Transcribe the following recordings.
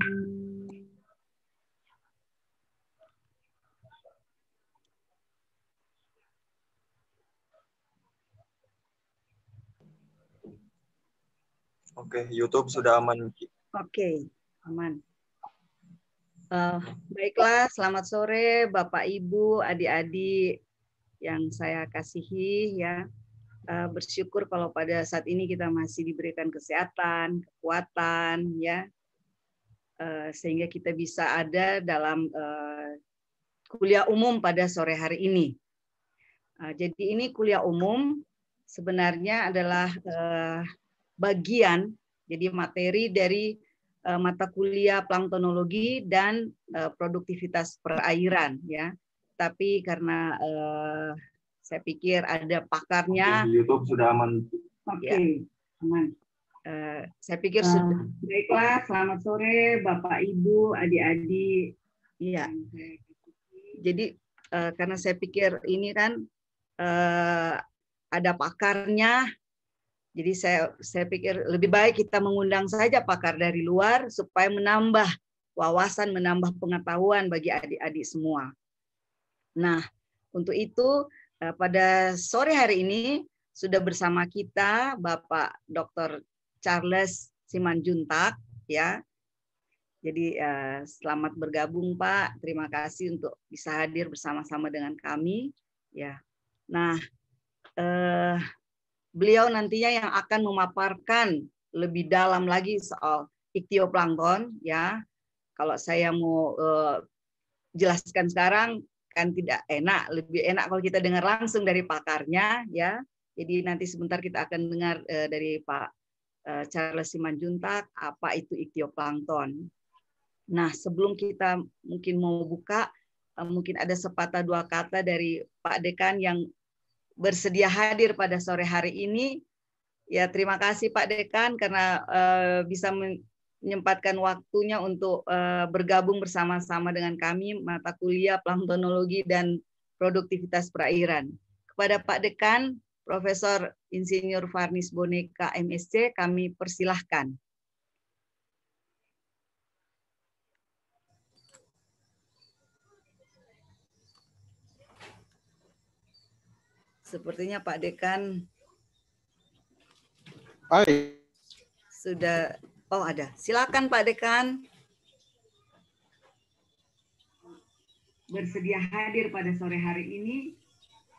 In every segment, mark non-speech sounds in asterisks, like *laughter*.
Oke, okay, YouTube sudah aman. Oke, okay, aman. Uh, baiklah, selamat sore Bapak Ibu, adik-adik yang saya kasihi ya. Uh, bersyukur kalau pada saat ini kita masih diberikan kesehatan, kekuatan ya, Eh, sehingga kita bisa ada dalam eh, kuliah umum pada sore hari ini. Eh, jadi ini kuliah umum sebenarnya adalah bagian jadi materi dari mata kuliah planktonologi dan produktivitas perairan ya. Tapi karena saya pikir ada pakarnya. Di YouTube sudah aman. Oke, ya. aman. Eh, saya pikir uh. sudah baiklah. Selamat sore, Bapak Ibu, adik-adik. Iya. Jadi uh, karena saya pikir ini kan uh, ada pakarnya, jadi saya saya pikir lebih baik kita mengundang saja pakar dari luar supaya menambah wawasan, menambah pengetahuan bagi adik-adik semua. Nah, untuk itu pada sore hari ini sudah bersama kita Bapak Dr. Charles Simanjuntak ya. Jadi eh, selamat bergabung Pak. Terima kasih untuk bisa hadir bersama-sama dengan kami ya. Nah, eh, beliau nantinya yang akan memaparkan lebih dalam lagi soal ikhtioplankton, ya. Kalau saya mau eh, jelaskan sekarang kan tidak enak, lebih enak kalau kita dengar langsung dari pakarnya ya. Jadi nanti sebentar kita akan dengar eh, dari Pak Eh, Charles Simanjuntak, apa itu iktioplankton. Nah, sebelum kita mungkin mau buka, eh, mungkin ada sepatah dua kata dari Pak Dekan yang bersedia hadir pada sore hari ini. Ya, terima kasih Pak Dekan karena eh, bisa menyempatkan waktunya untuk bergabung bersama-sama dengan kami mata kuliah planktonologi dan produktivitas perairan. Kepada Pak Dekan, Profesor Insinyur Farnis Boneka MSC kami persilahkan. Sepertinya Pak Dekan Hai. Sudah oh ada. Silakan Pak Dekan. Bersedia hadir pada sore hari ini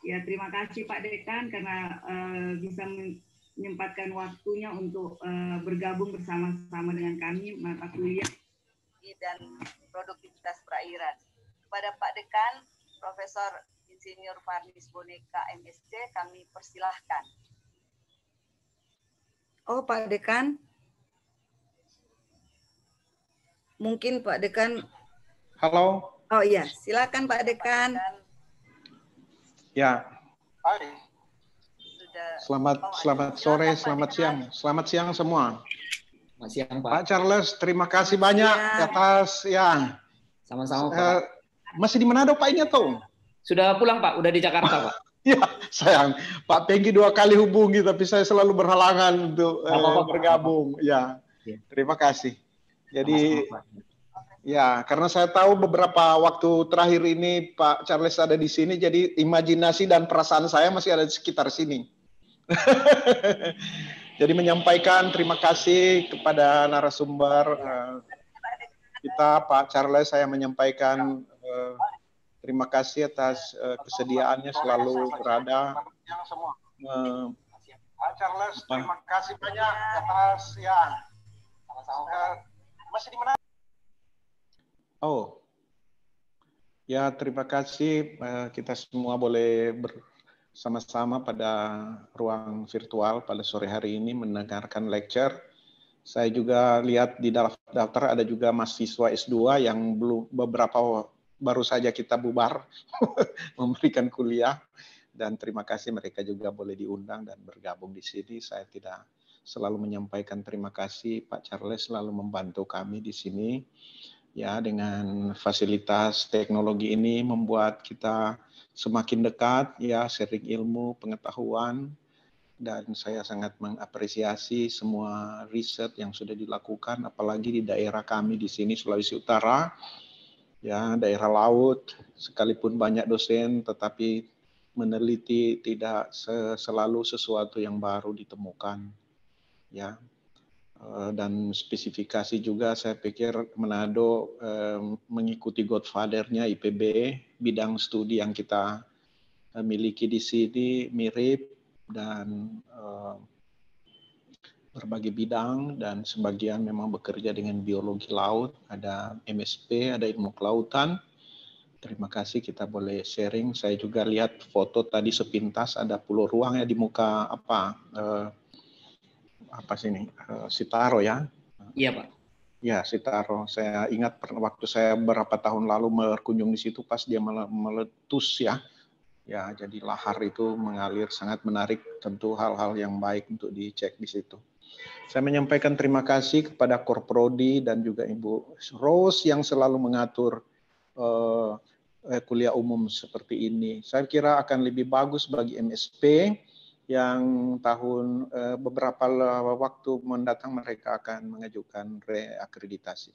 Ya, terima kasih Pak Dekan karena uh, bisa menyempatkan waktunya untuk uh, bergabung bersama-sama dengan kami mata kuliah dan produktivitas perairan. Kepada Pak Dekan, Profesor Insinyur Farnis Boneka MSC, kami persilahkan. Oh, Pak Dekan. Mungkin Pak Dekan. Halo. Oh iya, silakan Pak Dekan. Pak Dekan Ya. Hai. Selamat oh, selamat sore, selamat siang, selamat siang semua. Selamat siang Pak. Pak Charles, terima kasih banyak ya. atas ya. Sama-sama Pak. Uh, masih di Manado Pak ini atau? Sudah pulang Pak, udah di Jakarta Pak. *laughs* ya, sayang. Pak Pengki dua kali hubungi tapi saya selalu berhalangan untuk uh, bergabung. Ya. ya. Terima kasih. Jadi Sama -sama, Ya, karena saya tahu beberapa waktu terakhir ini Pak Charles ada di sini, jadi imajinasi dan perasaan saya masih ada di sekitar sini. *laughs* jadi menyampaikan terima kasih kepada narasumber eh, kita Pak Charles, saya menyampaikan eh, terima kasih atas eh, kesediaannya selalu berada. Pak Charles, terima kasih banyak atas ya. Masih di Oh, ya terima kasih. Eh, kita semua boleh bersama-sama pada ruang virtual pada sore hari ini mendengarkan lecture. Saya juga lihat di dalam daftar ada juga mahasiswa S2 yang belum beberapa baru saja kita bubar *laughs* memberikan kuliah dan terima kasih mereka juga boleh diundang dan bergabung di sini. Saya tidak selalu menyampaikan terima kasih Pak Charles selalu membantu kami di sini ya dengan fasilitas teknologi ini membuat kita semakin dekat ya sharing ilmu pengetahuan dan saya sangat mengapresiasi semua riset yang sudah dilakukan apalagi di daerah kami di sini Sulawesi Utara ya daerah laut sekalipun banyak dosen tetapi meneliti tidak selalu sesuatu yang baru ditemukan ya Eh, dan spesifikasi juga saya pikir Manado eh, mengikuti godfather-nya IPB bidang studi yang kita eh, miliki di sini mirip dan berbagai bidang dan sebagian memang bekerja dengan biologi laut ada MSP ada ilmu kelautan terima kasih kita boleh sharing saya juga lihat foto tadi sepintas ada pulau ruang ya di muka apa apa sih ini uh, Sitaro ya? Iya pak. Ya Sitaro. Saya ingat pernah waktu saya berapa tahun lalu berkunjung di situ pas dia meletus ya. Ya jadi lahar itu mengalir sangat menarik. Tentu hal-hal yang baik untuk dicek di situ. Saya menyampaikan terima kasih kepada Korprodi dan juga Ibu Rose yang selalu mengatur uh, kuliah umum seperti ini. Saya kira akan lebih bagus bagi MSP yang tahun uh, beberapa waktu mendatang mereka akan mengajukan reakreditasi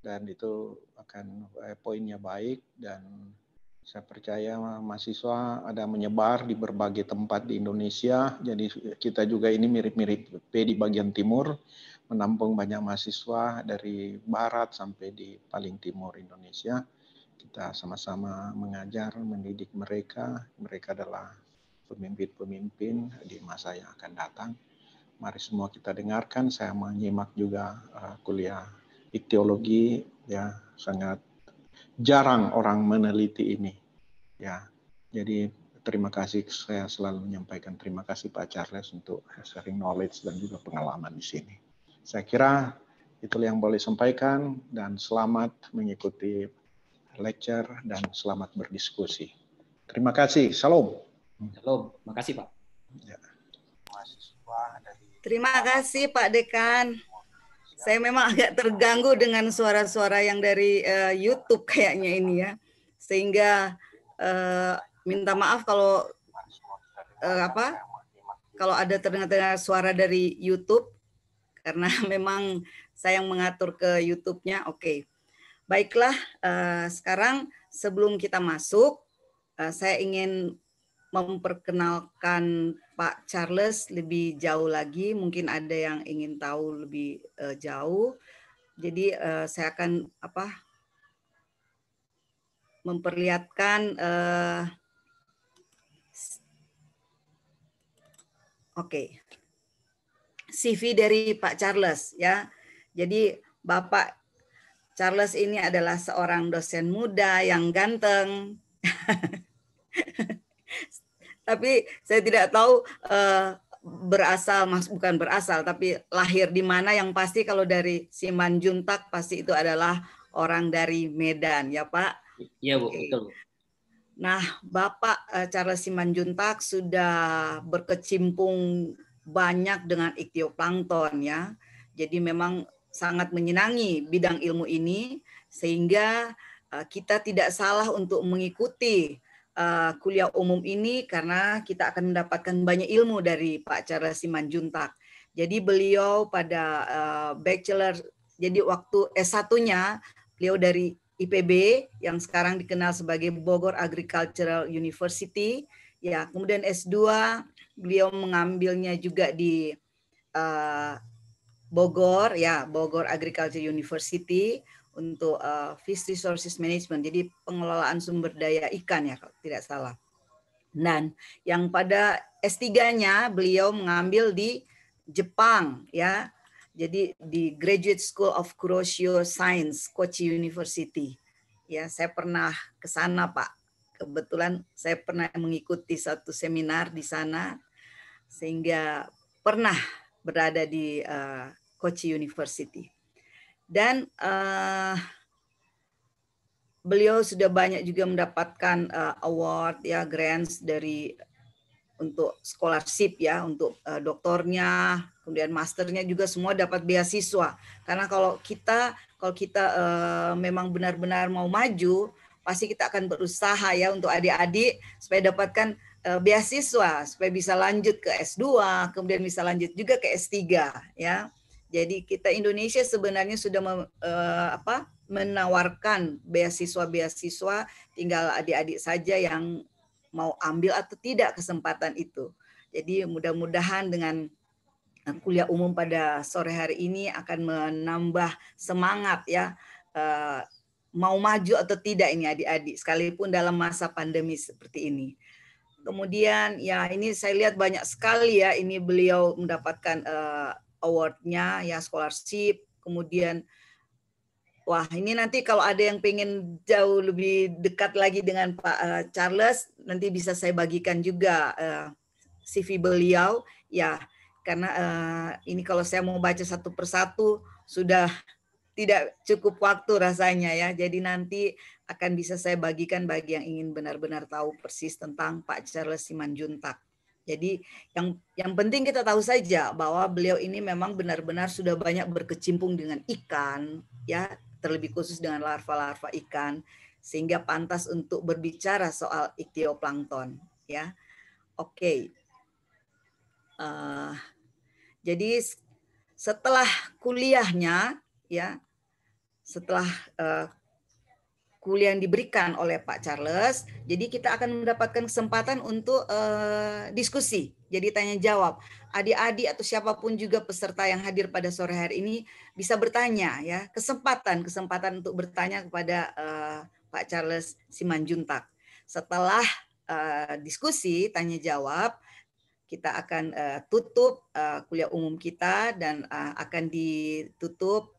dan itu akan eh, poinnya baik dan saya percaya mahasiswa ada menyebar di berbagai tempat di Indonesia. Jadi kita juga ini mirip-mirip P di bagian timur, menampung banyak mahasiswa dari barat sampai di paling timur Indonesia. Kita sama-sama mengajar, mendidik mereka. Mereka adalah pemimpin-pemimpin di masa yang akan datang. Mari semua kita dengarkan. Saya menyimak juga uh, kuliah ikteologi ya sangat jarang orang meneliti ini ya. Jadi terima kasih saya selalu menyampaikan terima kasih Pak Charles untuk sharing knowledge dan juga pengalaman di sini. Saya kira itu yang boleh sampaikan dan selamat mengikuti lecture dan selamat berdiskusi. Terima kasih. Salam. Shalom. Makasih Pak. Ya. Terima kasih Pak Dekan. Saya memang agak terganggu dengan suara-suara yang dari uh, YouTube kayaknya ini ya, sehingga uh, minta maaf kalau uh, apa kalau ada terdengar-dengar suara dari YouTube karena *laughs* memang saya yang mengatur ke YouTube-nya. Oke, okay. baiklah. Uh, sekarang sebelum kita masuk, uh, saya ingin memperkenalkan Pak Charles lebih jauh lagi. Mungkin ada yang ingin tahu lebih uh, jauh. Jadi uh, saya akan apa memperlihatkan. Uh, Oke, okay. CV dari Pak Charles ya. Jadi Bapak Charles ini adalah seorang dosen muda yang ganteng. *laughs* tapi saya tidak tahu uh, berasal mas bukan berasal tapi lahir di mana yang pasti kalau dari Simanjuntak pasti itu adalah orang dari Medan ya Pak. Iya Bu, betul. Nah, Bapak eh, cara Simanjuntak sudah berkecimpung banyak dengan plankton, ya. Jadi memang sangat menyenangi bidang ilmu ini sehingga eh, kita tidak salah untuk mengikuti Eh, kuliah umum ini karena kita akan mendapatkan banyak ilmu dari Pak Charles Simanjuntak. Jadi beliau pada eh, bachelor jadi waktu S1-nya beliau dari IPB yang sekarang dikenal sebagai Bogor Agricultural University. Ya, kemudian S2 beliau mengambilnya juga di eh, Bogor ya, Bogor Agricultural University untuk uh, fish resources management, jadi pengelolaan sumber daya ikan ya kalau tidak salah. Dan yang pada S3-nya beliau mengambil di Jepang ya. Jadi di Graduate School of Kuroshio Science, Kochi University. Ya, saya pernah ke sana, Pak. Kebetulan saya pernah mengikuti satu seminar di sana sehingga pernah berada di uh, Kochi University dan uh, beliau sudah banyak juga mendapatkan uh, award ya grants dari untuk scholarship ya untuk uh, doktornya kemudian masternya juga semua dapat beasiswa karena kalau kita kalau kita uh, memang benar-benar mau maju pasti kita akan berusaha ya untuk adik-adik supaya dapatkan uh, beasiswa supaya bisa lanjut ke S2 kemudian bisa lanjut juga ke S3 ya jadi kita Indonesia sebenarnya sudah me, uh, eh, apa, menawarkan beasiswa-beasiswa, tinggal adik-adik saja yang mau ambil atau tidak kesempatan itu. Jadi mudah-mudahan dengan eh, kuliah umum pada sore hari ini akan menambah semangat ya uh, mau maju atau tidak ini adik-adik sekalipun dalam masa pandemi seperti ini. Kemudian ya ini saya lihat banyak sekali ya ini beliau mendapatkan uh, awardnya ya scholarship kemudian wah ini nanti kalau ada yang pengen jauh lebih dekat lagi dengan Pak eh, Charles nanti bisa saya bagikan juga uh, eh, CV beliau ya karena uh, ini kalau saya mau baca satu persatu sudah tidak cukup waktu rasanya ya jadi nanti akan bisa saya bagikan bagi yang ingin benar-benar tahu persis tentang Pak Charles Simanjuntak. Jadi yang yang penting kita tahu saja bahwa beliau ini memang benar-benar sudah banyak berkecimpung dengan ikan, ya terlebih khusus dengan larva-larva ikan, sehingga pantas untuk berbicara soal ikhtioplankton, ya. Oke. Okay. Uh, eh, jadi setelah kuliahnya, ya, setelah uh, kuliah yang diberikan oleh Pak Charles. Jadi kita akan mendapatkan kesempatan untuk uh, diskusi. Jadi tanya jawab. Adik-adik atau siapapun juga peserta yang hadir pada sore hari ini bisa bertanya ya, kesempatan kesempatan untuk bertanya kepada uh, Pak Charles Simanjuntak. Setelah uh, diskusi tanya jawab, kita akan uh, tutup uh, kuliah umum kita dan uh, akan ditutup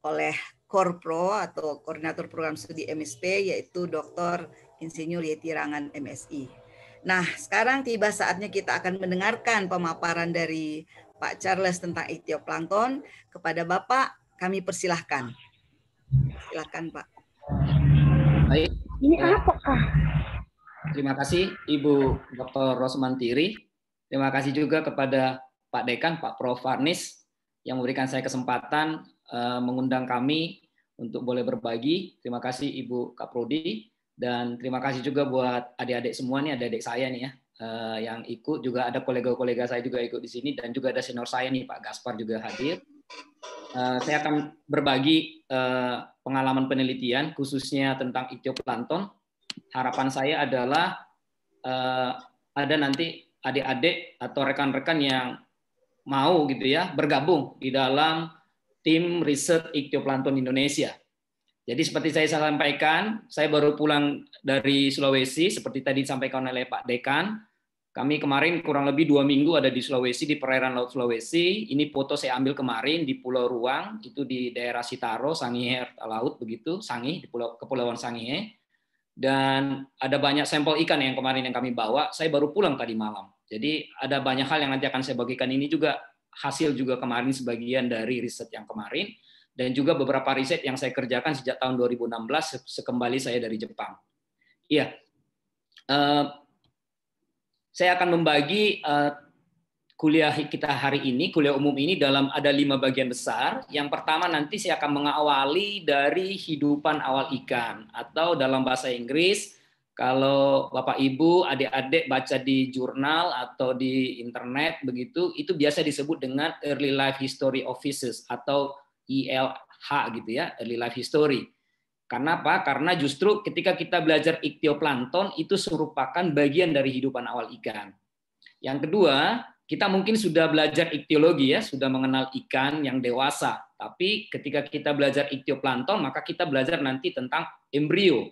oleh Korpro atau Koordinator Program Studi MSP yaitu Dr. Insinyur Yeti Rangan MSI. Nah, sekarang tiba saatnya kita akan mendengarkan pemaparan dari Pak Charles tentang ikhtioplankton. kepada Bapak kami persilahkan. Silahkan Pak. Baik. Ini apa eh, Terima kasih Ibu Dr. Rosman Tiri. Terima kasih juga kepada Pak Dekan, Pak Prof. Farnis yang memberikan saya kesempatan eh, mengundang kami untuk boleh berbagi. Terima kasih Ibu Kaprodi dan terima kasih juga buat adik-adik semua nih, adik-adik saya nih ya eh, yang ikut juga ada kolega-kolega saya juga ikut di sini dan juga ada senior saya nih Pak Gaspar juga hadir. Eh, saya akan berbagi eh, pengalaman penelitian khususnya tentang itioplanton. Harapan saya adalah ada nanti adik-adik atau rekan-rekan yang mau gitu ya bergabung di dalam tim riset Iktioplankton Indonesia. Jadi seperti saya sampaikan, saya baru pulang dari Sulawesi, seperti tadi disampaikan oleh Pak Dekan. Kami kemarin kurang lebih dua minggu ada di Sulawesi, di perairan Laut Sulawesi. Ini foto saya ambil kemarin di Pulau Ruang, itu di daerah Sitaro, Sangihe Laut, begitu, Sangi, di pulau, Kepulauan Sangihe. Dan ada banyak sampel ikan yang kemarin yang kami bawa, saya baru pulang tadi malam. Jadi ada banyak hal yang nanti akan saya bagikan ini juga hasil juga kemarin sebagian dari riset yang kemarin dan juga beberapa riset yang saya kerjakan sejak tahun 2016 sekembali saya dari Jepang. Iya. Uh, saya akan membagi uh, kuliah kita hari ini, kuliah umum ini dalam ada lima bagian besar. Yang pertama nanti saya akan mengawali dari hidupan awal ikan atau dalam bahasa Inggris kalau Bapak Ibu, adik-adik baca di jurnal atau di internet begitu, itu biasa disebut dengan early life history offices atau ELH gitu ya, early life history. Karena apa? Karena justru ketika kita belajar iktioplankton itu merupakan bagian dari hidupan awal ikan. Yang kedua, kita mungkin sudah belajar ikhtiologi ya, sudah mengenal ikan yang dewasa. Tapi ketika kita belajar iktioplankton, maka kita belajar nanti tentang embrio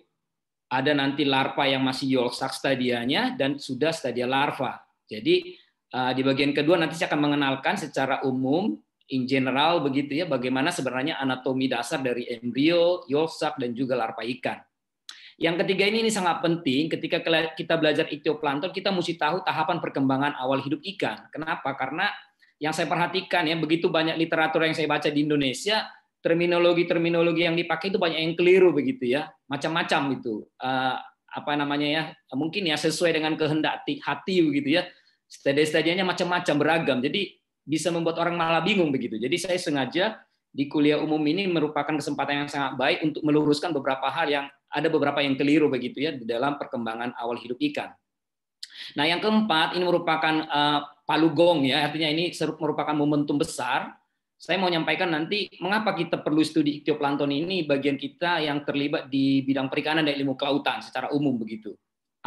ada nanti larva yang masih yolk stadianya dan sudah stadia larva. Jadi eh, di bagian kedua nanti saya akan mengenalkan secara umum in general begitu ya bagaimana sebenarnya anatomi dasar dari embrio, yolk sac dan juga larva ikan. Yang ketiga ini, ini sangat penting ketika kita belajar ikhtioplankton kita mesti tahu tahapan perkembangan awal hidup ikan. Kenapa? Karena yang saya perhatikan ya begitu banyak literatur yang saya baca di Indonesia terminologi-terminologi yang dipakai itu banyak yang keliru begitu ya, macam-macam itu. Eh, apa namanya ya? Mungkin ya sesuai dengan kehendak hati begitu ya. Stadia-stadianya macam-macam beragam. Jadi bisa membuat orang malah bingung begitu. Jadi saya sengaja di kuliah umum ini merupakan kesempatan yang sangat baik untuk meluruskan beberapa hal yang ada beberapa yang keliru begitu ya di dalam perkembangan awal hidup ikan. Nah, yang keempat ini merupakan uh, palu gong ya, artinya ini merupakan momentum besar saya mau nyampaikan nanti mengapa kita perlu studi ikhtioplankton ini bagian kita yang terlibat di bidang perikanan dan ilmu kelautan secara umum begitu.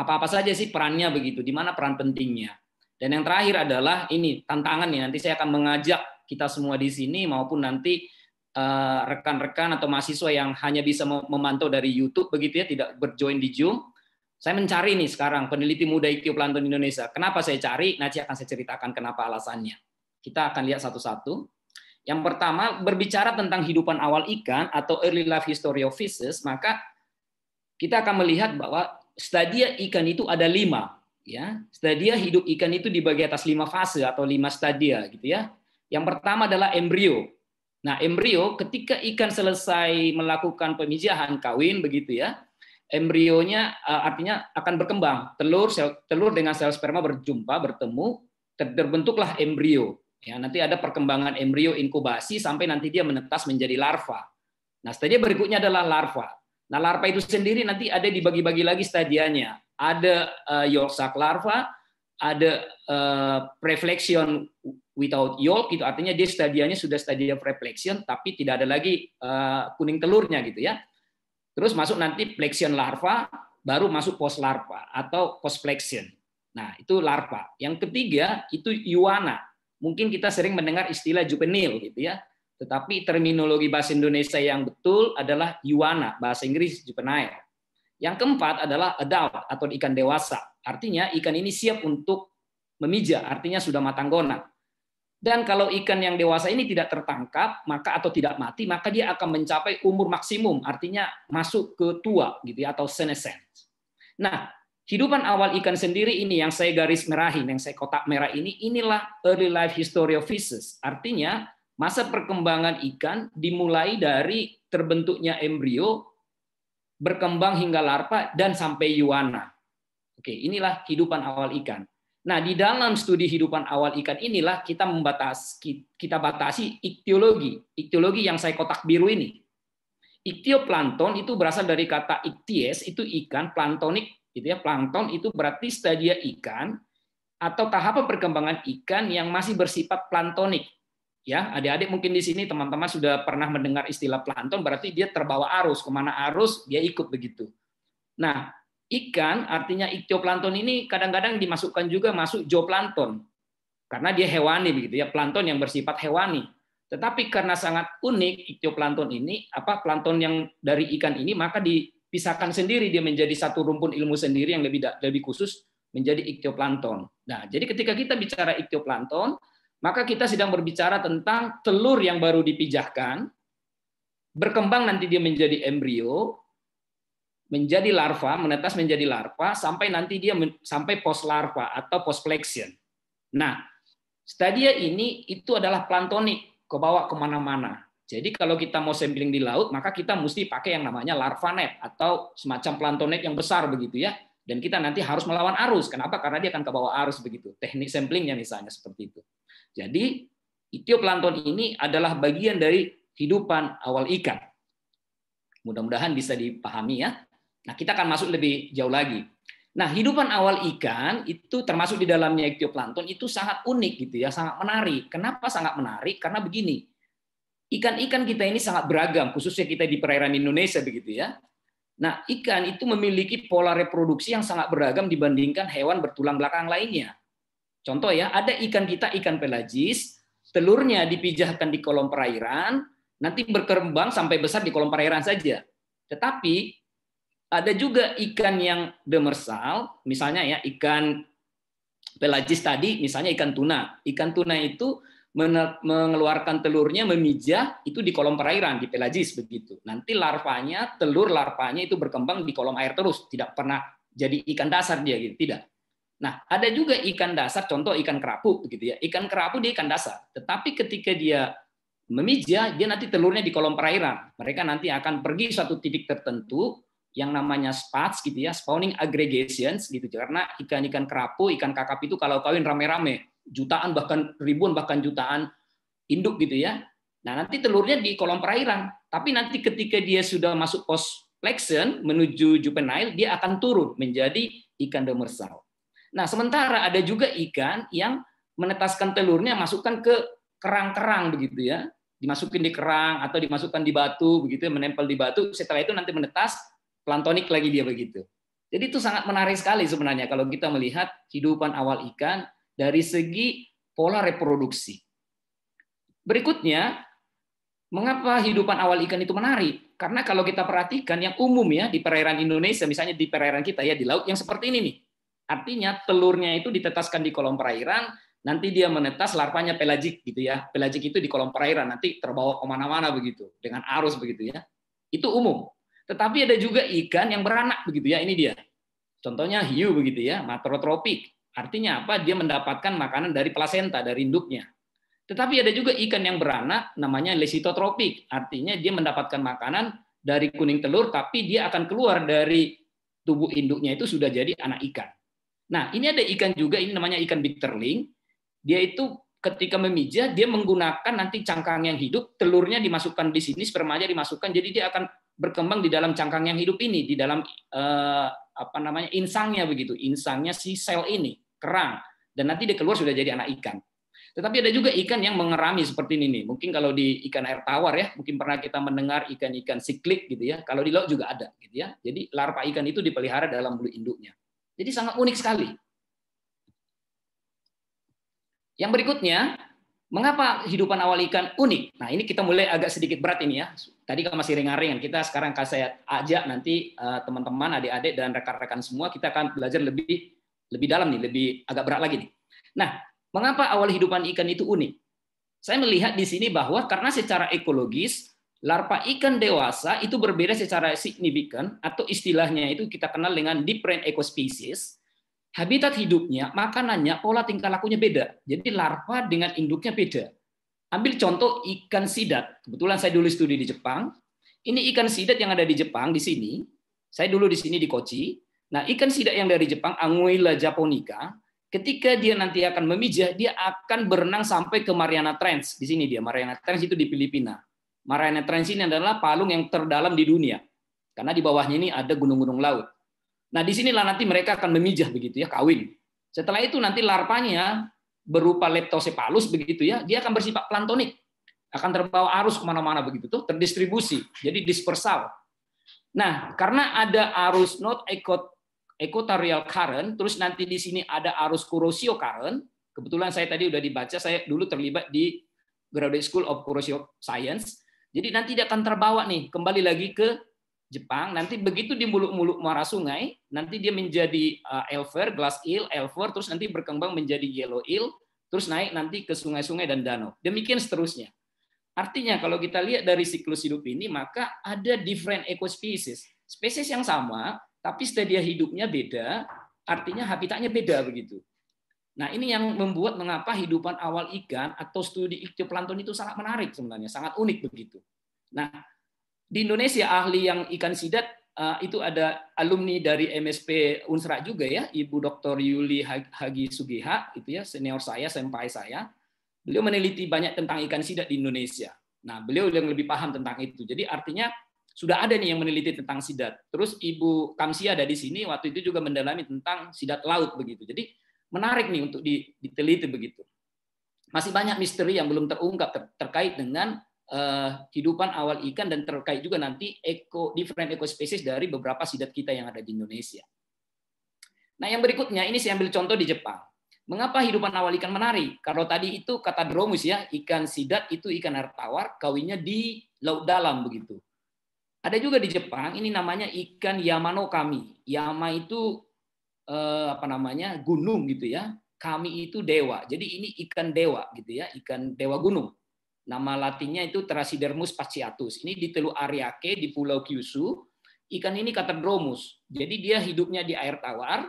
Apa-apa saja sih perannya begitu, di mana peran pentingnya. Dan yang terakhir adalah ini tantangan nih nanti saya akan mengajak kita semua di sini maupun nanti eh, rekan-rekan uh, atau mahasiswa yang hanya bisa memantau dari YouTube begitu ya tidak berjoin di Zoom. Saya mencari nih sekarang peneliti muda ikhtioplankton Indonesia. Kenapa saya cari? Nanti akan saya ceritakan kenapa alasannya. Kita akan lihat satu-satu. Yang pertama, berbicara tentang hidupan awal ikan atau early life history of fishes, maka kita akan melihat bahwa stadia ikan itu ada lima. Ya, stadia hidup ikan itu dibagi atas lima fase atau lima stadia, gitu ya. Yang pertama adalah embrio. Nah, embrio ketika ikan selesai melakukan pemijahan kawin, begitu ya, embrionya eh, artinya akan berkembang. Telur sel, telur dengan sel sperma berjumpa, bertemu, terbentuklah embrio. Ya, nanti ada perkembangan embrio inkubasi sampai nanti dia menetas menjadi larva. Nah, stadia berikutnya adalah larva. Nah, larva itu sendiri nanti ada dibagi-bagi lagi stadianya. Ada uh, eh, yolk sac larva, ada uh, preflexion without yolk, itu artinya dia stadianya sudah stadia preflexion, tapi tidak ada lagi uh, kuning telurnya gitu ya. Terus masuk nanti flexion larva, baru masuk post larva atau post flexion. Nah, itu larva. Yang ketiga itu iwana mungkin kita sering mendengar istilah juvenil gitu ya. Tetapi terminologi bahasa Indonesia yang betul adalah yuana, bahasa Inggris juvenile. Yang keempat adalah adult atau ikan dewasa. Artinya ikan ini siap untuk memijat, artinya sudah matang gonang. Dan kalau ikan yang dewasa ini tidak tertangkap, maka atau tidak mati, maka dia akan mencapai umur maksimum, artinya masuk ke tua gitu ya, atau senescent. Nah, Kehidupan awal ikan sendiri ini yang saya garis merahin, yang saya kotak merah ini, inilah early life history of fishes. Artinya, masa perkembangan ikan dimulai dari terbentuknya embrio, berkembang hingga larva, dan sampai yuana. Oke, inilah kehidupan awal ikan. Nah, di dalam studi kehidupan awal ikan inilah kita membatasi kita batasi iktiologi. Iktiologi yang saya kotak biru ini. Iktioplankton itu berasal dari kata ikties, itu ikan, plantonik Gitu ya, plankton itu berarti stadia ikan atau tahapan perkembangan ikan yang masih bersifat planktonik. Ya, adik-adik mungkin di sini teman-teman sudah pernah mendengar istilah plankton, berarti dia terbawa arus, kemana arus dia ikut begitu. Nah, ikan artinya iktoplankton ini kadang-kadang dimasukkan juga masuk zooplankton karena dia hewani begitu ya, plankton yang bersifat hewani. Tetapi karena sangat unik iktoplankton ini, apa plankton yang dari ikan ini maka di pisahkan sendiri dia menjadi satu rumpun ilmu sendiri yang lebih lebih khusus menjadi ikhtioplankton. Nah, jadi ketika kita bicara ikhtioplankton, maka kita sedang berbicara tentang telur yang baru dipijahkan, berkembang nanti dia menjadi embrio, menjadi larva, menetas menjadi larva sampai nanti dia sampai post larva atau flexion. Nah, stadia ini itu adalah planktonik ke bawah kemana-mana. Jadi kalau kita mau sampling di laut, maka kita mesti pakai yang namanya larva net atau semacam plankton net yang besar begitu ya. Dan kita nanti harus melawan arus. Kenapa? Karena dia akan ke bawah arus begitu. Teknik samplingnya misalnya seperti itu. Jadi itioplankton ini adalah bagian dari hidupan awal ikan. Mudah-mudahan bisa dipahami ya. Nah, kita akan masuk lebih jauh lagi. Nah, hidupan awal ikan itu termasuk di dalamnya iktioplankton itu sangat unik gitu ya, sangat menarik. Kenapa sangat menarik? Karena begini, ikan-ikan kita ini sangat beragam, khususnya kita di perairan Indonesia begitu ya. Nah, ikan itu memiliki pola reproduksi yang sangat beragam dibandingkan hewan bertulang belakang lainnya. Contoh ya, ada ikan kita ikan pelagis, telurnya dipijahkan di kolom perairan, nanti berkembang sampai besar di kolom perairan saja. Tetapi ada juga ikan yang demersal, misalnya ya ikan pelagis tadi, misalnya ikan tuna. Ikan tuna itu mengeluarkan telurnya memijah itu di kolom perairan di pelagis begitu. Nanti larvanya, telur larvanya itu berkembang di kolom air terus, tidak pernah jadi ikan dasar dia gitu, tidak. Nah, ada juga ikan dasar contoh ikan kerapu begitu ya. Ikan kerapu dia ikan dasar, tetapi ketika dia memijah, dia nanti telurnya di kolom perairan. Mereka nanti akan pergi satu titik tertentu yang namanya spats gitu ya, spawning aggregations gitu karena ikan-ikan kerapu, ikan kakap itu kalau kawin rame-rame jutaan bahkan ribuan bahkan jutaan induk gitu ya. Nah, nanti telurnya di kolam perairan. Tapi nanti ketika dia sudah masuk pos flexion menuju juvenile, dia akan turun menjadi ikan demersal. Nah, sementara ada juga ikan yang menetaskan telurnya masukkan ke kerang-kerang begitu ya. Dimasukin di kerang atau dimasukkan di batu begitu ya, menempel di batu, setelah itu nanti menetas plantonik lagi dia begitu. Jadi itu sangat menarik sekali sebenarnya kalau kita melihat kehidupan awal ikan dari segi pola reproduksi. Berikutnya, mengapa hidupan awal ikan itu menarik? Karena kalau kita perhatikan yang umum ya di perairan Indonesia, misalnya di perairan kita ya di laut yang seperti ini nih. Artinya telurnya itu ditetaskan di kolom perairan, nanti dia menetas larvanya pelagik gitu ya. Pelagik itu di kolom perairan, nanti terbawa kemana-mana begitu, dengan arus begitu ya. Itu umum. Tetapi ada juga ikan yang beranak begitu ya, ini dia. Contohnya hiu begitu ya, matrotropik. Artinya apa? Dia mendapatkan makanan dari plasenta, dari induknya. Tetapi ada juga ikan yang beranak namanya lesitotropik. Artinya dia mendapatkan makanan dari kuning telur tapi dia akan keluar dari tubuh induknya itu sudah jadi anak ikan. Nah, ini ada ikan juga ini namanya ikan bitterling. Dia itu ketika memijah dia menggunakan nanti cangkang yang hidup, telurnya dimasukkan di sini, spermanya dimasukkan jadi dia akan berkembang di dalam cangkang yang hidup ini, di dalam eh, apa namanya insangnya begitu, insangnya si sel ini kerang, dan nanti dia keluar sudah jadi anak ikan. Tetapi ada juga ikan yang mengerami seperti ini Mungkin kalau di ikan air tawar ya, mungkin pernah kita mendengar ikan-ikan siklik gitu ya. Kalau di laut juga ada gitu ya. Jadi larva ikan itu dipelihara dalam bulu induknya. Jadi sangat unik sekali. Yang berikutnya, mengapa hidupan awal ikan unik? Nah, ini kita mulai agak sedikit berat ini ya. Tadi kalau masih ringan-ringan. Kita sekarang saya ajak nanti eh, teman-teman, adik-adik dan rekan-rekan semua kita akan belajar lebih lebih dalam nih, lebih agak berat lagi nih. Nah, mengapa awal hidupan ikan itu unik? Saya melihat di sini bahwa karena secara ekologis larva ikan dewasa itu berbeda secara signifikan atau istilahnya itu kita kenal dengan different ecospecies. Habitat hidupnya, makanannya, pola tingkah lakunya beda. Jadi larva dengan induknya beda. Ambil contoh ikan sidat. Kebetulan saya dulu studi di Jepang. Ini ikan sidat yang ada di Jepang di sini. Saya dulu di sini di Kochi. Nah, ikan sidak yang dari Jepang, Anguilla japonica, ketika dia nanti akan memijah, dia akan berenang sampai ke Mariana Trench. Di sini dia, Mariana Trench itu di Filipina. Mariana Trench ini adalah palung yang terdalam di dunia. Karena di bawahnya ini ada gunung-gunung laut. Nah, di sinilah nanti mereka akan memijah begitu ya, kawin. Setelah itu nanti larvanya berupa leptosepalus begitu ya, dia akan bersifat planktonik Akan terbawa arus kemana-mana begitu tuh, terdistribusi, jadi dispersal. Nah, karena ada arus not ekot eh, equatorial current, terus nanti di sini ada arus Kuroshio current. Kebetulan saya tadi sudah dibaca, saya dulu terlibat di Graduate School of Kuroshio Science. Jadi nanti dia akan terbawa nih kembali lagi ke Jepang. Nanti begitu di muluk-muluk muara sungai, nanti dia menjadi eh, elver, glass eel, elver, terus nanti berkembang menjadi yellow eel, terus naik nanti ke sungai-sungai dan danau. Demikian seterusnya. Artinya kalau kita lihat dari siklus hidup ini, maka ada different ecospecies. Spesies yang sama, tapi stadia hidupnya beda, artinya habitatnya beda begitu. Nah, ini yang membuat mengapa hidupan awal ikan atau studi ikhtioplankton itu sangat menarik sebenarnya, sangat unik begitu. Nah, di Indonesia ahli yang ikan sidat eh, itu ada alumni dari MSP Unsra juga ya, Ibu Dr. Yuli Hagi Sugiha itu ya senior saya, senpai saya. Beliau meneliti banyak tentang ikan sidat di Indonesia. Nah, beliau yang lebih paham tentang itu. Jadi artinya sudah ada nih yang meneliti tentang sidat. Terus Ibu Kamsia ada di sini waktu itu juga mendalami tentang sidat laut begitu. Jadi menarik nih untuk diteliti begitu. Masih banyak misteri yang belum terungkap ter terkait dengan uh, kehidupan awal ikan dan terkait juga nanti eco different ekospesies dari beberapa sidat kita yang ada di Indonesia. Nah, yang berikutnya ini saya ambil contoh di Jepang. Mengapa hidupan awal ikan menarik? Kalau tadi itu kata Dromus ya, ikan sidat itu ikan air tawar, kawinnya di laut dalam begitu. Ada juga di Jepang, ini namanya ikan Yamano kami. Yama itu eh, apa namanya gunung gitu ya. Kami itu dewa. Jadi ini ikan dewa gitu ya, ikan dewa gunung. Nama latinnya itu Trasidermus paciatus. Ini di Teluk Ariake di Pulau Kyushu. Ikan ini Dromus. Jadi dia hidupnya di air tawar.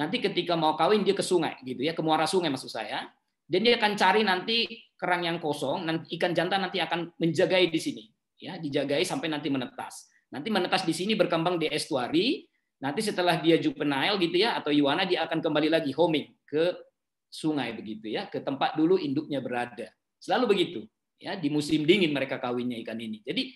Nanti ketika mau kawin dia ke sungai gitu ya, ke muara sungai maksud saya. Dan dia akan cari nanti kerang yang kosong, nanti ikan jantan nanti akan menjagai di sini ya dijagai sampai nanti menetas. Nanti menetas di sini berkembang di estuari, nanti setelah dia juvenile gitu ya atau iwana dia akan kembali lagi homing ke sungai begitu ya, ke tempat dulu induknya berada. Selalu begitu. Ya, di musim dingin mereka kawinnya ikan ini. Jadi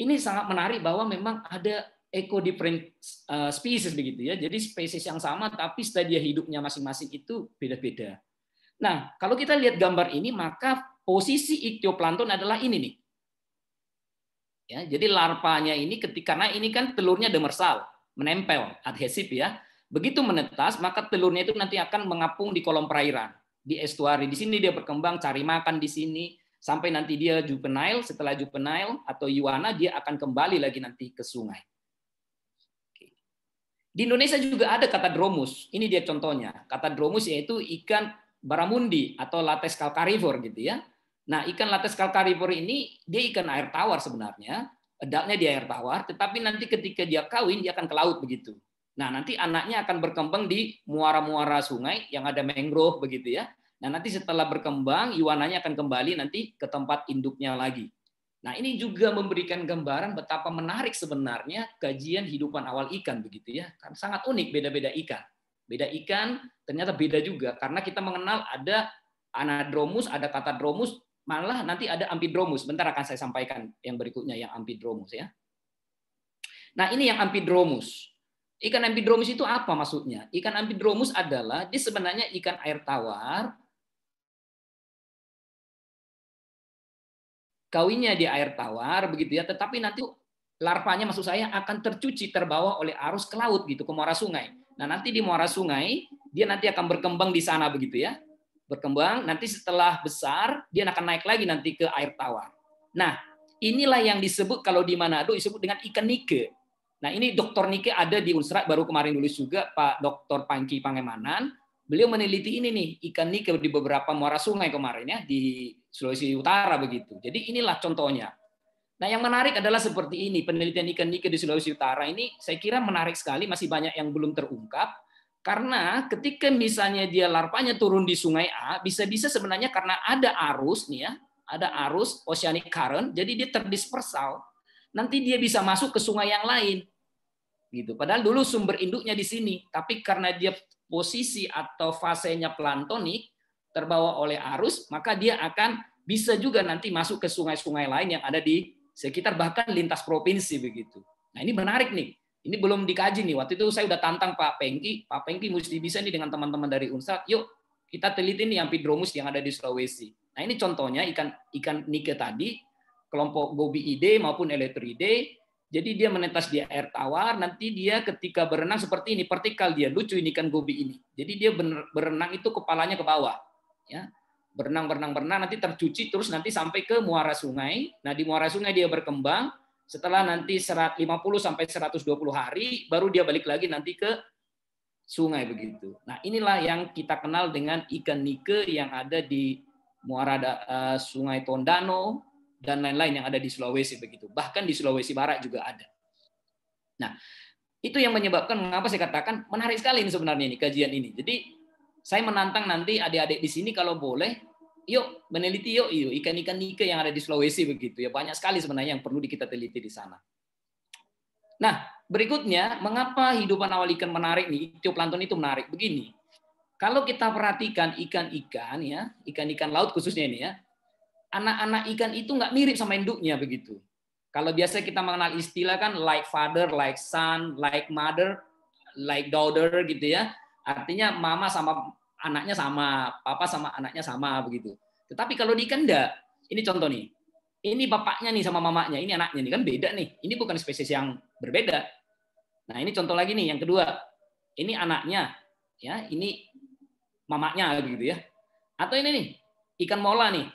ini sangat menarik bahwa memang ada eco different eh, species begitu ya. Jadi spesies yang sama tapi stadia hidupnya masing-masing itu beda-beda. Nah, kalau kita lihat gambar ini maka posisi iktioplankton adalah ini nih. Ya, jadi larvanya ini ketika karena ini kan telurnya demersal, menempel, adhesif ya. Begitu menetas, maka telurnya itu nanti akan mengapung di kolam perairan, di estuari. Di sini dia berkembang, cari makan di sini, sampai nanti dia juvenile, setelah juvenile atau iwana dia akan kembali lagi nanti ke sungai. Di Indonesia juga ada kata dromus. Ini dia contohnya. Kata dromus yaitu ikan baramundi atau lates calcarivor gitu ya. Nah, ikan lates kalkarivor ini dia ikan air tawar sebenarnya, adaknya di air tawar, tetapi nanti ketika dia kawin dia akan ke laut begitu. Nah, nanti anaknya akan berkembang di muara-muara sungai yang ada mangrove begitu ya. Nah, nanti setelah berkembang iwananya akan kembali nanti ke tempat induknya lagi. Nah, ini juga memberikan gambaran betapa menarik sebenarnya kajian hidupan awal ikan begitu ya. Kan sangat unik beda-beda ikan. Beda ikan ternyata beda juga karena kita mengenal ada anadromus, ada katadromus, malah nanti ada ampidromus. Bentar akan saya sampaikan yang berikutnya yang ampidromus ya. Nah, ini yang ampidromus. Ikan ampidromus itu apa maksudnya? Ikan ampidromus adalah dia sebenarnya ikan air tawar. Kawinnya di air tawar begitu ya, tetapi nanti larvanya maksud saya akan tercuci terbawa oleh arus ke laut gitu ke muara sungai. Nah, nanti di muara sungai dia nanti akan berkembang di sana begitu ya berkembang, nanti setelah besar dia akan naik lagi nanti ke air tawar. Nah, inilah yang disebut kalau di Manado disebut dengan ikan nike. Nah, ini dokter Nike ada di Unsrat baru kemarin lulus juga Pak Dr. Pangki Pangemanan, beliau meneliti ini nih ikan nike di beberapa muara sungai kemarin ya di Sulawesi Utara begitu. Jadi inilah contohnya. Nah, yang menarik adalah seperti ini, penelitian ikan nike di Sulawesi Utara ini saya kira menarik sekali, masih banyak yang belum terungkap karena ketika misalnya dia larvanya turun di sungai A, bisa-bisa sebenarnya karena ada arus nih ya, ada arus oceanic current, jadi dia terdispersal. Nanti dia bisa masuk ke sungai yang lain. Gitu. Padahal dulu sumber induknya di sini, tapi karena dia posisi atau fasenya planktonik terbawa oleh arus, maka dia akan bisa juga nanti masuk ke sungai-sungai lain yang ada di sekitar bahkan lintas provinsi begitu. Nah, ini menarik nih. Ini belum dikaji nih. Waktu itu saya udah tantang Pak Pengki. Pak Pengki mesti bisa nih dengan teman-teman dari Unsat. Yuk kita teliti nih yang pidromus yang ada di Sulawesi. Nah ini contohnya ikan ikan nike tadi, kelompok gobi ide maupun eletride. Jadi dia menetas di air tawar, nanti dia ketika berenang seperti ini, vertikal dia. Lucu ini kan gobi ini. Jadi dia berenang itu kepalanya ke bawah. Ya, berenang berenang berenang nanti tercuci terus nanti sampai ke muara sungai. Nah di muara sungai dia berkembang, setelah nanti 50 sampai 120 hari baru dia balik lagi nanti ke sungai begitu. Nah, inilah yang kita kenal dengan ikan nike yang ada di muara uh, Sungai Tondano dan lain-lain yang ada di Sulawesi begitu. Bahkan di Sulawesi Barat juga ada. Nah, itu yang menyebabkan mengapa saya katakan menarik sekali ini sebenarnya ini kajian ini. Jadi saya menantang nanti adik-adik di sini kalau boleh yuk meneliti yuk, yuk ikan-ikan nike yang ada di Sulawesi begitu ya banyak sekali sebenarnya yang perlu kita teliti di sana. Nah berikutnya mengapa hidupan awal ikan menarik nih pelantun itu menarik begini. Kalau kita perhatikan ikan-ikan ya ikan-ikan laut khususnya ini ya anak-anak ikan itu nggak mirip sama induknya begitu. Kalau biasa kita mengenal istilah kan like father, like son, like mother, like daughter gitu ya. Artinya mama sama anaknya sama, papa sama anaknya sama begitu. Tetapi kalau di ikan enggak. Ini contoh nih. Ini bapaknya nih sama mamanya, ini anaknya nih kan beda nih. Ini bukan spesies yang berbeda. Nah, ini contoh lagi nih yang kedua. Ini anaknya ya, ini mamanya begitu ya. Atau ini nih, ikan mola nih.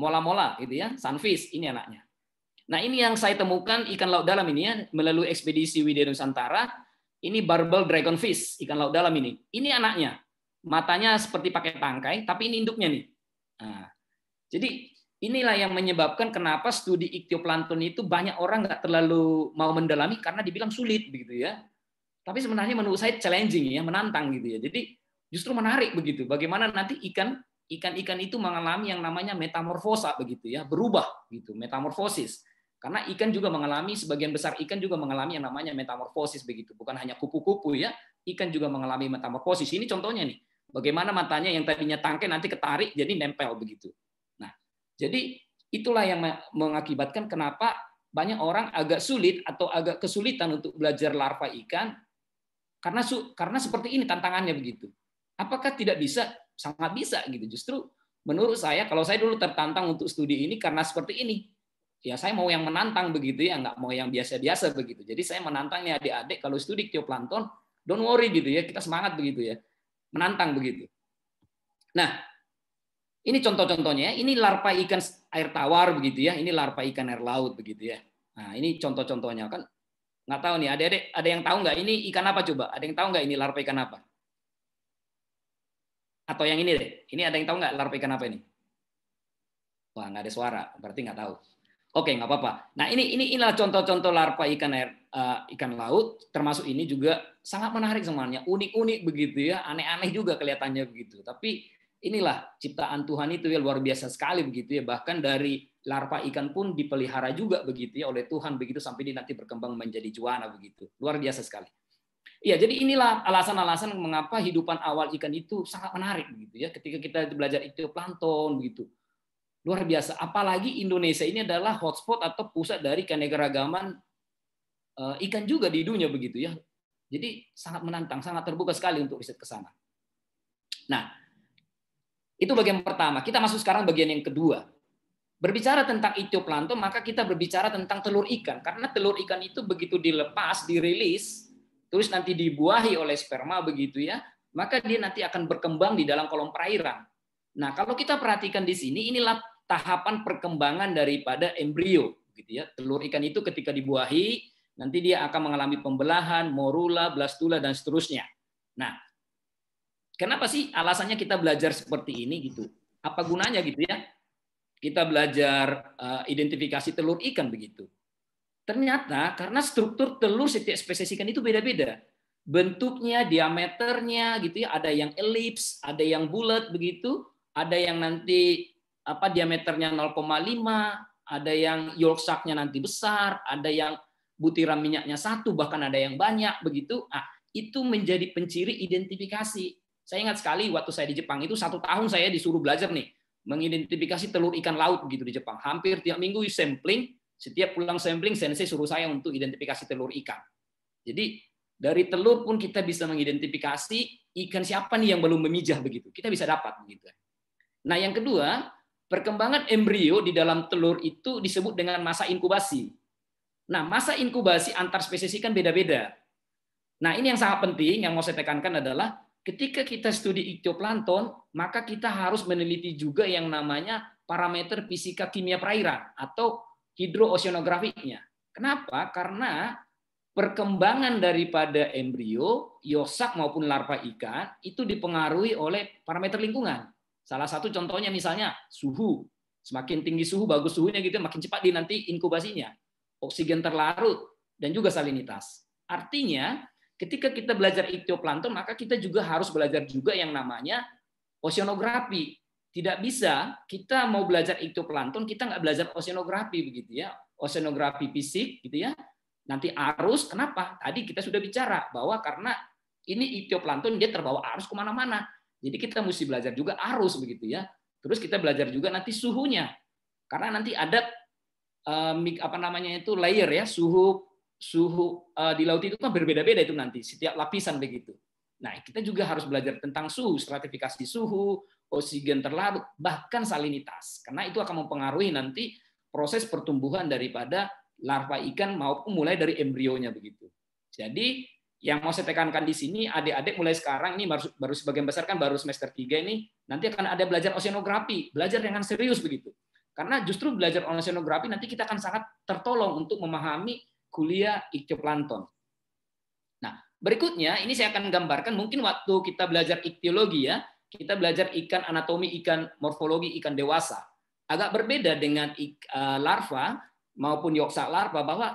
Mola-mola gitu ya, sunfish ini anaknya. Nah, ini yang saya temukan ikan laut dalam ini ya, melalui ekspedisi Widya Nusantara, ini barbel dragonfish, ikan laut dalam ini. Ini anaknya matanya seperti pakai tangkai, tapi ini induknya nih. Nah, jadi inilah yang menyebabkan kenapa studi iktioplankton itu banyak orang nggak terlalu mau mendalami karena dibilang sulit begitu ya. Tapi sebenarnya menurut saya challenging ya, menantang gitu ya. Jadi justru menarik begitu. Bagaimana nanti ikan ikan-ikan itu mengalami yang namanya metamorfosa begitu ya, berubah gitu, metamorfosis. Karena ikan juga mengalami sebagian besar ikan juga mengalami yang namanya metamorfosis begitu, bukan hanya kupu-kupu ya, ikan juga mengalami metamorfosis. Ini contohnya nih. Bagaimana matanya yang tadinya tangke nanti ketarik jadi nempel begitu. Nah, jadi itulah yang mengakibatkan kenapa banyak orang agak sulit atau agak kesulitan untuk belajar larva ikan karena karena seperti ini tantangannya begitu. Apakah tidak bisa? Sangat bisa gitu. Justru menurut saya kalau saya dulu tertantang untuk studi ini karena seperti ini ya saya mau yang menantang begitu ya nggak mau yang biasa-biasa begitu jadi saya menantang nih adik-adik kalau studi tioplankton don't worry gitu ya kita semangat begitu ya menantang begitu. Nah, ini contoh-contohnya. Ya. Ini larpa ikan air tawar begitu ya. Ini larpa ikan air laut begitu ya. Nah, ini contoh-contohnya kan. Nggak tahu nih, Ada adik ada yang tahu nggak ini ikan apa coba? Ada yang tahu nggak ini larpa ikan apa? Atau yang ini deh. Ini ada yang tahu nggak Larpa ikan apa ini? Wah, nggak ada suara. Berarti nggak tahu. Oke, nggak apa-apa. Nah, ini ini inilah contoh-contoh larpa ikan air uh, ikan laut, termasuk ini juga sangat menarik semuanya, unik-unik begitu ya, aneh-aneh juga kelihatannya begitu. Tapi inilah ciptaan Tuhan itu ya luar biasa sekali begitu ya, bahkan dari larva ikan pun dipelihara juga begitu ya oleh Tuhan begitu sampai dia nanti berkembang menjadi juana begitu. Luar biasa sekali. iya jadi inilah alasan-alasan mengapa hidupan awal ikan itu sangat menarik begitu ya. Ketika kita belajar itu plankton begitu. Luar biasa. Apalagi Indonesia ini adalah hotspot atau pusat dari keanekaragaman Eh, ikan juga di dunia begitu ya. Jadi sangat menantang, sangat terbuka sekali untuk riset ke sana. Nah, itu bagian pertama. Kita masuk sekarang bagian yang kedua. Berbicara tentang itoplankton, maka kita berbicara tentang telur ikan. Karena telur ikan itu begitu dilepas, dirilis, terus nanti dibuahi oleh sperma begitu ya, maka dia nanti akan berkembang di dalam kolom perairan. Nah, kalau kita perhatikan di sini, inilah tahapan perkembangan daripada embrio, gitu ya. Telur ikan itu ketika dibuahi, nanti dia akan mengalami pembelahan, morula, blastula dan seterusnya. Nah, kenapa sih alasannya kita belajar seperti ini gitu? Apa gunanya gitu ya? Kita belajar uh, identifikasi telur ikan begitu. Ternyata karena struktur telur setiap spesies ikan itu beda-beda. Bentuknya, diameternya gitu ya, ada yang elips, ada yang bulat begitu, ada yang nanti apa diameternya 0,5, ada yang yolk nanti besar, ada yang butiran minyaknya satu, bahkan ada yang banyak begitu. nah, itu menjadi penciri identifikasi. Saya ingat sekali waktu saya di Jepang itu satu tahun saya disuruh belajar nih mengidentifikasi telur ikan laut begitu di Jepang. Hampir tiap minggu sampling, setiap pulang sampling sensei suruh saya untuk identifikasi telur ikan. Jadi dari telur pun kita bisa mengidentifikasi ikan siapa nih yang belum memijah begitu. Kita bisa dapat begitu. Nah, yang kedua, perkembangan embrio di dalam telur itu disebut dengan masa inkubasi. Nah, masa inkubasi antar spesies ikan beda-beda. Nah, ini yang sangat penting yang mau saya tekankan adalah ketika kita studi iktoplankton, maka kita harus meneliti juga yang namanya parameter fisika kimia perairan atau hidrooceanografiknya. Kenapa? Karena perkembangan daripada embrio, yosak maupun larva ikan itu dipengaruhi oleh parameter lingkungan. Salah satu contohnya misalnya suhu. Semakin tinggi suhu, bagus suhunya gitu, makin cepat di nanti inkubasinya oksigen terlarut, dan juga salinitas. Artinya, ketika kita belajar ikhtioplankton, maka kita juga harus belajar juga yang namanya oceanografi. Tidak bisa kita mau belajar ikhtioplankton, kita nggak belajar oceanografi begitu ya. Oceanografi fisik gitu ya. Nanti arus, kenapa? Tadi kita sudah bicara bahwa karena ini ikhtioplankton dia terbawa arus kemana-mana. Jadi kita mesti belajar juga arus begitu ya. Terus kita belajar juga nanti suhunya. Karena nanti ada uh, apa namanya itu layer ya suhu suhu uh, di laut itu kan berbeda-beda itu nanti setiap lapisan begitu. Nah kita juga harus belajar tentang suhu, stratifikasi suhu, oksigen terlarut, bahkan salinitas karena itu akan mempengaruhi nanti proses pertumbuhan daripada larva ikan maupun mulai dari embrionya begitu. Jadi yang mau saya tekankan di sini adik-adik mulai sekarang ini baru, baru sebagian besar kan baru semester 3 ini nanti akan ada belajar oceanografi, belajar dengan serius begitu. Karena justru belajar oceanografi nanti kita akan sangat tertolong untuk memahami kuliah ikhtioplankton. Nah, berikutnya ini saya akan gambarkan mungkin waktu kita belajar iktiologi ya, kita belajar ikan anatomi ikan, morfologi ikan dewasa. Agak berbeda dengan eh, larva maupun yoksa larva bahwa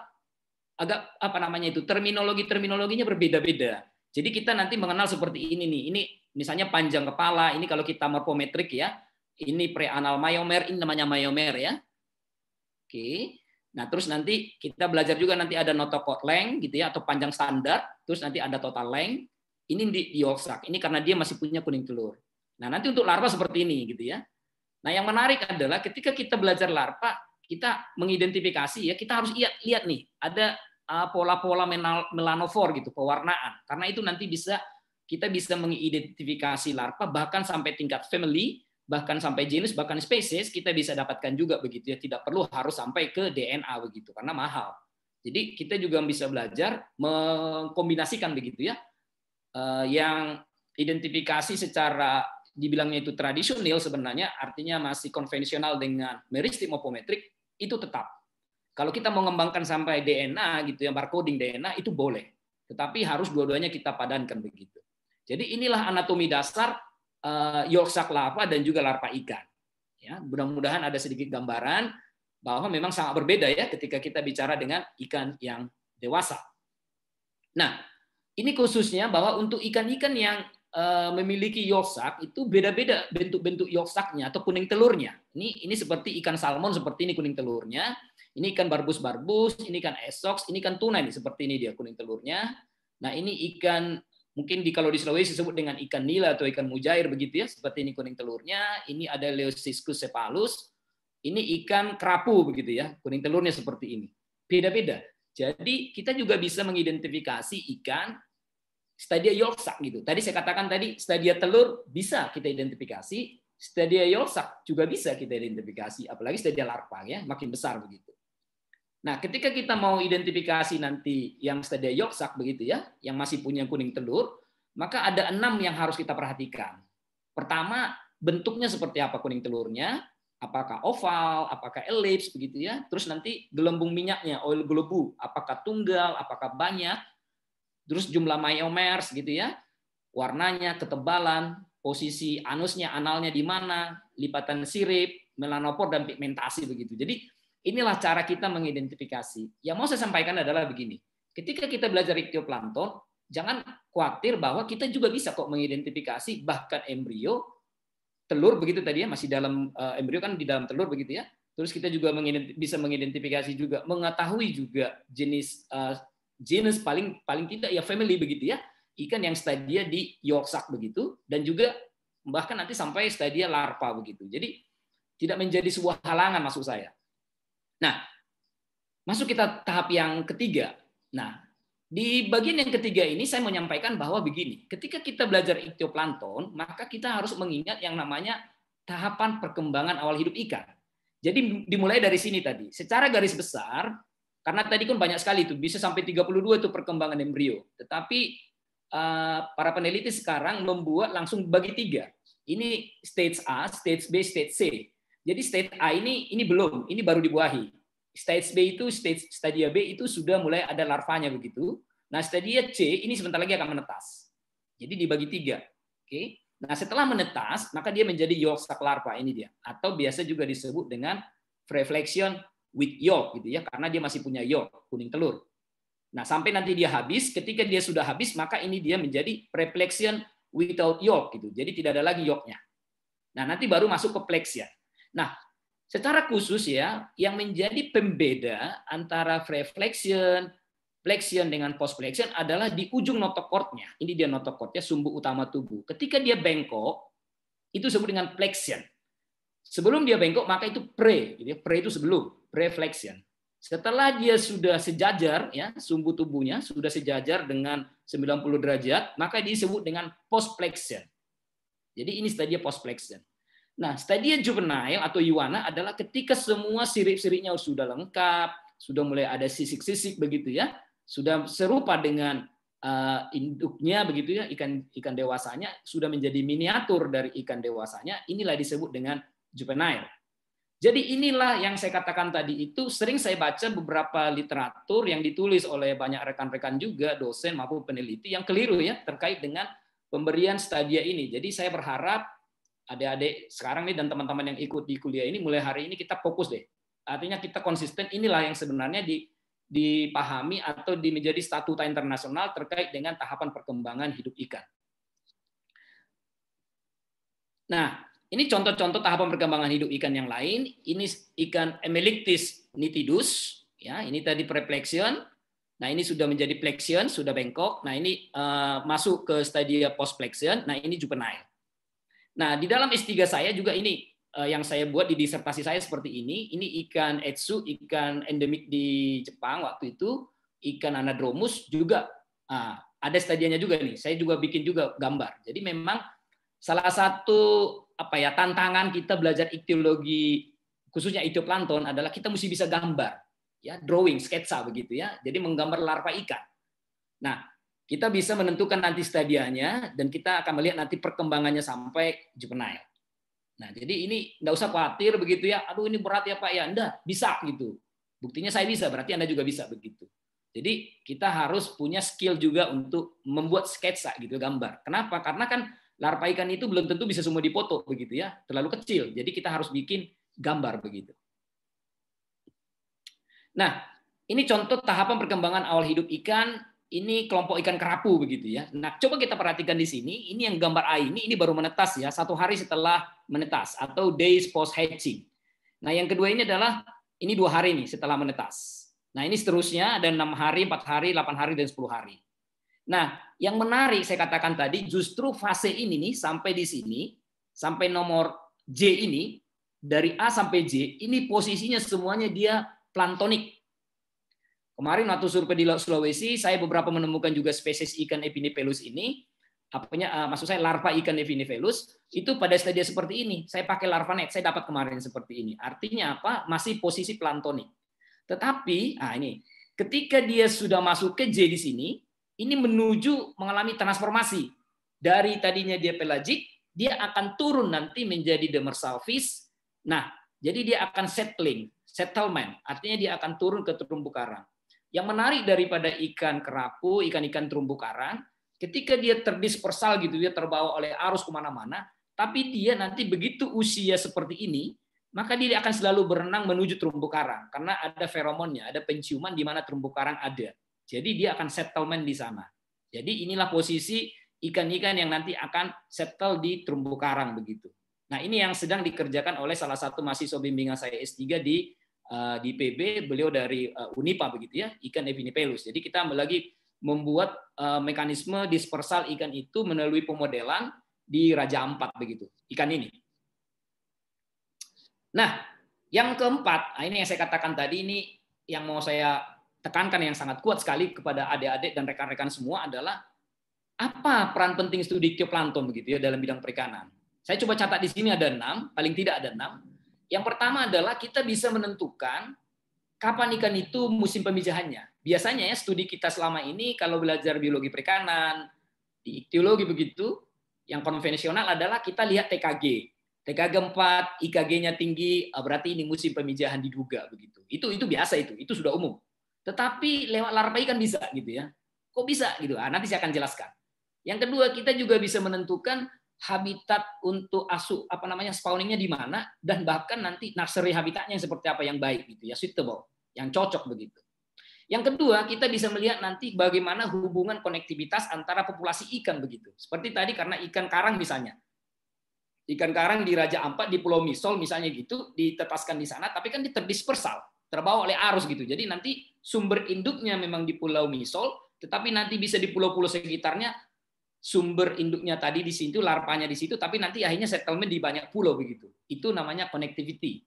agak apa namanya itu terminologi-terminologinya berbeda-beda. Jadi kita nanti mengenal seperti ini nih. Ini misalnya panjang kepala, ini kalau kita morfometrik ya. Ini preanal mayomer, ini namanya mayomer ya. Oke. Nah, terus nanti kita belajar juga nanti ada notokot leng, gitu ya atau panjang standar, terus nanti ada total leng, Ini di dioksak. Ini karena dia masih punya kuning telur. Nah, nanti untuk larva seperti ini gitu ya. Nah, yang menarik adalah ketika kita belajar larva, kita mengidentifikasi ya, kita harus lihat lihat nih, ada uh, pola-pola melanofor gitu, pewarnaan. Karena itu nanti bisa kita bisa mengidentifikasi larva bahkan sampai tingkat family bahkan sampai jenis bahkan spesies kita bisa dapatkan juga begitu ya tidak perlu harus sampai ke DNA begitu karena mahal jadi kita juga bisa belajar mengkombinasikan begitu ya eh, yang identifikasi secara dibilangnya itu tradisional sebenarnya artinya masih konvensional dengan meristik maupun itu tetap kalau kita mengembangkan sampai DNA gitu ya barcoding DNA itu boleh tetapi harus dua-duanya kita padankan begitu jadi inilah anatomi dasar Eh, yolksak kelapa dan juga larva ikan. Ya, mudah-mudahan ada sedikit gambaran bahwa memang sangat berbeda ya ketika kita bicara dengan ikan yang dewasa. Nah, ini khususnya bahwa untuk ikan-ikan yang eh, memiliki yolksak itu beda-beda bentuk-bentuk yolksaknya atau kuning telurnya. Ini ini seperti ikan salmon seperti ini kuning telurnya. Ini ikan barbus-barbus, ini ikan esox, ini ikan tuna ini seperti ini dia kuning telurnya. Nah, ini ikan Mungkin di kalau di Sulawesi disebut dengan ikan nila atau ikan mujair begitu ya, seperti ini kuning telurnya, ini ada leosiscus sepalus, ini ikan kerapu begitu ya, kuning telurnya seperti ini. Beda-beda. Jadi kita juga bisa mengidentifikasi ikan stadia yolsak gitu. Tadi saya katakan tadi stadia telur bisa kita identifikasi, stadia yolsak juga bisa kita identifikasi, apalagi stadia larva ya, makin besar begitu. Nah, ketika kita mau identifikasi nanti yang stadia yoksak begitu ya, yang masih punya kuning telur, maka ada enam yang harus kita perhatikan. Pertama, bentuknya seperti apa kuning telurnya, apakah oval, apakah elips begitu ya. Terus nanti gelembung minyaknya, oil globu, apakah tunggal, apakah banyak. Terus jumlah myomers gitu ya. Warnanya, ketebalan, posisi anusnya, analnya di mana, lipatan sirip, melanopor dan pigmentasi begitu. Jadi Inilah cara kita mengidentifikasi. Yang mau saya sampaikan adalah begini. Ketika kita belajar ikhtioplankton, jangan khawatir bahwa kita juga bisa kok mengidentifikasi bahkan embrio telur begitu tadi ya masih dalam eh, embrio kan di dalam telur begitu ya. Terus kita juga bisa mengidentifikasi juga mengetahui juga jenis jenis eh, paling paling tidak ya family begitu ya ikan yang stadia di yoxak begitu dan juga bahkan nanti sampai stadia larva begitu. Jadi tidak menjadi sebuah halangan maksud saya. Nah, masuk kita tahap yang ketiga. Nah, di bagian yang ketiga ini saya menyampaikan bahwa begini, ketika kita belajar ikhtioplankton, maka kita harus mengingat yang namanya tahapan perkembangan awal hidup ikan. Jadi dimulai dari sini tadi. Secara garis besar, karena tadi kan banyak sekali itu, bisa sampai 32 itu perkembangan embrio. Tetapi eh, para peneliti sekarang membuat langsung bagi tiga. Ini stage A, stage B, stage C. Jadi state A ini ini belum, ini baru dibuahi. Stage B itu stage stadia B itu sudah mulai ada larvanya begitu. Nah, stadia C ini sebentar lagi akan menetas. Jadi dibagi tiga. Oke. Okay? Nah, setelah menetas, maka dia menjadi yolk sac larva ini dia atau biasa juga disebut dengan reflection with yolk gitu ya karena dia masih punya yolk kuning telur. Nah, sampai nanti dia habis, ketika dia sudah habis maka ini dia menjadi reflection without yolk gitu. Jadi tidak ada lagi yolknya. Nah, nanti baru masuk ke plexia. Nah, secara khusus ya, yang menjadi pembeda antara reflection, flexion dengan post flexion adalah di ujung notokordnya. Ini dia notokordnya, sumbu utama tubuh. Ketika dia bengkok, itu disebut dengan flexion. Sebelum dia bengkok, maka itu pre. Jadi gitu ya. pre itu sebelum, pre-flexion. Setelah dia sudah sejajar, ya sumbu tubuhnya sudah sejajar dengan 90 derajat, maka disebut dengan post flexion. Jadi ini tadi post flexion. Nah, stadia juvenile atau iwana adalah ketika semua sirip-siripnya sudah lengkap, sudah mulai ada sisik-sisik begitu ya, sudah serupa dengan uh, induknya begitu ya, ikan ikan dewasanya sudah menjadi miniatur dari ikan dewasanya, inilah disebut dengan juvenile. Jadi inilah yang saya katakan tadi itu sering saya baca beberapa literatur yang ditulis oleh banyak rekan-rekan juga dosen maupun peneliti yang keliru ya terkait dengan pemberian stadia ini. Jadi saya berharap adik-adik sekarang nih dan teman-teman yang ikut di kuliah ini mulai hari ini kita fokus deh. Artinya kita konsisten inilah yang sebenarnya di, dipahami atau menjadi statuta internasional terkait dengan tahapan perkembangan hidup ikan. Nah, ini contoh-contoh tahapan perkembangan hidup ikan yang lain. Ini ikan Emelictis nitidus, ya. Ini tadi preplexion. Nah, ini sudah menjadi plexion, sudah bengkok. Nah, ini uh, masuk ke stadia postplexion. Nah, ini juvenile. Nah, di dalam S3 saya juga ini eh, yang saya buat di disertasi saya seperti ini. Ini ikan etsu, ikan endemik di Jepang waktu itu, ikan anadromus juga. Nah, ada stadiannya juga nih. Saya juga bikin juga gambar. Jadi memang salah satu apa ya tantangan kita belajar ikteologi khususnya itoplankton adalah kita mesti bisa gambar, ya drawing, sketsa begitu ya. Jadi menggambar larva ikan. Nah, kita bisa menentukan nanti stadianya dan kita akan melihat nanti perkembangannya sampai juvenile. Nah, jadi ini nggak usah khawatir begitu ya. Aduh ini berat ya Pak ya. Anda bisa gitu. Buktinya saya bisa, berarti Anda juga bisa begitu. Jadi kita harus punya skill juga untuk membuat sketsa gitu gambar. Kenapa? Karena kan larva ikan itu belum tentu bisa semua dipoto begitu ya, terlalu kecil. Jadi kita harus bikin gambar begitu. Nah, ini contoh tahapan perkembangan awal hidup ikan ini kelompok ikan kerapu begitu ya. Nah, coba kita perhatikan di sini, ini yang gambar A ini, ini baru menetas ya, satu hari setelah menetas atau days post hatching. Nah, yang kedua ini adalah ini dua hari nih setelah menetas. Nah, ini seterusnya ada enam hari, empat hari, delapan hari, dan sepuluh hari. Nah, yang menarik saya katakan tadi justru fase ini nih sampai di sini, sampai nomor J ini, dari A sampai J, ini posisinya semuanya dia plantonik Kemarin waktu survei di Sulawesi, saya beberapa menemukan juga spesies ikan Epinephelus ini. Apanya, uh, maksud saya larva ikan Epinephelus itu pada stadia seperti ini. Saya pakai larva net, saya dapat kemarin seperti ini. Artinya apa? Masih posisi plantonik. Tetapi, ah ini, ketika dia sudah masuk ke J di sini, ini menuju mengalami transformasi. Dari tadinya dia pelagik, dia akan turun nanti menjadi demersal fish. Nah, jadi dia akan settling, settlement. Artinya dia akan turun ke terumbu karang. Yang menarik daripada ikan kerapu, ikan-ikan terumbu karang, ketika dia terdispersal gitu, dia terbawa oleh arus kemana-mana, tapi dia nanti begitu usia seperti ini, maka dia akan selalu berenang menuju terumbu karang karena ada feromonnya, ada penciuman di mana terumbu karang ada. Jadi dia akan settlement di sana. Jadi inilah posisi ikan-ikan yang nanti akan settle di terumbu karang begitu. Nah, ini yang sedang dikerjakan oleh salah satu mahasiswa bimbingan saya S3 di Eh, di PB, beliau dari uh, Unipa begitu ya, ikan Evinipelus. Jadi kita lagi membuat uh, mekanisme dispersal ikan itu melalui pemodelan di Raja Ampat begitu, ikan ini. Nah, yang keempat, ah, ini yang saya katakan tadi ini yang mau saya tekankan yang sangat kuat sekali kepada adik-adik dan rekan-rekan semua adalah apa peran penting studi keplanton begitu ya dalam bidang perikanan. Saya coba catat di sini ada enam, paling tidak ada enam. Yang pertama adalah kita bisa menentukan kapan ikan itu musim pemijahannya. Biasanya ya studi kita selama ini kalau belajar biologi perikanan, di iktiologi begitu, yang konvensional adalah kita lihat TKG. TKG 4, IKG-nya tinggi, ah, berarti ini musim pemijahan diduga begitu. Itu itu biasa itu, itu sudah umum. Tetapi lewat larva ikan bisa gitu ya. Kok bisa gitu? Ah, nanti saya akan jelaskan. Yang kedua, kita juga bisa menentukan habitat untuk asu apa namanya spawningnya di mana dan bahkan nanti nursery habitatnya seperti apa yang baik gitu ya suitable yang cocok begitu. Yang kedua kita bisa melihat nanti bagaimana hubungan konektivitas antara populasi ikan begitu. Seperti tadi karena ikan karang misalnya ikan karang di Raja Ampat di Pulau Misol misalnya gitu ditetaskan di sana tapi kan terdispersal terbawa oleh arus gitu jadi nanti sumber induknya memang di Pulau Misol tetapi nanti bisa di pulau-pulau sekitarnya sumber induknya tadi di situ, larpanya di situ, tapi nanti akhirnya settlement di banyak pulau begitu. Itu namanya connectivity.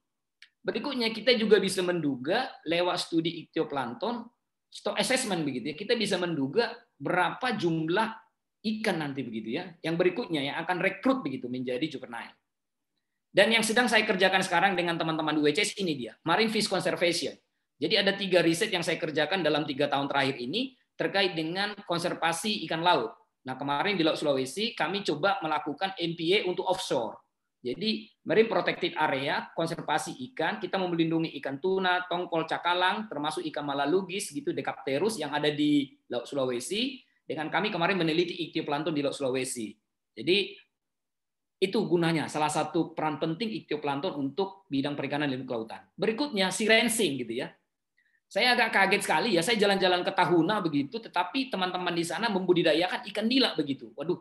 Berikutnya kita juga bisa menduga lewat studi ikhtioplankton stock assessment begitu ya. Kita bisa menduga berapa jumlah ikan nanti begitu ya. Yang berikutnya yang akan rekrut begitu menjadi juvenile. Dan yang sedang saya kerjakan sekarang dengan teman-teman UHS ini dia, Marine Fish Conservation. Jadi ada tiga riset yang saya kerjakan dalam tiga tahun terakhir ini terkait dengan konservasi ikan laut. Nah kemarin di Laut Sulawesi kami coba melakukan MPA untuk offshore. Jadi marine protected area, konservasi ikan, kita mau melindungi ikan tuna, tongkol, cakalang, termasuk ikan malalugis gitu, dekapterus yang ada di Laut Sulawesi. Dengan kami kemarin meneliti iktioplankton di Laut Sulawesi. Jadi itu gunanya salah satu peran penting iktioplankton untuk bidang perikanan dan kelautan. Berikutnya si rensing gitu ya. Saya agak kaget sekali ya, saya jalan-jalan ke Tahuna begitu, tetapi teman-teman di sana membudidayakan ikan nila begitu. Waduh,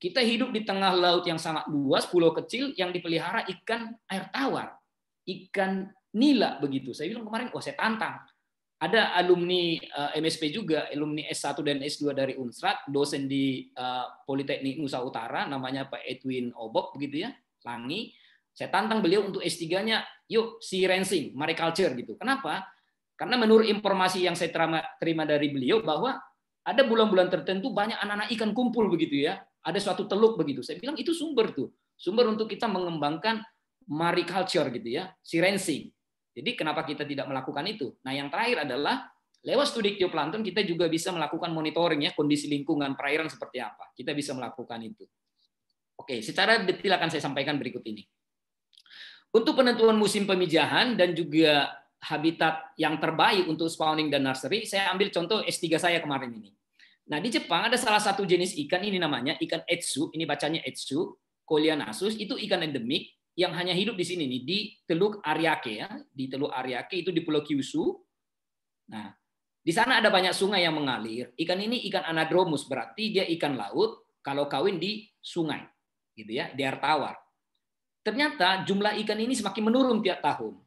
kita hidup di tengah laut yang sangat luas, pulau kecil yang dipelihara ikan air tawar, ikan nila begitu. Saya bilang kemarin, wah oh, saya tantang. Ada alumni eh, MSP juga, alumni S1 dan S2 dari Unsrat, dosen di eh, Politeknik Nusa Utara, namanya Pak Edwin Obok begitu ya, Langi. Saya tantang beliau untuk S3-nya, yuk si rensing, mariculture gitu. Kenapa? Karena menurut informasi yang saya terima, terima dari beliau bahwa ada bulan-bulan tertentu banyak anak-anak ikan kumpul begitu ya. Ada suatu teluk begitu. Saya bilang itu sumber tuh. Sumber untuk kita mengembangkan mariculture gitu ya, sirensing. Jadi kenapa kita tidak melakukan itu? Nah, yang terakhir adalah lewat studi geoplankton kita juga bisa melakukan monitoring ya kondisi lingkungan perairan seperti apa. Kita bisa melakukan itu. Oke, secara detail akan saya sampaikan berikut ini. Untuk penentuan musim pemijahan dan juga habitat yang terbaik untuk spawning dan nursery, saya ambil contoh S3 saya kemarin ini. Nah, di Jepang ada salah satu jenis ikan ini namanya ikan etsu, ini bacanya etsu, Coelianasus, itu ikan endemik yang hanya hidup di sini nih di Teluk Ariake ya, di Teluk Ariake itu di Pulau Kyushu. Nah, di sana ada banyak sungai yang mengalir. Ikan ini ikan anadromus, berarti dia ikan laut kalau kawin di sungai, gitu ya, di air tawar. Ternyata jumlah ikan ini semakin menurun tiap tahun.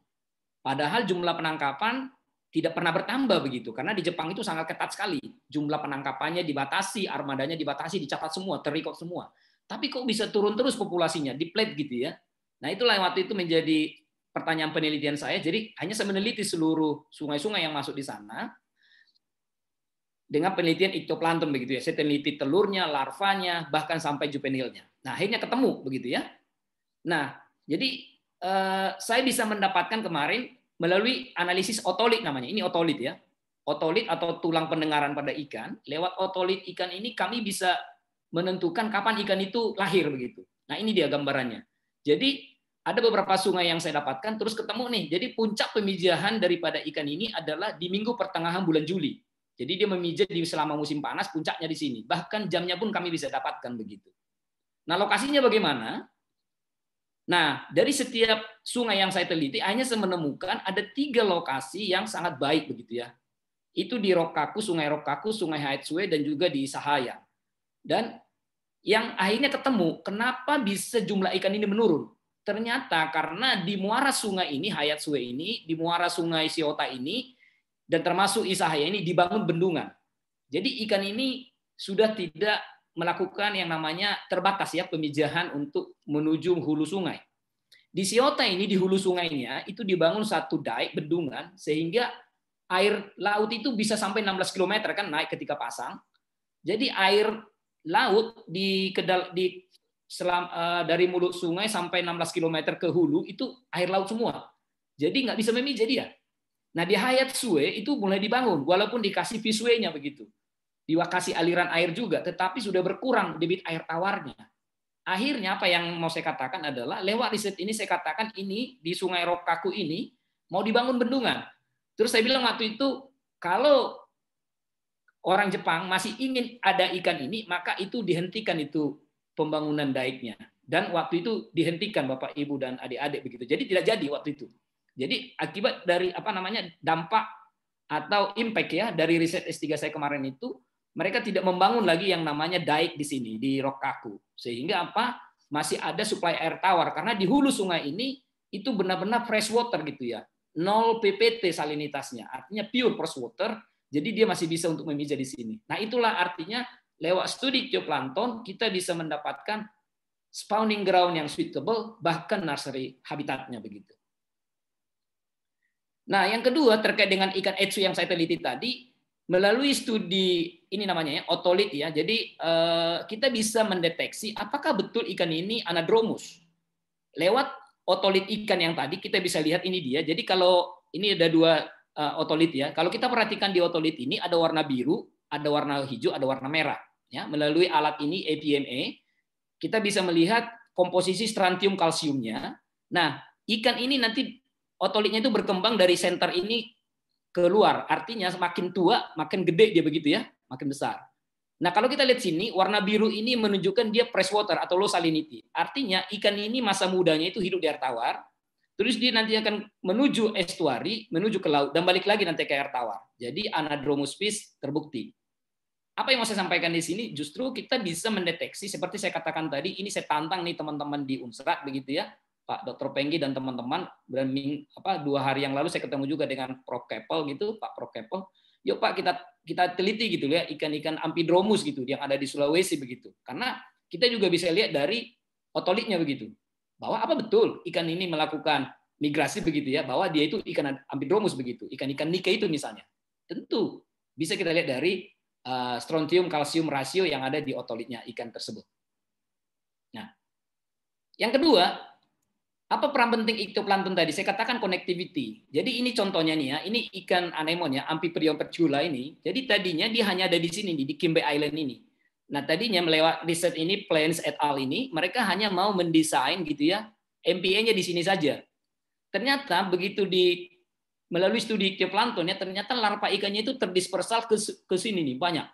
Padahal jumlah penangkapan tidak pernah bertambah begitu karena di Jepang itu sangat ketat sekali jumlah penangkapannya dibatasi armadanya dibatasi dicatat semua terikot semua tapi kok bisa turun terus populasinya di plate gitu ya nah itu yang waktu itu menjadi pertanyaan penelitian saya jadi hanya saya meneliti seluruh sungai-sungai yang masuk di sana dengan penelitian iktoplankton begitu ya saya teliti telurnya larvanya bahkan sampai juvenilnya nah akhirnya ketemu begitu ya nah jadi Eh, saya bisa mendapatkan kemarin melalui analisis otolit namanya. Ini otolit ya. Otolit atau tulang pendengaran pada ikan. Lewat otolit ikan ini kami bisa menentukan kapan ikan itu lahir begitu. Nah ini dia gambarannya. Jadi ada beberapa sungai yang saya dapatkan terus ketemu nih. Jadi puncak pemijahan daripada ikan ini adalah di minggu pertengahan bulan Juli. Jadi dia memijah di selama musim panas puncaknya di sini. Bahkan jamnya pun kami bisa dapatkan begitu. Nah lokasinya bagaimana? Nah, dari setiap sungai yang saya teliti, hanya saya menemukan ada tiga lokasi yang sangat baik begitu ya. Itu di Rokaku, Sungai Rokaku, Sungai Haitsue, dan juga di Sahaya. Dan yang akhirnya ketemu, kenapa bisa jumlah ikan ini menurun? Ternyata karena di muara sungai ini, Hayatsue ini, di muara sungai Siota ini, dan termasuk Isahaya ini dibangun bendungan. Jadi ikan ini sudah tidak melakukan yang namanya terbatas ya pemijahan untuk menuju hulu sungai. Di Siota ini di hulu sungainya itu dibangun satu daik bendungan sehingga air laut itu bisa sampai 16 km kan naik ketika pasang. Jadi air laut di kedal di selam, uh, dari mulut sungai sampai 16 km ke hulu itu air laut semua. Jadi nggak bisa memijah dia. Nah di Hayat Sue itu mulai dibangun walaupun dikasih visuenya begitu. Diwakasi aliran air juga, tetapi sudah berkurang debit air tawarnya. Akhirnya apa yang mau saya katakan adalah lewat riset ini saya katakan ini di Sungai Rokaku ini mau dibangun bendungan. Terus saya bilang waktu itu kalau orang Jepang masih ingin ada ikan ini maka itu dihentikan itu pembangunan daiknya dan waktu itu dihentikan Bapak Ibu dan adik-adik begitu. Jadi tidak jadi waktu itu. Jadi akibat dari apa namanya dampak atau impact ya dari riset S3 saya kemarin itu mereka tidak membangun lagi yang namanya daik di sini di Rokaku. Sehingga apa? Masih ada suplai air tawar karena di hulu sungai ini itu benar-benar fresh water gitu ya. 0 ppt salinitasnya, artinya pure fresh water. Jadi dia masih bisa untuk memijah di sini. Nah, itulah artinya lewat studi geoplankton kita bisa mendapatkan spawning ground yang suitable bahkan nursery habitatnya begitu. Nah, yang kedua terkait dengan ikan etsu yang saya teliti tadi, melalui studi ini namanya ya, otolit ya. Jadi uh, kita bisa mendeteksi apakah betul ikan ini anadromus. Lewat otolit ikan yang tadi kita bisa lihat ini dia. Jadi kalau ini ada dua uh, eh, otolit ya. Kalau kita perhatikan di otolit ini ada warna biru, ada warna hijau, ada warna merah ya. Melalui alat ini APMA kita bisa melihat komposisi strontium kalsiumnya. Nah, ikan ini nanti otolitnya itu berkembang dari center ini keluar. Artinya semakin tua, makin gede dia begitu ya, makin besar. Nah, kalau kita lihat sini, warna biru ini menunjukkan dia fresh water atau low salinity. Artinya ikan ini masa mudanya itu hidup di air tawar, terus dia nanti akan menuju estuari, menuju ke laut, dan balik lagi nanti ke air tawar. Jadi anadromous fish terbukti. Apa yang mau saya sampaikan di sini, justru kita bisa mendeteksi, seperti saya katakan tadi, ini saya tantang nih teman-teman di UNSRAT, begitu ya, Pak Dr. Penggi dan teman-teman apa dua hari yang lalu saya ketemu juga dengan Prof. kepel gitu, Pak Prof. kepel Yuk Pak kita kita teliti gitu ya ikan-ikan ampidromus gitu yang ada di Sulawesi begitu. Karena kita juga bisa lihat dari otolitnya begitu. Bahwa apa betul ikan ini melakukan migrasi begitu ya, bahwa dia itu ikan ampidromus begitu, ikan-ikan nike itu misalnya. Tentu bisa kita lihat dari uh, strontium kalsium rasio yang ada di otolitnya ikan tersebut. Nah, yang kedua, apa peran penting ektoplankton tadi? Saya katakan connectivity. Jadi ini contohnya nih ya, ini ikan anemon anemonnya Amphiprion percula ini. Jadi tadinya dia hanya ada di sini di Kimbe Island ini. Nah, tadinya melewati riset ini Plans et al ini, mereka hanya mau mendesain gitu ya, MPA-nya di sini saja. Ternyata begitu di melalui studi ektoplankton ya ternyata larva ikannya itu terdispersal ke ke sini nih banyak.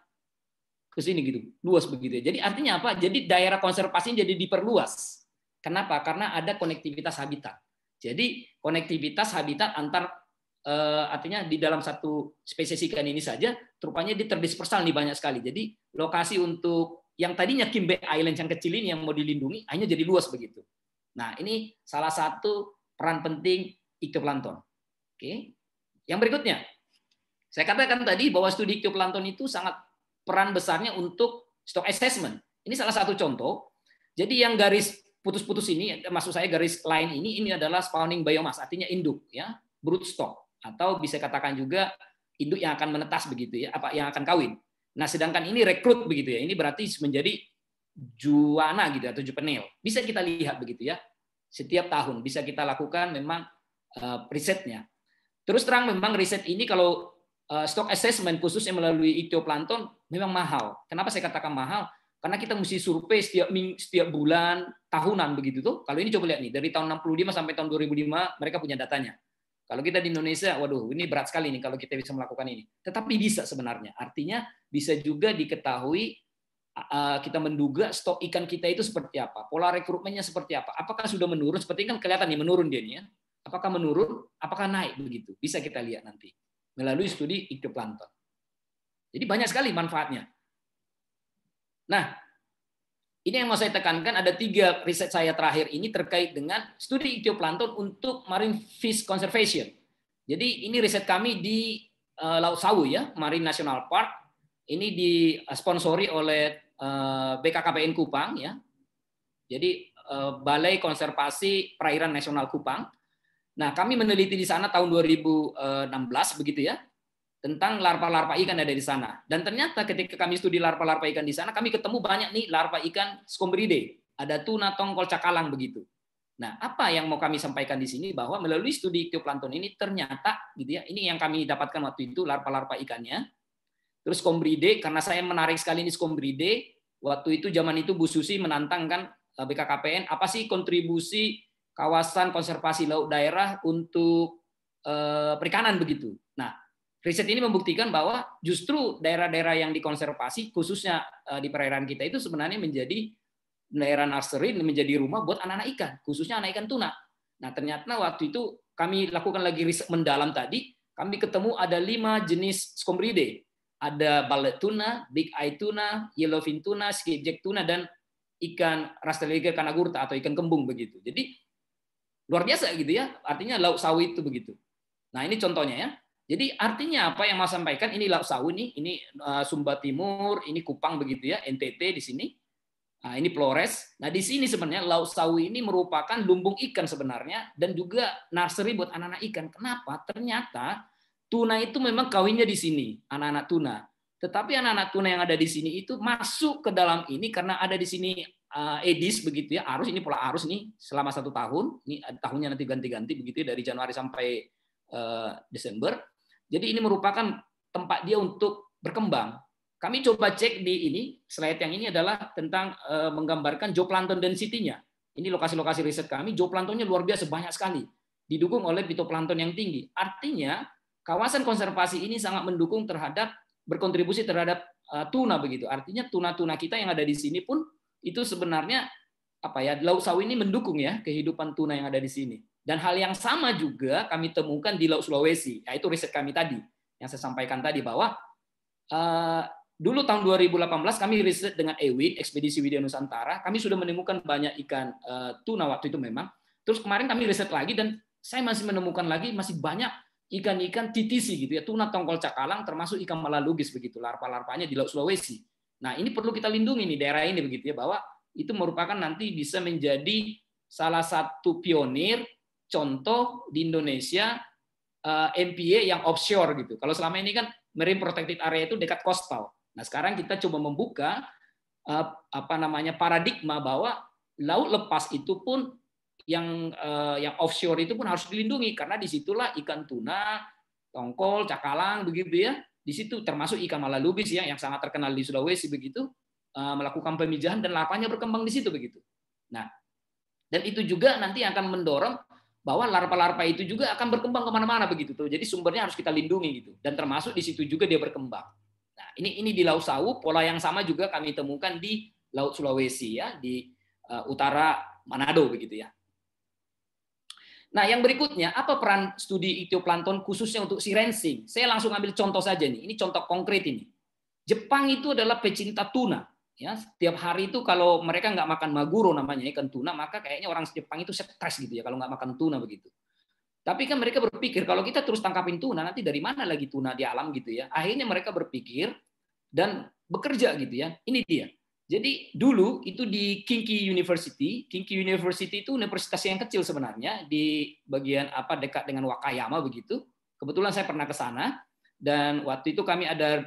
Ke sini gitu, luas begitu ya. Jadi artinya apa? Jadi daerah konservasi jadi diperluas Kenapa? Karena ada konektivitas habitat. Jadi konektivitas habitat antar eh, artinya di dalam satu spesies ikan ini saja rupanya dia terdispersal nih banyak sekali. Jadi lokasi untuk yang tadinya Kimbe Island yang kecil ini yang mau dilindungi hanya jadi luas begitu. Nah, ini salah satu peran penting iktoplankton. Oke. Yang berikutnya, saya katakan tadi bahwa studi iktoplankton itu sangat peran besarnya untuk stock assessment. Ini salah satu contoh. Jadi yang garis putus-putus ini maksud saya garis lain ini ini adalah spawning biomass artinya induk ya broodstock atau bisa katakan juga induk yang akan menetas begitu ya apa yang akan kawin nah sedangkan ini rekrut begitu ya ini berarti menjadi juana gitu ya, atau juvenil bisa kita lihat begitu ya setiap tahun bisa kita lakukan memang uh, risetnya terus terang memang riset ini kalau uh, stock assessment khususnya melalui itoplankton memang mahal kenapa saya katakan mahal karena kita mesti survei setiap ming, setiap bulan, tahunan begitu tuh. Kalau ini coba lihat nih, dari tahun 65 sampai tahun 2005 mereka punya datanya. Kalau kita di Indonesia, waduh, ini berat sekali nih kalau kita bisa melakukan ini. Tetapi bisa sebenarnya. Artinya bisa juga diketahui kita menduga stok ikan kita itu seperti apa, pola rekrutmennya seperti apa, apakah sudah menurun? Seperti kan kelihatan nih menurun dia nih ya. Apakah menurun? Apakah naik begitu? Bisa kita lihat nanti melalui studi ikan Jadi banyak sekali manfaatnya. Nah, ini yang mau saya tekankan ada tiga riset saya terakhir ini terkait dengan studi ikhtioplankton untuk marine fish conservation. Jadi ini riset kami di eh, Laut Sawu ya, Marine National Park. Ini disponsori eh, oleh uh, eh, BKKBN Kupang ya. Jadi Balai Konservasi Perairan Nasional Kupang. Nah, kami meneliti di sana tahun 2016 begitu ya tentang larva-larva ikan ada di sana. Dan ternyata ketika kami studi larva-larva ikan di sana, kami ketemu banyak nih larva ikan skombride Ada tuna, tongkol, cakalang begitu. Nah, apa yang mau kami sampaikan di sini bahwa melalui studi ikhtioplankton ini ternyata gitu ya, ini yang kami dapatkan waktu itu larva-larva ikannya. Terus skombride karena saya menarik sekali ini skombride waktu itu zaman itu Bu Susi menantang kan eh, BKKPN apa sih kontribusi kawasan konservasi laut daerah untuk eh, perikanan begitu. Nah, Riset ini membuktikan bahwa justru daerah-daerah yang dikonservasi, khususnya eh, di perairan kita itu sebenarnya menjadi daerah nursery, menjadi rumah buat anak-anak ikan, khususnya anak ikan tuna. Nah ternyata waktu itu kami lakukan lagi riset mendalam tadi, kami ketemu ada lima jenis skombride, Ada ballet tuna, big eye tuna, yellowfin tuna, skipjack tuna, dan ikan rastelige kanagurta atau ikan kembung begitu. Jadi luar biasa gitu ya, artinya lauk sawi itu begitu. Nah ini contohnya ya, jadi artinya apa yang Mas sampaikan ini Laut Sawu ini, ini eh, Sumba Timur, ini Kupang begitu ya, NTT di sini. Nah, ini Flores. Nah, di sini sebenarnya laut sawi ini merupakan lumbung ikan sebenarnya dan juga nursery buat anak-anak ikan. Kenapa? Ternyata tuna itu memang kawinnya di sini, anak-anak tuna. Tetapi anak-anak tuna yang ada di sini itu masuk ke dalam ini karena ada di sini uh, edis begitu ya, arus ini pola arus nih selama satu tahun. Ini tahunnya nanti ganti-ganti begitu ya, dari Januari sampai eh, Desember. Jadi ini merupakan tempat dia untuk berkembang. Kami coba cek di ini, slide yang ini adalah tentang eh, menggambarkan zooplankton density-nya. Ini lokasi-lokasi riset kami, zooplanktonnya luar biasa banyak sekali, didukung oleh fitoplankton yang tinggi. Artinya, kawasan konservasi ini sangat mendukung terhadap berkontribusi terhadap eh, tuna begitu. Artinya tuna-tuna kita yang ada di sini pun itu sebenarnya apa ya, laut sawi ini mendukung ya kehidupan tuna yang ada di sini. Dan hal yang sama juga kami temukan di Laut Sulawesi, yaitu riset kami tadi yang saya sampaikan tadi bahwa uh, dulu tahun 2018 kami riset dengan EWID, Ekspedisi Widya Nusantara, kami sudah menemukan banyak ikan uh, tuna waktu itu memang. Terus kemarin kami riset lagi dan saya masih menemukan lagi masih banyak ikan-ikan titisi gitu ya, tuna tongkol cakalang termasuk ikan malalugis begitu, larpa-larpanya di Laut Sulawesi. Nah, ini perlu kita lindungi nih daerah ini begitu ya bahwa itu merupakan nanti bisa menjadi salah satu pionir contoh di Indonesia eh, MPA yang offshore gitu. Kalau selama ini kan marine protected area itu dekat coastal. Nah, sekarang kita coba membuka eh, apa namanya paradigma bahwa laut lepas itu pun yang eh, yang offshore itu pun harus dilindungi karena disitulah ikan tuna, tongkol, cakalang begitu ya. Di situ termasuk ikan malalubis ya yang sangat terkenal di Sulawesi begitu melakukan pemijahan dan lapanya berkembang di situ begitu. Nah, dan itu juga nanti akan mendorong bahwa larva-larva itu juga akan berkembang kemana-mana begitu tuh. Jadi sumbernya harus kita lindungi gitu. Dan termasuk di situ juga dia berkembang. Nah, ini ini di Laut Sawu pola yang sama juga kami temukan di Laut Sulawesi ya di uh, utara Manado begitu ya. Nah, yang berikutnya, apa peran studi ictioplankton khususnya untuk si sirensing? Saya langsung ambil contoh saja nih. Ini contoh konkret ini. Jepang itu adalah pecinta tuna ya setiap hari itu kalau mereka nggak makan maguro namanya ya, ikan tuna maka kayaknya orang Jepang itu stres gitu ya kalau nggak makan tuna begitu tapi kan mereka berpikir kalau kita terus tangkapin tuna nanti dari mana lagi tuna di alam gitu ya akhirnya mereka berpikir dan bekerja gitu ya ini dia jadi dulu itu di Kinki University Kinki University itu universitas yang kecil sebenarnya di bagian apa dekat dengan Wakayama begitu kebetulan saya pernah ke sana dan waktu itu kami ada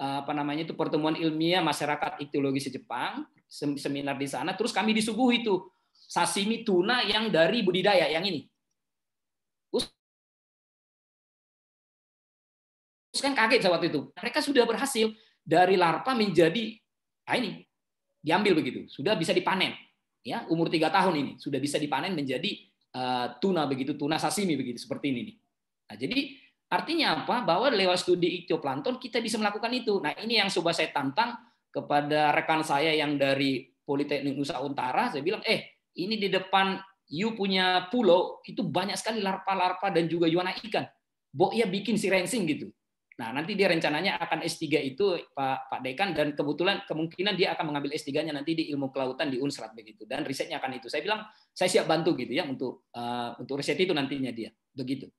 Eh, apa namanya itu pertemuan ilmiah masyarakat iktiologi Jepang, seminar di sana, terus kami disuguhi itu sashimi tuna yang dari budidaya yang ini. Terus kan kaget saat itu. Mereka sudah berhasil dari larva menjadi nah ini diambil begitu, sudah bisa dipanen. Ya, umur tiga tahun ini sudah bisa dipanen menjadi eh, tuna begitu, tuna sashimi begitu seperti ini. Nah, jadi Artinya apa? Bahwa lewat studi ikhtioplankton kita bisa melakukan itu. Nah, ini yang coba saya tantang kepada rekan saya yang dari Politeknik Nusa Utara. Saya bilang, eh, ini di depan you punya pulau, itu banyak sekali larpa-larpa dan juga yuana ikan. Bo ya bikin si rensing gitu. Nah, nanti dia rencananya akan S3 itu Pak Pak Dekan dan kebetulan kemungkinan dia akan mengambil S3-nya nanti di Ilmu Kelautan di Unsrat begitu dan risetnya akan itu. Saya bilang saya siap bantu gitu ya untuk uh, untuk riset itu nantinya dia. Begitu.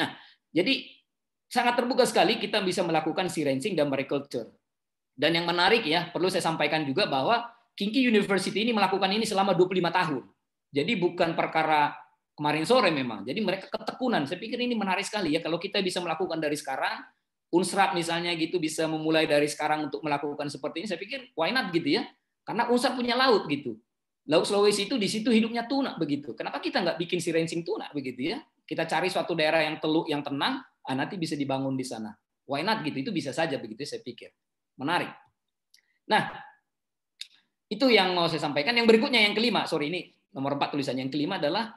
Nah, jadi sangat terbuka sekali kita bisa melakukan silencing dan mereculture. Dan yang menarik ya, perlu saya sampaikan juga bahwa Kinki University ini melakukan ini selama 25 tahun. Jadi bukan perkara kemarin sore memang. Jadi mereka ketekunan. Saya pikir ini menarik sekali ya kalau kita bisa melakukan dari sekarang, Unsrat misalnya gitu bisa memulai dari sekarang untuk melakukan seperti ini, saya pikir why not gitu ya. Karena Unsrat punya laut gitu. Laut Sulawesi itu di situ hidupnya tuna begitu. Kenapa kita nggak bikin silencing tuna begitu ya? kita cari suatu daerah yang teluk yang tenang, ah, nanti bisa dibangun di sana. Why not gitu? Itu bisa saja begitu ya, saya pikir. Menarik. Nah, itu yang mau saya sampaikan. Yang berikutnya yang kelima, sorry ini nomor empat tulisannya yang kelima adalah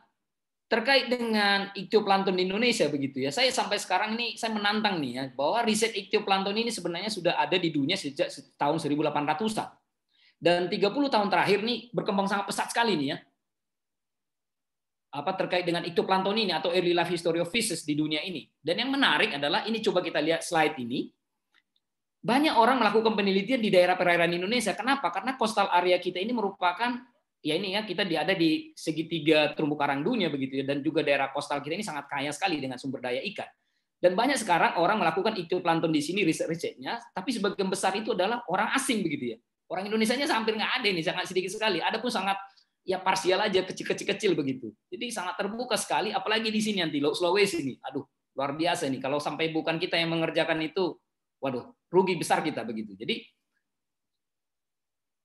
terkait dengan iktioplankton di Indonesia begitu ya. Saya sampai sekarang ini saya menantang nih ya bahwa riset iktioplankton ini sebenarnya sudah ada di dunia sejak tahun 1800-an. Dan 30 tahun terakhir nih berkembang sangat pesat sekali nih ya apa terkait dengan plankton ini atau early life history of fishes di dunia ini. Dan yang menarik adalah ini coba kita lihat slide ini. Banyak orang melakukan penelitian di daerah perairan Indonesia. Kenapa? Karena coastal area kita ini merupakan ya ini ya kita ada di segitiga terumbu karang dunia begitu ya dan juga daerah coastal kita ini sangat kaya sekali dengan sumber daya ikan. Dan banyak sekarang orang melakukan plankton di sini riset-risetnya, tapi sebagian besar itu adalah orang asing begitu ya. Orang Indonesia-nya hampir nggak ada ini, sangat sedikit sekali. Ada pun sangat ya parsial aja kecil-kecil begitu. Jadi sangat terbuka sekali apalagi di sini nanti Sulawesi ini. Aduh, luar biasa nih kalau sampai bukan kita yang mengerjakan itu, waduh, rugi besar kita begitu. Jadi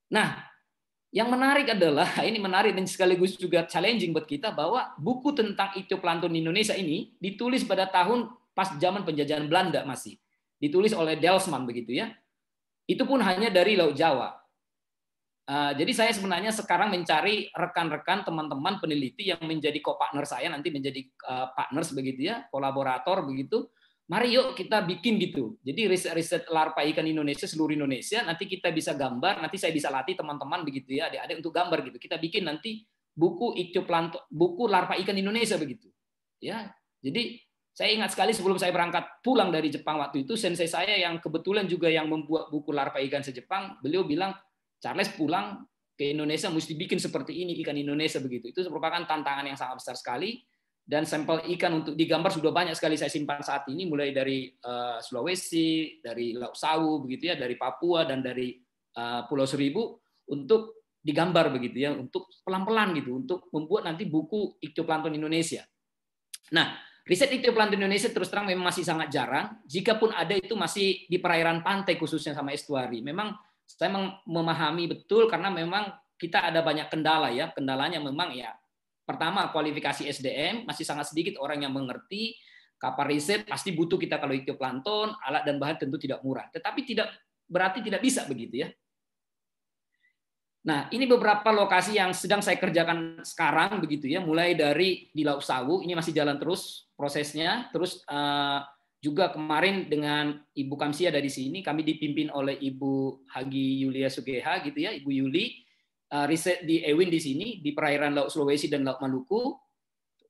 Nah, yang menarik adalah *laughs* ini menarik dan sekaligus juga challenging buat kita bahwa buku tentang pelantun di Indonesia ini ditulis pada tahun pas zaman penjajahan Belanda masih. Ditulis oleh Delsman begitu ya. Itu pun hanya dari Laut Jawa. Eh, jadi saya sebenarnya sekarang mencari rekan-rekan teman-teman peneliti yang menjadi co-partner saya nanti menjadi uh, partners begitu ya, kolaborator begitu. Mari yuk kita bikin gitu. Jadi riset-riset larva ikan Indonesia seluruh Indonesia nanti kita bisa gambar, nanti saya bisa latih teman-teman begitu ya, adik-adik untuk gambar gitu. Kita bikin nanti buku iktoplanto, buku larpa ikan Indonesia begitu. Ya. Jadi saya ingat sekali sebelum saya berangkat pulang dari Jepang waktu itu, sensei saya yang kebetulan juga yang membuat buku larpa ikan se-Jepang, beliau bilang, Charles pulang ke Indonesia mesti bikin seperti ini ikan Indonesia begitu. Itu merupakan tantangan yang sangat besar sekali dan sampel ikan untuk digambar sudah banyak sekali saya simpan saat ini mulai dari eh, Sulawesi, dari Laut Sawu begitu ya, dari Papua dan dari eh, Pulau Seribu untuk digambar begitu ya untuk pelan-pelan gitu untuk membuat nanti buku Iktioplankton Indonesia. Nah, riset Iktioplankton Indonesia terus terang memang masih sangat jarang, jikapun ada itu masih di perairan pantai khususnya sama estuari. Memang saya memahami betul karena memang kita ada banyak kendala ya. Kendalanya memang ya pertama kualifikasi SDM masih sangat sedikit orang yang mengerti kapal riset pasti butuh kita kalau ikut plankton alat dan bahan tentu tidak murah tetapi tidak berarti tidak bisa begitu ya nah ini beberapa lokasi yang sedang saya kerjakan sekarang begitu ya mulai dari di laut Sawu ini masih jalan terus prosesnya terus eh, juga kemarin dengan Ibu Kamsi ada di sini, kami dipimpin oleh Ibu Hagi Yulia Sugeha gitu ya, Ibu Yuli. Eh, riset di Ewin di sini di perairan Laut Sulawesi dan Laut Maluku.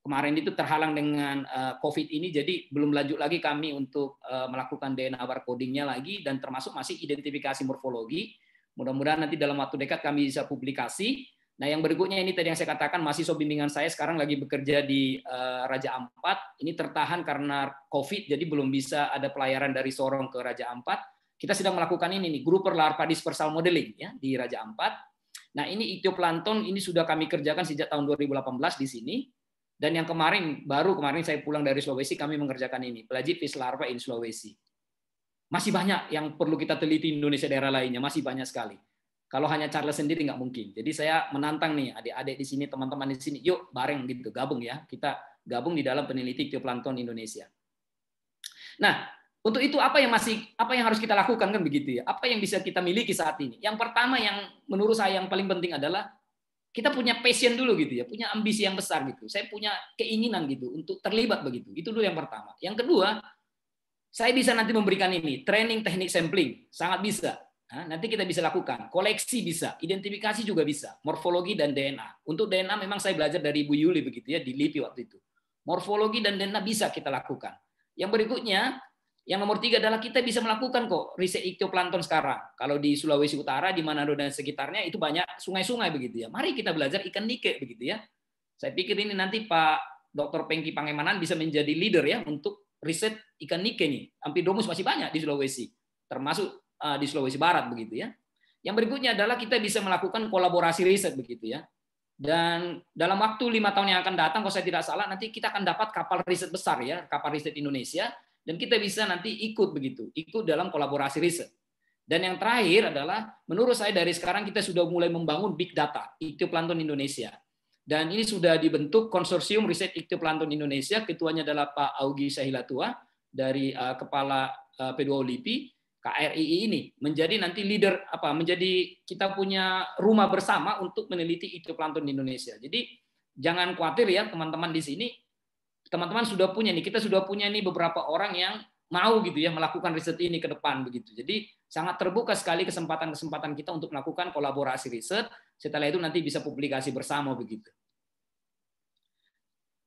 Kemarin itu terhalang dengan eh, COVID ini, jadi belum lanjut lagi kami untuk eh, melakukan DNA barcodingnya lagi dan termasuk masih identifikasi morfologi. Mudah-mudahan nanti dalam waktu dekat kami bisa publikasi Nah, yang berikutnya ini tadi yang saya katakan mahasiswa bimbingan saya sekarang lagi bekerja di eh, Raja Ampat. Ini tertahan karena COVID, jadi belum bisa ada pelayaran dari Sorong ke Raja Ampat. Kita sedang melakukan ini nih, Grouper Larva Dispersal Modeling ya di Raja Ampat. Nah, ini Itioplanton ini sudah kami kerjakan sejak tahun 2018 di sini. Dan yang kemarin baru kemarin saya pulang dari Sulawesi kami mengerjakan ini, Pelagipis larva in Sulawesi. Masih banyak yang perlu kita teliti Indonesia daerah lainnya, masih banyak sekali. Kalau hanya Charles sendiri nggak mungkin. Jadi saya menantang nih adik-adik di sini, teman-teman di sini, yuk bareng gitu, gabung ya. Kita gabung di dalam peneliti fitoplankton Indonesia. Nah, untuk itu apa yang masih apa yang harus kita lakukan kan begitu ya? Apa yang bisa kita miliki saat ini? Yang pertama yang menurut saya yang paling penting adalah kita punya passion dulu gitu ya, punya ambisi yang besar gitu. Saya punya keinginan gitu untuk terlibat begitu. Itu dulu yang pertama. Yang kedua, saya bisa nanti memberikan ini training teknik sampling, sangat bisa. Ah, nanti kita bisa lakukan. Koleksi bisa, identifikasi juga bisa, morfologi dan DNA. Untuk DNA memang saya belajar dari Bu Yuli begitu ya di LIPI waktu itu. Morfologi dan DNA bisa kita lakukan. Yang berikutnya, yang nomor tiga adalah kita bisa melakukan kok riset iktoplankton sekarang. Kalau di Sulawesi Utara, di Manado dan sekitarnya itu banyak sungai-sungai begitu ya. Mari kita belajar ikan nike begitu ya. Saya pikir ini nanti Pak Dr. Pengki Pangemanan bisa menjadi leader ya untuk riset ikan nike nih. Ampidomus masih banyak di Sulawesi, termasuk Eh, di Sulawesi Barat begitu ya. Yang berikutnya adalah kita bisa melakukan kolaborasi riset begitu ya. Dan dalam waktu lima tahun yang akan datang, kalau saya tidak salah, nanti kita akan dapat kapal riset besar ya, kapal riset Indonesia, dan kita bisa nanti ikut begitu, ikut dalam kolaborasi riset. Dan yang terakhir adalah, menurut saya dari sekarang kita sudah mulai membangun big data, Iktioplanktun Indonesia. Dan ini sudah dibentuk konsorsium riset Iktioplanktun Indonesia, ketuanya adalah Pak Augi Sahilatua dari eh, kepala eh, P2 o LIPI. KRII ini menjadi nanti leader apa menjadi kita punya rumah bersama untuk meneliti plankton di Indonesia. Jadi jangan khawatir ya teman-teman di sini teman-teman sudah punya nih kita sudah punya nih beberapa orang yang mau gitu ya melakukan riset ini ke depan begitu. Jadi sangat terbuka sekali kesempatan-kesempatan kita untuk melakukan kolaborasi riset. Setelah itu nanti bisa publikasi bersama begitu.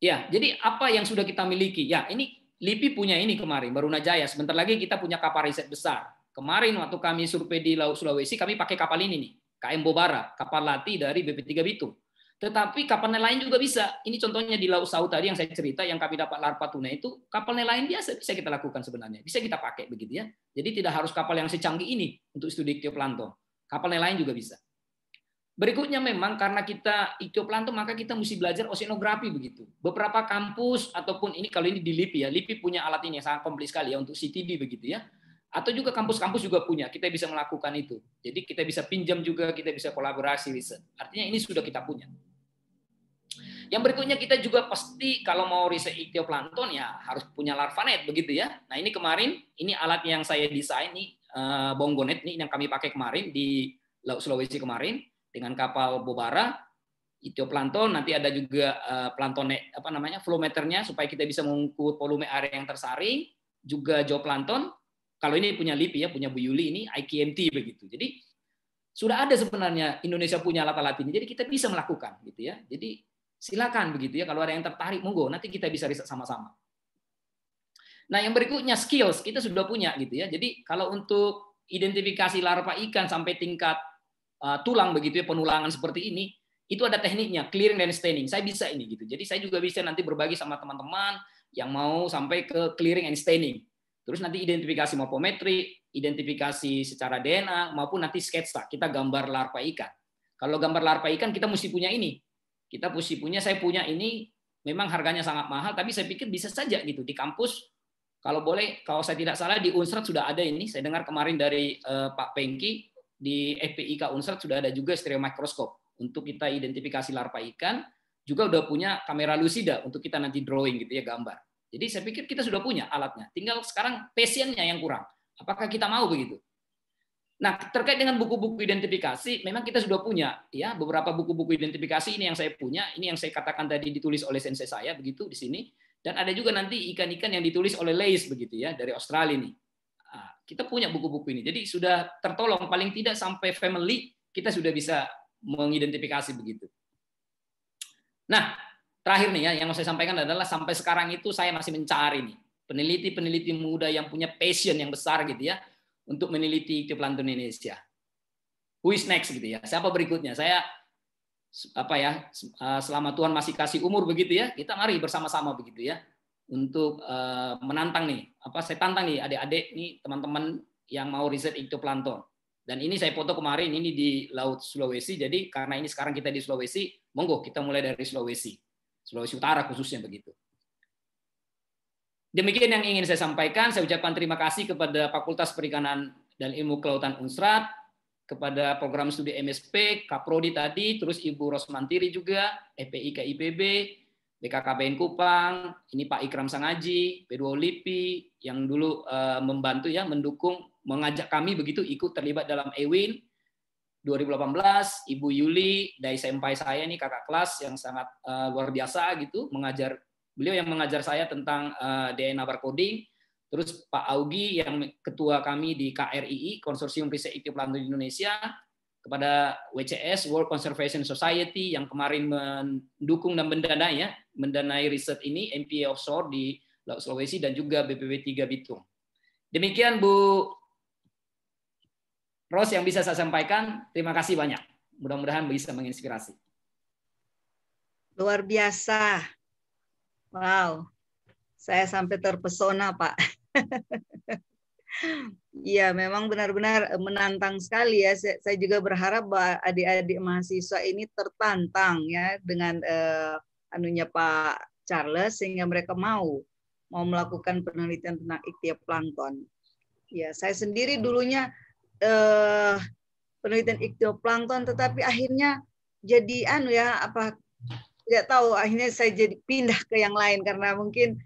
Ya, jadi apa yang sudah kita miliki? Ya, ini LIPI punya ini kemarin, Baruna Jaya. Sebentar lagi kita punya kapal riset besar. Kemarin waktu kami survei di Laut Sulawesi, kami pakai kapal ini nih, KM Bobara, kapal latih dari BP3 Bitung. Tetapi kapal nelayan juga bisa. Ini contohnya di Laut Sau tadi yang saya cerita, yang kami dapat larva tuna itu, kapal nelayan biasa bisa kita lakukan sebenarnya. Bisa kita pakai begitu ya. Jadi tidak harus kapal yang secanggih ini untuk studi fitoplankton. Kapal nelayan juga bisa. Berikutnya memang karena kita pelantun maka kita mesti belajar oceanografi begitu. Beberapa kampus ataupun ini kalau ini di LIPI ya, LIPI punya alat ini yang sangat komplit sekali ya untuk CTD begitu ya. Atau juga kampus-kampus juga punya, kita bisa melakukan itu. Jadi kita bisa pinjam juga, kita bisa kolaborasi riset. Artinya ini sudah kita punya. Yang berikutnya kita juga pasti kalau mau riset ikteoplankton ya harus punya larvanet begitu ya. Nah ini kemarin, ini alat yang saya desain nih, eh, bonggonet nih yang kami pakai kemarin di Sulawesi kemarin dengan kapal bobara itu planton nanti ada juga uh, eh, plankton apa namanya flowmeternya supaya kita bisa mengukur volume area yang tersaring juga zooplankton kalau ini punya LIPI ya punya Bu Yuli ini IKMT begitu jadi sudah ada sebenarnya Indonesia punya lata ini. jadi kita bisa melakukan gitu ya jadi silakan begitu ya kalau ada yang tertarik monggo nanti kita bisa riset sama-sama nah yang berikutnya skills kita sudah punya gitu ya jadi kalau untuk identifikasi larva ikan sampai tingkat Eh, tulang begitu ya penulangan seperti ini itu ada tekniknya clearing dan staining saya bisa ini gitu jadi saya juga bisa nanti berbagi sama teman-teman yang mau sampai ke clearing and staining terus nanti identifikasi morfometri identifikasi secara DNA maupun nanti sketsa kita gambar larva ikan kalau gambar larva ikan kita mesti punya ini kita mesti punya saya punya ini memang harganya sangat mahal tapi saya pikir bisa saja gitu di kampus kalau boleh kalau saya tidak salah di Unsrat sudah ada ini saya dengar kemarin dari uh, Pak Pengki di FPIK Unsur sudah ada juga stereo mikroskop untuk kita identifikasi larva ikan, juga udah punya kamera lucida untuk kita nanti drawing gitu ya gambar. Jadi saya pikir kita sudah punya alatnya. Tinggal sekarang pasiennya yang kurang. Apakah kita mau begitu? Nah, terkait dengan buku-buku identifikasi, memang kita sudah punya ya beberapa buku-buku identifikasi ini yang saya punya, ini yang saya katakan tadi ditulis oleh sensei saya begitu di sini dan ada juga nanti ikan-ikan yang ditulis oleh Leis begitu ya dari Australia ini kita punya buku-buku ini. Jadi sudah tertolong paling tidak sampai family kita sudah bisa mengidentifikasi begitu. Nah, terakhir nih ya yang mau saya sampaikan adalah sampai sekarang itu saya masih mencari nih peneliti-peneliti muda yang punya passion yang besar gitu ya untuk meneliti kepelantun Indonesia. Who is next gitu ya? Siapa berikutnya? Saya apa ya eh, selama Tuhan masih kasih umur begitu ya kita mari bersama-sama begitu ya untuk uh, menantang nih apa saya tantang nih adik-adik nih teman-teman yang mau riset itu plankton dan ini saya foto kemarin ini di laut Sulawesi jadi karena ini sekarang kita di Sulawesi monggo kita mulai dari Sulawesi Sulawesi Utara khususnya begitu Demikian yang ingin saya sampaikan. Saya ucapkan terima kasih kepada Fakultas Perikanan dan Ilmu Kelautan Unsrat, kepada program studi MSP, Kaprodi tadi, terus Ibu Rosmantiri juga, EPI KIPB, BKKBN Kupang, ini Pak Ikram Sangaji, P2 Lipi yang dulu uh, membantu ya mendukung mengajak kami begitu ikut terlibat dalam Ewin 2018, Ibu Yuli dari senpai saya ini kakak kelas yang sangat uh, luar biasa gitu mengajar beliau yang mengajar saya tentang uh, eh, DNA barcoding, terus Pak Augi yang ketua kami di KRII Konsorsium Riset Iklim Pelantun Indonesia, kepada WCS World Conservation Society yang kemarin mendukung dan mendanai ya, mendanai riset ini MPA offshore di Laut Sulawesi dan juga BPP 3 Bitung. Demikian Bu Ros yang bisa saya sampaikan. Terima kasih banyak. Mudah-mudahan bisa menginspirasi. Luar biasa. Wow. Saya sampai terpesona, Pak. *laughs* Iya, memang benar-benar eh, menantang sekali ya. Saya, juga berharap bahwa adik-adik mahasiswa ini tertantang ya dengan eh, anunya Pak Charles sehingga mereka mau mau melakukan penelitian tentang plankton. Ya, saya sendiri dulunya eh, penelitian plankton, tetapi akhirnya jadi anu ya apa tidak tahu akhirnya saya jadi pindah ke yang lain karena mungkin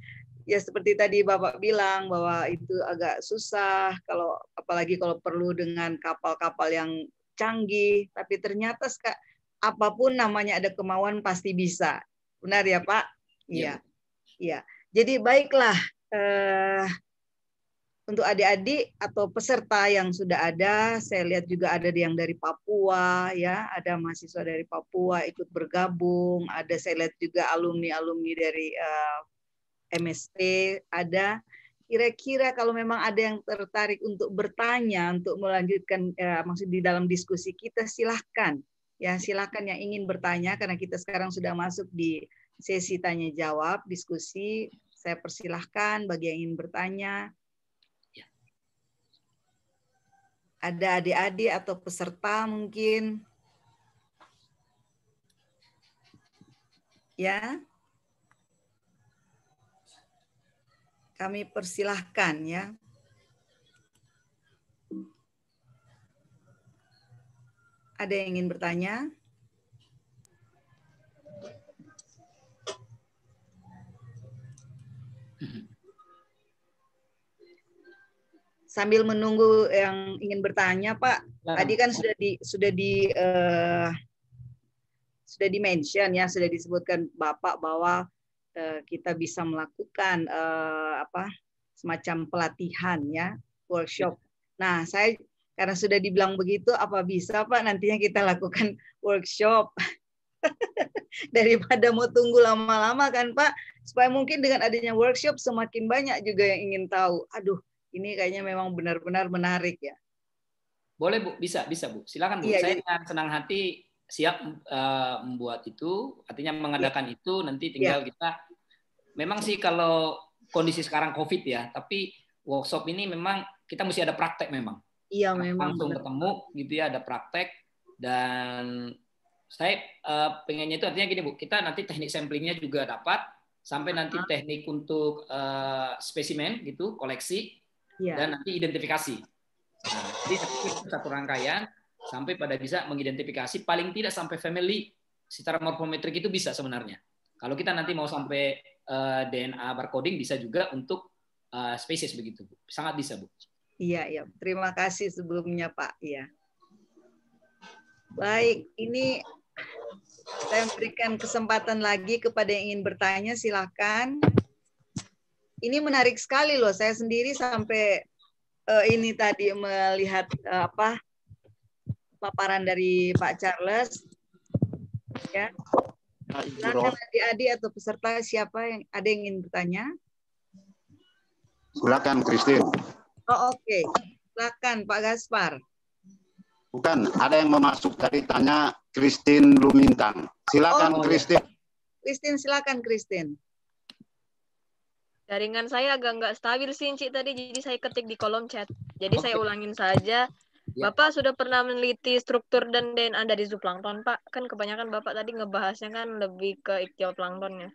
ya seperti tadi Bapak bilang bahwa itu agak susah kalau apalagi kalau perlu dengan kapal-kapal yang canggih, tapi ternyata apapun namanya ada kemauan pasti bisa. Benar ya, Pak? Iya. iya. Iya. Jadi baiklah eh untuk adik-adik atau peserta yang sudah ada, saya lihat juga ada yang dari Papua, ya, ada mahasiswa dari Papua ikut bergabung, ada saya lihat juga alumni-alumni dari uh, MSP, ada kira-kira kalau memang ada yang tertarik untuk bertanya untuk melanjutkan ya, maksud di dalam diskusi kita silahkan ya silahkan yang ingin bertanya karena kita sekarang sudah masuk di sesi tanya jawab diskusi saya persilahkan bagi yang ingin bertanya ya. ada adik-adik atau peserta mungkin ya kami persilahkan ya. Ada yang ingin bertanya? Sambil menunggu yang ingin bertanya, Pak, nah. tadi kan sudah di sudah di uh, sudah di mention ya, sudah disebutkan Bapak bahwa Eh, kita bisa melakukan eh, apa semacam pelatihan ya workshop. Nah saya karena sudah dibilang begitu apa bisa Pak nantinya kita lakukan *laughs* workshop *laughs* daripada mau tunggu lama-lama kan Pak supaya mungkin dengan adanya workshop semakin banyak juga yang ingin tahu. Aduh ini kayaknya memang benar-benar menarik ya. Boleh Bu, bisa, bisa Bu. Silakan Bu. Iya, Saya dengan senang hati siap uh, membuat itu, artinya iya. mengadakan ya. itu nanti iya. tinggal ya. kita. Memang sih kalau kondisi sekarang COVID ya, tapi workshop ini memang kita mesti ada praktek memang. Iya nah, memang. Langsung benar. ketemu gitu ya ada praktek dan saya uh, pengennya itu artinya gini bu, kita nanti teknik samplingnya juga dapat sampai nanti uh -huh. teknik untuk uh, spesimen gitu koleksi ya. dan nanti identifikasi. Nah, jadi satu rangkaian sampai pada bisa mengidentifikasi paling tidak sampai family secara morfometrik itu bisa sebenarnya. Kalau kita nanti mau sampai eh, DNA barcoding bisa juga untuk eh, spesies begitu, Bu. Sangat bisa, Bu. Iya, iya. Terima kasih sebelumnya, Pak. Iya. Baik, ini saya berikan kesempatan lagi kepada yang ingin bertanya, silakan. Ini menarik sekali loh. Saya sendiri sampai uh, ini tadi melihat uh, apa paparan dari Pak Charles. Ya. ya silakan adik-adik atau peserta siapa yang ada yang ingin bertanya? Silakan Christine. Oh oke, okay. silakan Pak Gaspar. Bukan, ada yang memasuk dari tadi tanya Christine Lumintang. Silakan oh, iya. Christine. Christine silakan Christine. Jaringan saya agak nggak stabil sih, Cik, tadi. Jadi saya ketik di kolom chat. Jadi okay. saya ulangin saja. Ya. Bapak sudah pernah meneliti struktur dan DNA dari zooplankton, Pak? Kan kebanyakan Bapak tadi ngebahasnya kan lebih ke ikhtioplanktonnya,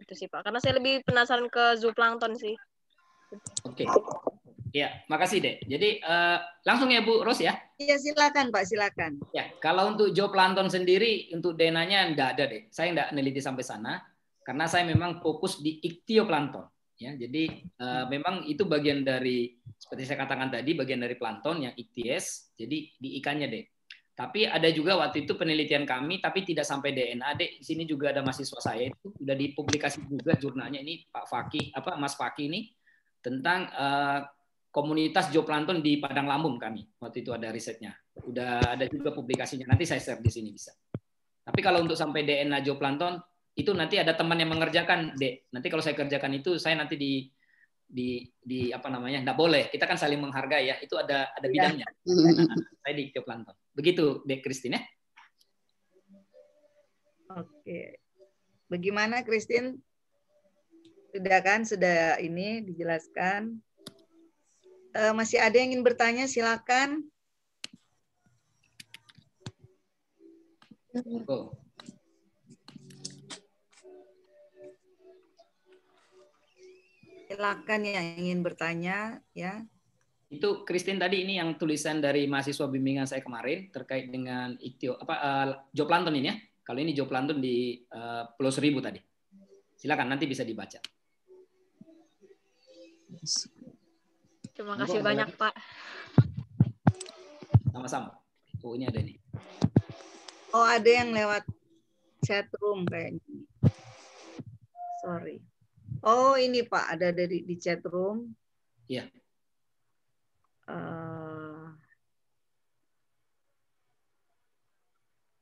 Itu sih, Pak. Karena saya lebih penasaran ke zooplankton sih. Oke. Okay. Ya, makasih, Dek. Jadi uh, langsung ya Bu Ros ya? Iya, silakan Pak, silakan. Ya, kalau untuk zooplankton sendiri untuk DNA-nya nggak ada, deh. Saya nggak meneliti sampai sana karena saya memang fokus di ikhtioplankton ya jadi uh, memang itu bagian dari seperti saya katakan tadi bagian dari plankton yang ikties jadi di ikannya deh tapi ada juga waktu itu penelitian kami tapi tidak sampai DNA deh di sini juga ada mahasiswa saya itu sudah dipublikasi juga jurnalnya ini Pak Faki apa Mas Faki ini tentang uh, komunitas zooplankton di Padang Lampung kami waktu itu ada risetnya udah ada juga publikasinya nanti saya share di sini bisa tapi kalau untuk sampai DNA zooplankton itu nanti ada teman yang mengerjakan dek nanti kalau saya kerjakan itu saya nanti di di di apa namanya tidak boleh kita kan saling menghargai ya itu ada ada bidangnya ya. bidangnya saya di Tio begitu dek Christine ya oke bagaimana Christine sudah kan sudah ini dijelaskan e, masih ada yang ingin bertanya silakan oh. silakan yang ingin bertanya ya. Itu Christine tadi ini yang tulisan dari mahasiswa bimbingan saya kemarin terkait dengan iktio apa uh, job lantun ini ya. Kalau ini job lantun di uh, Pulau Seribu tadi. Silakan nanti bisa dibaca. Terima kasih Bapak, banyak, Pak. Sama-sama. Oh, ini ada nih. Oh, ada yang lewat chat room kayaknya. Sorry. Oh ini Pak ada dari di chat room. Iya. Eh.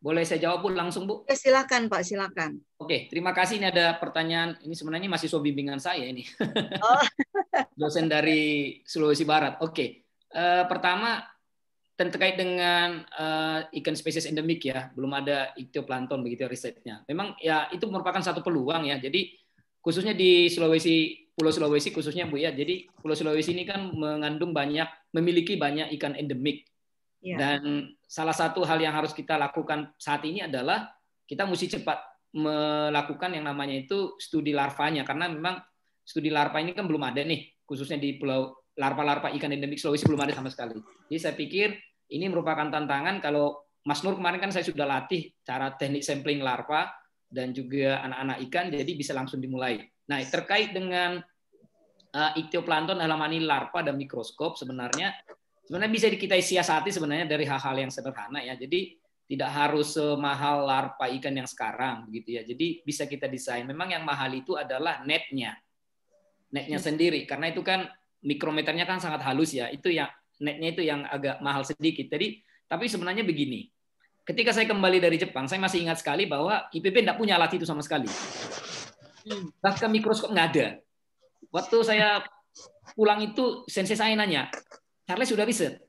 Boleh saya jawab pun langsung Bu? Ya, silakan Pak silakan. Oke terima kasih ini ada pertanyaan ini sebenarnya masih mahasiswa bimbingan saya ini. Oh. *laughs* Dosen dari Sulawesi Barat. Oke uh, pertama dan terkait dengan uh, ikan spesies endemik ya belum ada ikhtioplankton begitu ya, risetnya. Memang ya itu merupakan satu peluang ya. Jadi khususnya di Sulawesi Pulau Sulawesi khususnya Bu ya. Jadi Pulau Sulawesi ini kan mengandung banyak memiliki banyak ikan endemik. Ya. Dan salah satu hal yang harus kita lakukan saat ini adalah kita mesti cepat melakukan yang namanya itu studi larvanya karena memang studi larva ini kan belum ada nih khususnya di pulau larva-larva ikan endemik Sulawesi belum ada sama sekali. Jadi saya pikir ini merupakan tantangan kalau Mas Nur kemarin kan saya sudah latih cara teknik sampling larva dan juga anak-anak ikan jadi bisa langsung dimulai. Nah, terkait dengan uh, eh, ikhtioplankton dalam ini larva dan mikroskop sebenarnya sebenarnya bisa kita siasati sebenarnya dari hal-hal yang sederhana ya. Jadi tidak harus semahal larva ikan yang sekarang gitu ya. Jadi bisa kita desain. Memang yang mahal itu adalah netnya. Netnya sendiri karena itu kan mikrometernya kan sangat halus ya. Itu yang netnya itu yang agak mahal sedikit. Jadi tapi sebenarnya begini. Ketika saya kembali dari Jepang, saya masih ingat sekali bahwa IPB tidak punya alat itu sama sekali. Bahkan mikroskop nggak ada. Waktu saya pulang itu, sensei saya nanya, Charles sudah riset?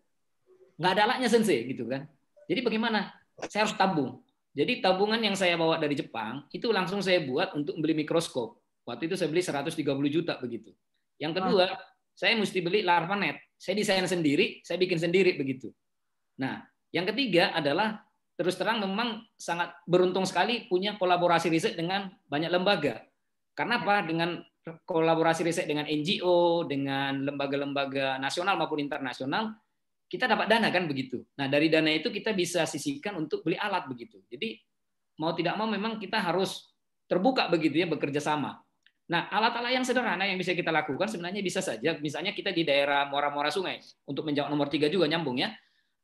Nggak ada alatnya sensei, gitu kan. Jadi bagaimana? Saya harus tabung. Jadi tabungan yang saya bawa dari Jepang, itu langsung saya buat untuk beli mikroskop. Waktu itu saya beli 130 juta begitu. Yang kedua, saya mesti beli larva net. Saya desain sendiri, saya bikin sendiri begitu. Nah, yang ketiga adalah terus terang memang sangat beruntung sekali punya kolaborasi riset dengan banyak lembaga. Karena apa? Dengan kolaborasi riset dengan NGO, dengan lembaga-lembaga nasional maupun internasional, kita dapat dana kan begitu. Nah, dari dana itu kita bisa sisihkan untuk beli alat begitu. Jadi mau tidak mau memang kita harus terbuka begitu ya bekerja sama. Nah, alat-alat yang sederhana yang bisa kita lakukan sebenarnya bisa saja misalnya kita di daerah muara-muara sungai untuk menjawab nomor tiga juga nyambung ya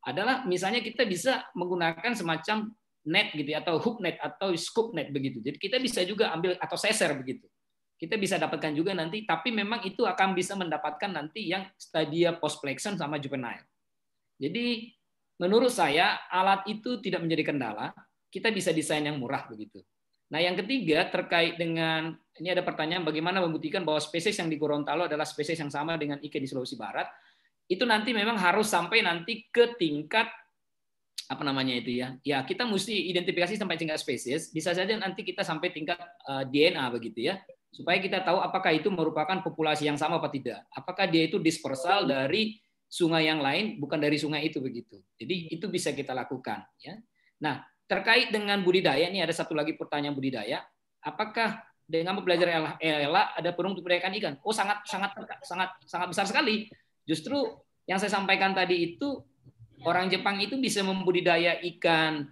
adalah misalnya kita bisa menggunakan semacam net gitu ya, atau hook net atau scoop net begitu. Jadi kita bisa juga ambil atau seser begitu. Kita bisa dapatkan juga nanti, tapi memang itu akan bisa mendapatkan nanti yang stadia postplexion sama juvenile. Jadi menurut saya alat itu tidak menjadi kendala, kita bisa desain yang murah begitu. Nah, yang ketiga terkait dengan ini ada pertanyaan bagaimana membuktikan bahwa spesies yang di Gorontalo adalah spesies yang sama dengan ikan di Sulawesi Barat itu nanti memang harus sampai nanti ke tingkat apa namanya itu ya ya kita mesti identifikasi sampai tingkat spesies bisa saja nanti kita sampai tingkat eh, DNA begitu ya supaya kita tahu apakah itu merupakan populasi yang sama atau tidak apakah dia itu dispersal dari sungai yang lain bukan dari sungai itu begitu jadi itu bisa kita lakukan ya nah terkait dengan budidaya ini ada satu lagi pertanyaan budidaya apakah dengan mempelajari ELA, ELA ada peluang untuk perayaan ikan oh sangat sangat sangat sangat besar sekali Justru yang saya sampaikan tadi itu orang Jepang itu bisa membudidaya ikan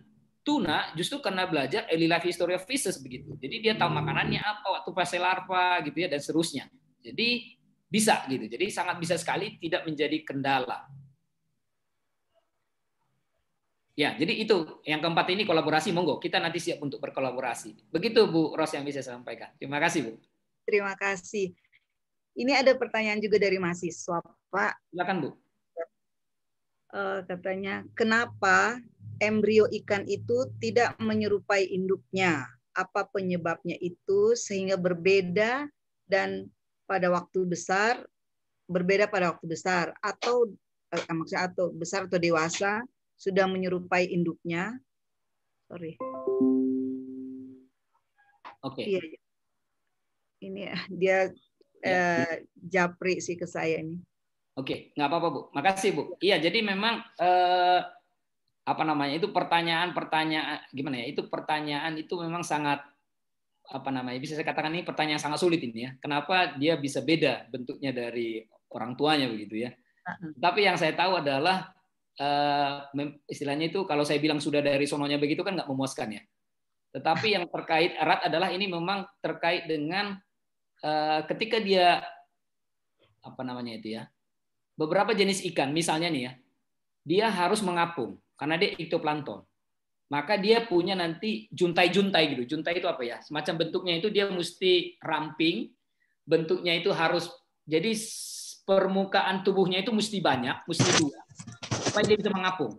tuna justru karena belajar early life history of fishes begitu. Jadi dia tahu makanannya apa waktu fase larva gitu ya dan seterusnya. Jadi bisa gitu. Jadi sangat bisa sekali tidak menjadi kendala. Ya, jadi itu yang keempat ini kolaborasi monggo. Kita nanti siap untuk berkolaborasi. Begitu Bu Ros yang bisa saya sampaikan. Terima kasih Bu. Terima kasih. Ini ada pertanyaan juga dari mahasiswa, Pak. Silakan, Bu. Eh, katanya, kenapa embrio ikan itu tidak menyerupai induknya? Apa penyebabnya itu sehingga berbeda dan pada waktu besar berbeda pada waktu besar atau eh, eh maksudnya atau besar atau dewasa sudah menyerupai induknya? Sorry. Oke. Okay. Iya, iya. Ini ya, dia Ya. eh, japri sih ke saya ini. Oke, okay, nggak apa-apa Bu. Makasih Bu. Iya, jadi memang eh, apa namanya itu pertanyaan-pertanyaan gimana ya? Itu pertanyaan itu memang sangat apa namanya bisa saya katakan ini pertanyaan sangat sulit ini ya. Kenapa dia bisa beda bentuknya dari orang tuanya begitu ya? Uh-huh. Tapi yang saya tahu adalah eh, istilahnya itu kalau saya bilang sudah dari sononya begitu kan nggak memuaskan ya. Tetapi yang terkait erat adalah ini memang terkait dengan Eh, ketika dia apa namanya itu ya beberapa jenis ikan misalnya nih ya dia harus mengapung karena dia plankton maka dia punya nanti juntai-juntai gitu juntai itu apa ya semacam bentuknya itu dia mesti ramping bentuknya itu harus jadi permukaan tubuhnya itu mesti banyak mesti dua supaya dia bisa mengapung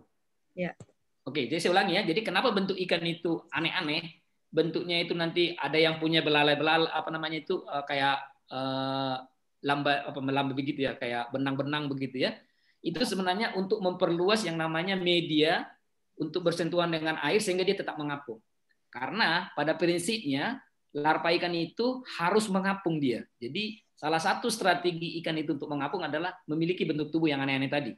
ya. oke jadi saya ulangi ya jadi kenapa bentuk ikan itu aneh-aneh bentuknya itu nanti ada yang punya belalai-belalai apa namanya itu uh, kayak uh, lamba apa melamba begitu ya kayak benang-benang begitu ya itu sebenarnya untuk memperluas yang namanya media untuk bersentuhan dengan air sehingga dia tetap mengapung karena pada prinsipnya larva ikan itu harus mengapung dia jadi salah satu strategi ikan itu untuk mengapung adalah memiliki bentuk tubuh yang aneh-aneh tadi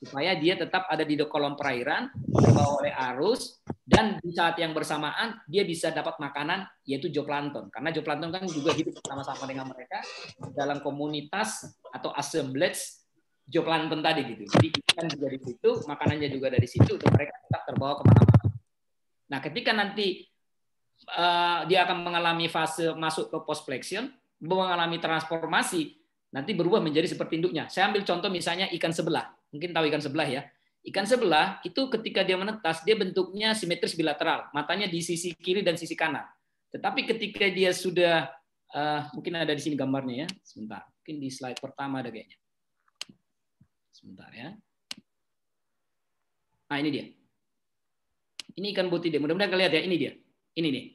supaya dia tetap ada di kolom perairan terbawa oleh arus dan di saat yang bersamaan dia bisa dapat makanan yaitu zooplankton karena zooplankton kan juga hidup sama sama dengan mereka dalam komunitas atau assemblage zooplankton tadi gitu jadi ikan juga di situ makanannya juga dari situ dan mereka tetap terbawa kemana-mana nah ketika nanti uh, dia akan mengalami fase masuk ke postflexion mengalami transformasi nanti berubah menjadi seperti induknya saya ambil contoh misalnya ikan sebelah mungkin tahu ikan sebelah ya. Ikan sebelah itu ketika dia menetas, dia bentuknya simetris bilateral, matanya di sisi kiri dan sisi kanan. Tetapi ketika dia sudah, uh, mungkin ada di sini gambarnya ya, sebentar. Mungkin di slide pertama ada kayaknya. Sebentar ya. Nah ini dia. Ini ikan botide. Mudah-mudahan kalian lihat ya, ini dia. Ini nih.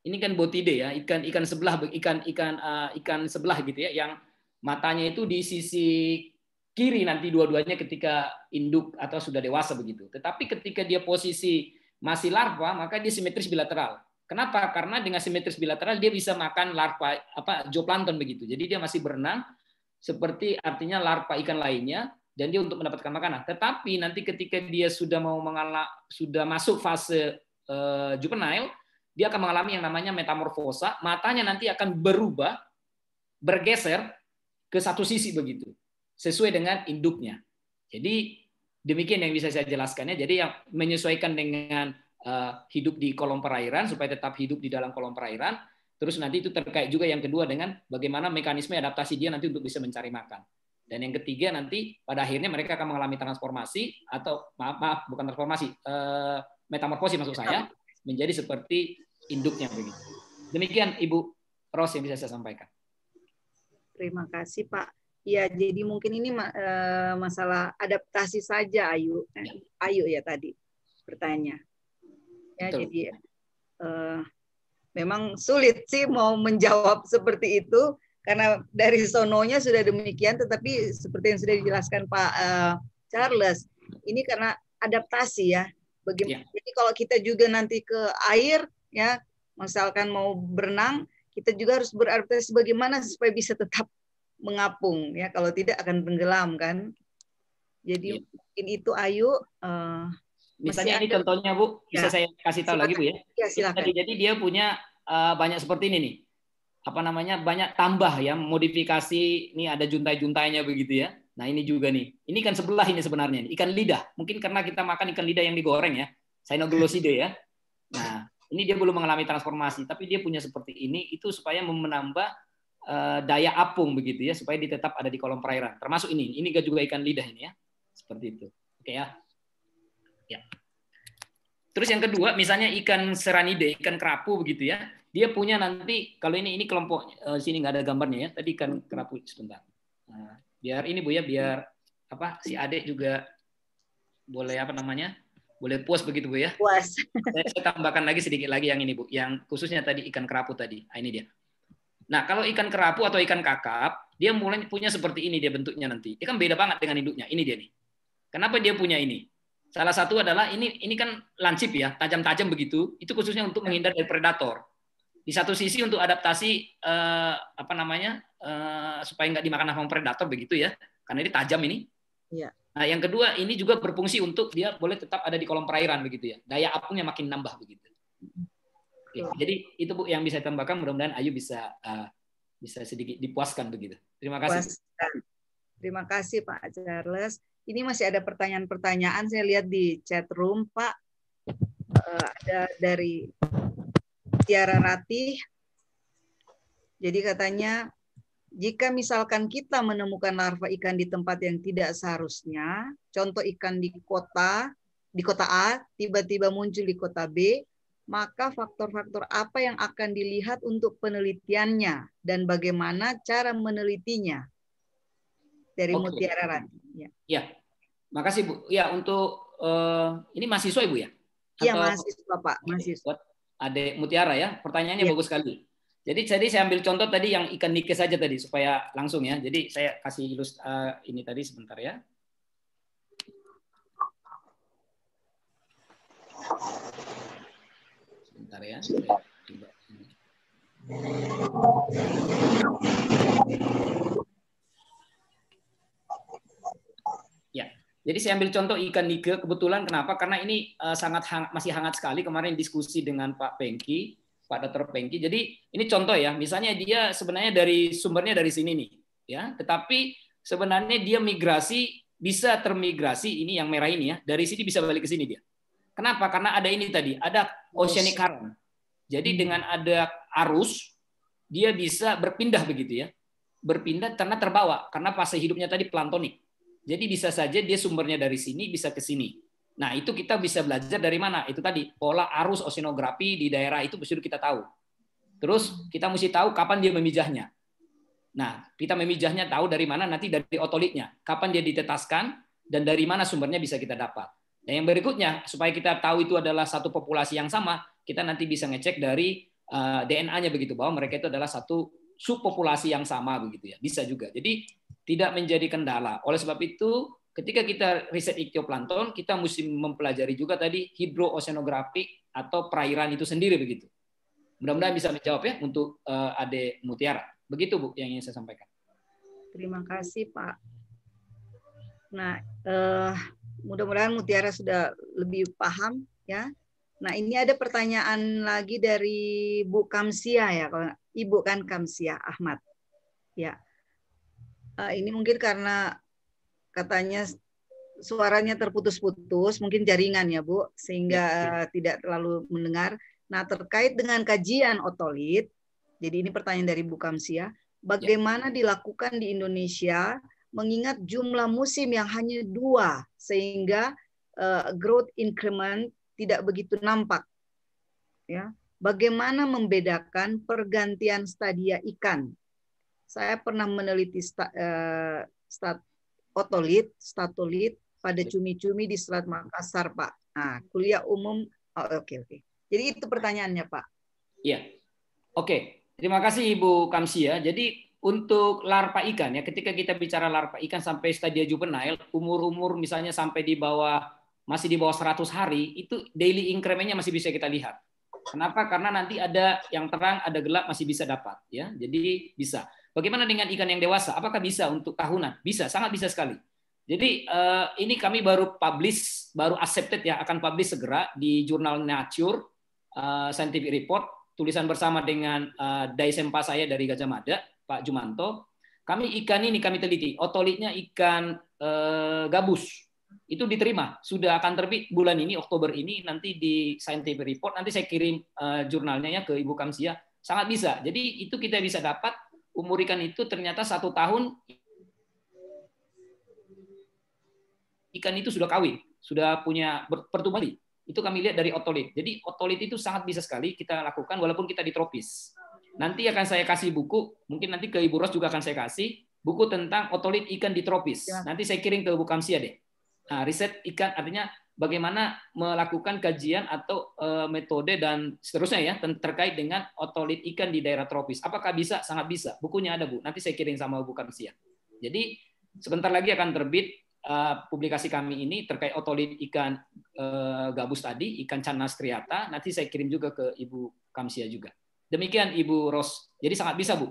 Ini kan botide ya, ikan ikan sebelah ikan ikan uh, ikan sebelah gitu ya, yang matanya itu di sisi kiri nanti dua-duanya ketika induk atau sudah dewasa begitu. Tetapi ketika dia posisi masih larva, maka dia simetris bilateral. Kenapa? Karena dengan simetris bilateral dia bisa makan larva apa zooplankton begitu. Jadi dia masih berenang seperti artinya larva ikan lainnya dan dia untuk mendapatkan makanan. Tetapi nanti ketika dia sudah mau mengalah sudah masuk fase eh, juvenile, dia akan mengalami yang namanya metamorfosa, matanya nanti akan berubah bergeser ke satu sisi begitu sesuai dengan induknya. Jadi demikian yang bisa saya jelaskannya. Jadi yang menyesuaikan dengan eh, hidup di kolom perairan supaya tetap hidup di dalam kolom perairan. Terus nanti itu terkait juga yang kedua dengan bagaimana mekanisme adaptasi dia nanti untuk bisa mencari makan. Dan yang ketiga nanti pada akhirnya mereka akan mengalami transformasi atau maaf maaf bukan transformasi uh, metamorfosis maksud saya menjadi seperti induknya begini. Demikian Ibu Ros yang bisa saya sampaikan. Terima kasih Pak. Ya, jadi mungkin ini uh, masalah adaptasi saja, Ayu. Eh, iya. Ayu ya tadi bertanya. Ya, Betul. jadi uh, memang sulit sih mau menjawab seperti itu karena dari sononya sudah demikian, tetapi seperti yang sudah dijelaskan Pak uh, Charles, ini karena adaptasi ya. Bagaimana? Ya. Jadi kalau kita juga nanti ke air, ya, misalkan mau berenang, kita juga harus beradaptasi bagaimana supaya bisa tetap mengapung ya kalau tidak akan tenggelam kan jadi ya. mungkin itu Ayu uh, misalnya ini ada... contohnya Bu bisa ya. saya kasih tahu silakan. lagi Bu ya, ya silakan. jadi jadi dia punya uh, banyak seperti ini nih apa namanya banyak tambah ya modifikasi ini ada juntai-juntainya begitu ya nah ini juga nih ini kan sebelah ini sebenarnya ikan lidah mungkin karena kita makan ikan lidah yang digoreng ya cyanoglosside ya nah ini dia belum mengalami transformasi tapi dia punya seperti ini itu supaya menambah Eh, daya apung begitu ya supaya ditetap ada di kolom perairan. Termasuk ini, ini juga ikan lidah ini ya. Seperti itu. Oke ya. Ya. Terus yang kedua, misalnya ikan seranide, ikan kerapu begitu ya. Dia punya nanti kalau ini ini kelompok eh, sini nggak ada gambarnya ya. Tadi ikan kerapu sebentar. Nah, biar ini Bu ya, biar apa si adik juga boleh apa namanya? Boleh puas begitu Bu ya. Puas. Saya tambahkan lagi sedikit lagi yang ini Bu, yang khususnya tadi ikan kerapu tadi. Nah, ini dia. Nah, kalau ikan kerapu atau ikan kakap, dia mulai punya seperti ini dia bentuknya nanti. Ikan kan beda banget dengan induknya. Ini dia nih. Kenapa dia punya ini? Salah satu adalah ini ini kan lancip ya, tajam-tajam begitu. Itu khususnya untuk menghindar dari predator. Di satu sisi untuk adaptasi eh, apa namanya eh, supaya nggak dimakan sama predator begitu ya, karena ini tajam ini. Iya. Nah, yang kedua ini juga berfungsi untuk dia boleh tetap ada di kolom perairan begitu ya. Daya apungnya makin nambah begitu ya, jadi itu bu yang bisa tambahkan mudah-mudahan Ayu bisa uh, bisa sedikit dipuaskan begitu. Terima kasih. Puaskan. Terima kasih Pak Charles. Ini masih ada pertanyaan-pertanyaan saya lihat di chat room Pak. Uh, ada dari Tiara Ratih. Jadi katanya jika misalkan kita menemukan larva ikan di tempat yang tidak seharusnya, contoh ikan di kota di kota A tiba-tiba muncul di kota B, maka faktor-faktor apa yang akan dilihat untuk penelitiannya dan bagaimana cara menelitinya dari okay. Mutiara Ya. ya, makasih Bu. Ya untuk uh, ini mahasiswa Ibu ya? Iya mahasiswa Pak, mahasiswa. ade Mutiara ya, pertanyaannya ya. bagus sekali. Jadi jadi saya ambil contoh tadi yang ikan nike saja tadi supaya langsung ya. Jadi saya kasih ilus uh, ini tadi sebentar ya sebentar ya. Ya, jadi saya ambil contoh ikan nike kebetulan kenapa? Karena ini uh, sangat hang, masih hangat sekali kemarin diskusi dengan Pak Pengki, Pak Dr. Pengki. Jadi ini contoh ya, misalnya dia sebenarnya dari sumbernya dari sini nih, ya. Tetapi sebenarnya dia migrasi bisa termigrasi ini yang merah ini ya, dari sini bisa balik ke sini dia. Kenapa? Karena ada ini tadi, ada oceanic current. Jadi hmm. dengan ada arus, dia bisa berpindah begitu ya. Berpindah karena terbawa, karena fase hidupnya tadi plantonik. Jadi bisa saja dia sumbernya dari sini, bisa ke sini. Nah itu kita bisa belajar dari mana? Itu tadi, pola arus oceanografi di daerah itu mesti kita tahu. Terus kita mesti tahu kapan dia memijahnya. Nah, kita memijahnya tahu dari mana nanti dari otolitnya, kapan dia ditetaskan dan dari mana sumbernya bisa kita dapat. Dan yang berikutnya, supaya kita tahu itu adalah satu populasi yang sama, kita nanti bisa ngecek dari eh, DNA-nya begitu bahwa mereka itu adalah satu subpopulasi yang sama begitu ya. Bisa juga. Jadi tidak menjadi kendala. Oleh sebab itu, ketika kita riset ikhtioplankton, kita mesti mempelajari juga tadi hidroosenografi atau perairan itu sendiri begitu. Mudah-mudahan bisa menjawab ya untuk eh, Ade Mutiara. Begitu Bu yang ingin saya sampaikan. Terima kasih Pak. Nah, eh, Mudah-mudahan Mutiara sudah lebih paham ya. Nah, ini ada pertanyaan lagi dari Bu Kamsia ya, Ibu kan Kamsia Ahmad. Ya. Uh, ini mungkin karena katanya suaranya terputus-putus, mungkin jaringan ya, Bu, sehingga ya, ya. tidak terlalu mendengar. Nah, terkait dengan kajian otolit, jadi ini pertanyaan dari Bu Kamsia, ya. bagaimana ya. dilakukan di Indonesia mengingat jumlah musim yang hanya dua, sehingga uh, growth increment tidak begitu nampak. Ya, bagaimana membedakan pergantian stadia ikan? Saya pernah meneliti sta, uh, stat, otolit, statolit pada iya. cumi-cumi di Selat Makassar, Pak. Nah, kuliah umum, oke oh, oke. Okay, okay. Jadi itu pertanyaannya, Pak. Iya, oke. Okay. Terima kasih Ibu Kamsi ya. Jadi untuk larpa ikan ya ketika kita bicara larpa ikan sampai stadia juvenile umur-umur misalnya sampai di bawah masih di bawah 100 hari itu daily incrementnya masih bisa kita lihat. Kenapa? Karena nanti ada yang terang, ada gelap masih bisa dapat ya. Jadi bisa. Bagaimana dengan ikan yang dewasa? Apakah bisa untuk tahunan? Bisa, sangat bisa sekali. Jadi eh, ini kami baru publish, baru accepted ya akan publish segera di jurnal Nature eh, Scientific Report tulisan bersama dengan eh, daisempa saya dari Gajah Mada Pak Jumanto, kami ikan ini kami teliti, otolitnya ikan e, gabus. Itu diterima, sudah akan terbit bulan ini, Oktober ini, nanti di scientific report, nanti saya kirim e, jurnalnya ya ke Ibu Kamsia. Sangat bisa. Jadi itu kita bisa dapat, umur ikan itu ternyata satu tahun ikan itu sudah kawin, sudah punya pertumbuhan. Itu kami lihat dari otolit. Jadi otolit itu sangat bisa sekali kita lakukan walaupun kita di tropis. Nanti akan saya kasih buku, mungkin nanti ke Ibu Ros juga akan saya kasih buku tentang otolit ikan di tropis. Ya. Nanti saya kirim ke Bu Kamsia deh. Nah, riset ikan artinya bagaimana melakukan kajian atau e, metode dan seterusnya ya terkait dengan otolit ikan di daerah tropis. Apakah bisa? Sangat bisa. Bukunya ada Bu. Nanti saya kirim sama Bu Kamsia. Jadi sebentar lagi akan terbit e, publikasi kami ini terkait otolit ikan e, gabus tadi, ikan canas striata. Nanti saya kirim juga ke Ibu Kamsia juga. Demikian Ibu Ros. Jadi sangat bisa, Bu.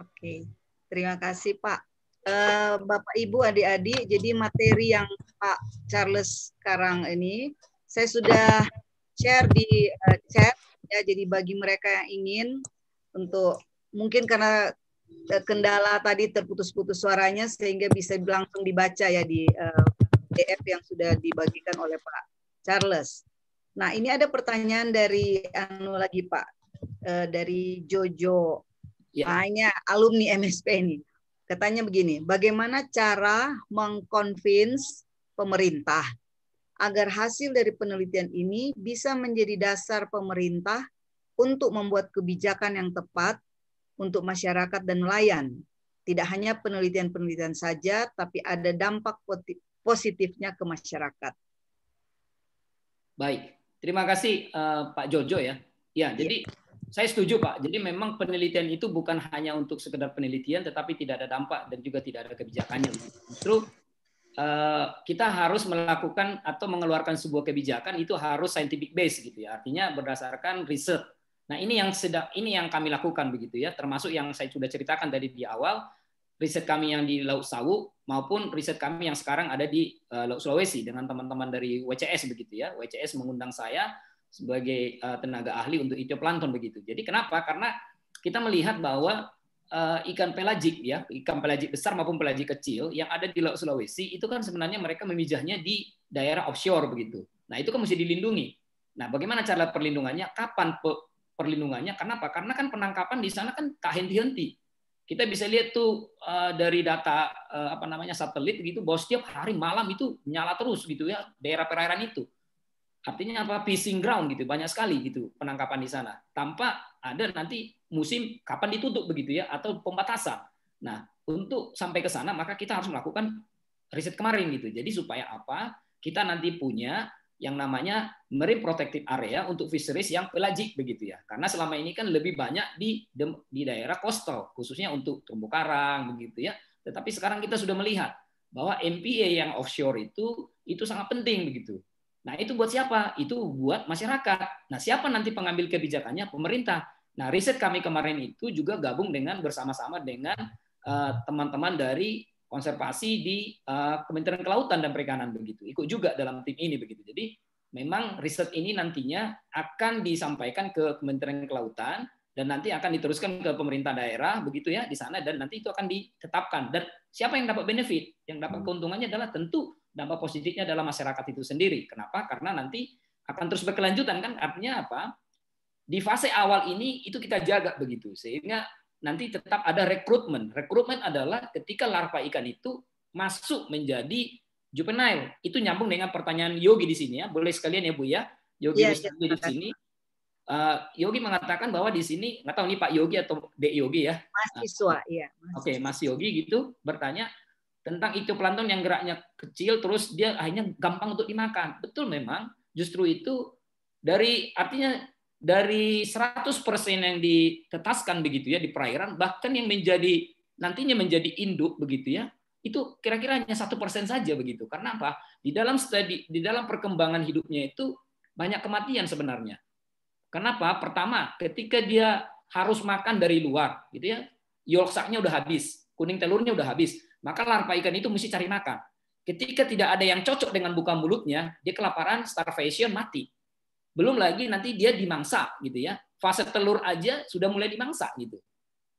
Oke. Terima kasih, Pak. Eh, Bapak Ibu adik-adik, jadi materi yang Pak Charles sekarang ini saya sudah share di eh, chat ya. Jadi bagi mereka yang ingin untuk mungkin karena eh, kendala tadi terputus-putus suaranya sehingga bisa langsung dibaca ya di uh, yang sudah dibagikan oleh Pak Charles. Nah, ini ada pertanyaan dari anu lagi Pak uh, dari Jojo. Ya. Hanya alumni MSP ini. Katanya begini, bagaimana cara mengconvince pemerintah agar hasil dari penelitian ini bisa menjadi dasar pemerintah untuk membuat kebijakan yang tepat untuk masyarakat dan nelayan. Tidak hanya penelitian-penelitian saja, tapi ada dampak positifnya ke masyarakat. Baik, terima kasih uh, Pak Jojo ya. Ya, iya. jadi saya setuju Pak. Jadi memang penelitian itu bukan hanya untuk sekedar penelitian, tetapi tidak ada dampak dan juga tidak ada kebijakannya. Justru eh, kita harus melakukan atau mengeluarkan sebuah kebijakan itu harus scientific base gitu ya. Artinya berdasarkan riset. Nah, ini yang sedang ini yang kami lakukan begitu ya, termasuk yang saya sudah ceritakan tadi di awal, riset kami yang di Laut Sawu maupun riset kami yang sekarang ada di eh, Laut Sulawesi dengan teman-teman dari WCS begitu ya. WCS mengundang saya sebagai uh, tenaga ahli untuk pelancong begitu. Jadi kenapa? Karena kita melihat bahwa uh, ikan pelagik ya, ikan pelagik besar maupun pelagik kecil yang ada di Laut Sulawesi itu kan sebenarnya mereka memijahnya di daerah offshore begitu. Nah, itu kan mesti dilindungi. Nah, bagaimana cara perlindungannya? Kapan pe perlindungannya? Kenapa? Karena kan penangkapan di sana kan tak henti-henti. Kita bisa lihat tuh uh, dari data uh, apa namanya satelit gitu bahwa setiap hari malam itu nyala terus gitu ya daerah perairan itu Artinya apa? Fishing ground gitu, banyak sekali gitu penangkapan di sana. Tanpa ada nanti musim kapan ditutup begitu ya atau pembatasan. Nah, untuk sampai ke sana maka kita harus melakukan riset kemarin gitu. Jadi supaya apa? Kita nanti punya yang namanya marine protective area untuk fisheries yang pelajik begitu ya. Karena selama ini kan lebih banyak di di daerah coastal khususnya untuk terumbu karang begitu ya. Tetapi sekarang kita sudah melihat bahwa MPA yang offshore itu itu sangat penting begitu. Nah, itu buat siapa? Itu buat masyarakat. Nah, siapa nanti pengambil kebijakannya? Pemerintah. Nah, riset kami kemarin itu juga gabung dengan bersama-sama dengan eh, teman-teman uh, dari konservasi di uh, Kementerian Kelautan dan Perikanan begitu. Ikut juga dalam tim ini begitu. Jadi, memang riset ini nantinya akan disampaikan ke Kementerian Kelautan dan nanti akan diteruskan ke pemerintah daerah begitu ya di sana dan nanti itu akan ditetapkan dan siapa yang dapat benefit? Yang dapat hmm. keuntungannya adalah tentu dampak positifnya adalah masyarakat itu sendiri. Kenapa? Karena nanti akan terus berkelanjutan kan artinya apa? Di fase awal ini itu kita jaga begitu sehingga nanti tetap ada rekrutmen. Rekrutmen adalah ketika larva ikan itu masuk menjadi juvenile. Itu nyambung dengan pertanyaan Yogi di sini ya. Boleh sekalian ya Bu ya. Yogi ya, ya, di sini. Uh, Yogi mengatakan bahwa di sini nggak tahu nih Pak Yogi atau Dek Yogi ya. Mahasiswa, iya. Oke, Mas Yogi gitu bertanya tentang iktoplankton yang geraknya kecil terus dia akhirnya gampang untuk dimakan. Betul memang, justru itu dari artinya dari 100% yang ditetaskan begitu ya di perairan bahkan yang menjadi nantinya menjadi induk begitu ya itu kira-kira hanya satu persen saja begitu karena apa di dalam studi di dalam perkembangan hidupnya itu banyak kematian sebenarnya kenapa pertama ketika dia harus makan dari luar gitu ya yolksaknya udah habis kuning telurnya udah habis maka larva ikan itu mesti cari makan. Ketika tidak ada yang cocok dengan buka mulutnya, dia kelaparan, starvation, mati. Belum lagi nanti dia dimangsa gitu ya. Fase telur aja sudah mulai dimangsa gitu.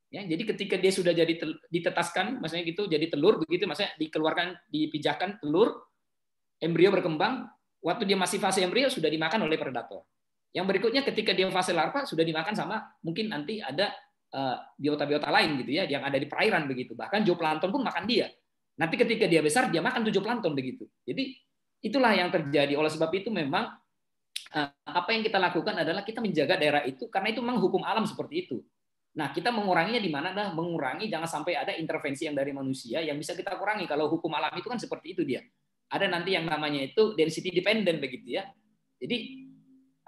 Ya, jadi ketika dia sudah jadi ditetaskan, maksudnya gitu, jadi telur begitu, maksudnya dikeluarkan, dipijakan telur, embrio berkembang. Waktu dia masih fase embrio sudah dimakan oleh predator. Yang berikutnya ketika dia fase larva sudah dimakan sama mungkin nanti ada biota-biota eh, lain gitu ya yang ada di perairan begitu. Bahkan zooplankton pun makan dia. Nanti ketika dia besar dia makan tujuh zooplankton begitu. Jadi itulah yang terjadi. Oleh sebab itu memang eh, apa yang kita lakukan adalah kita menjaga daerah itu karena itu memang hukum alam seperti itu. Nah, kita menguranginya di mana dah mengurangi jangan sampai ada intervensi yang dari manusia yang bisa kita kurangi. Kalau hukum alam itu kan seperti itu dia. Ada nanti yang namanya itu density dependent begitu ya. Jadi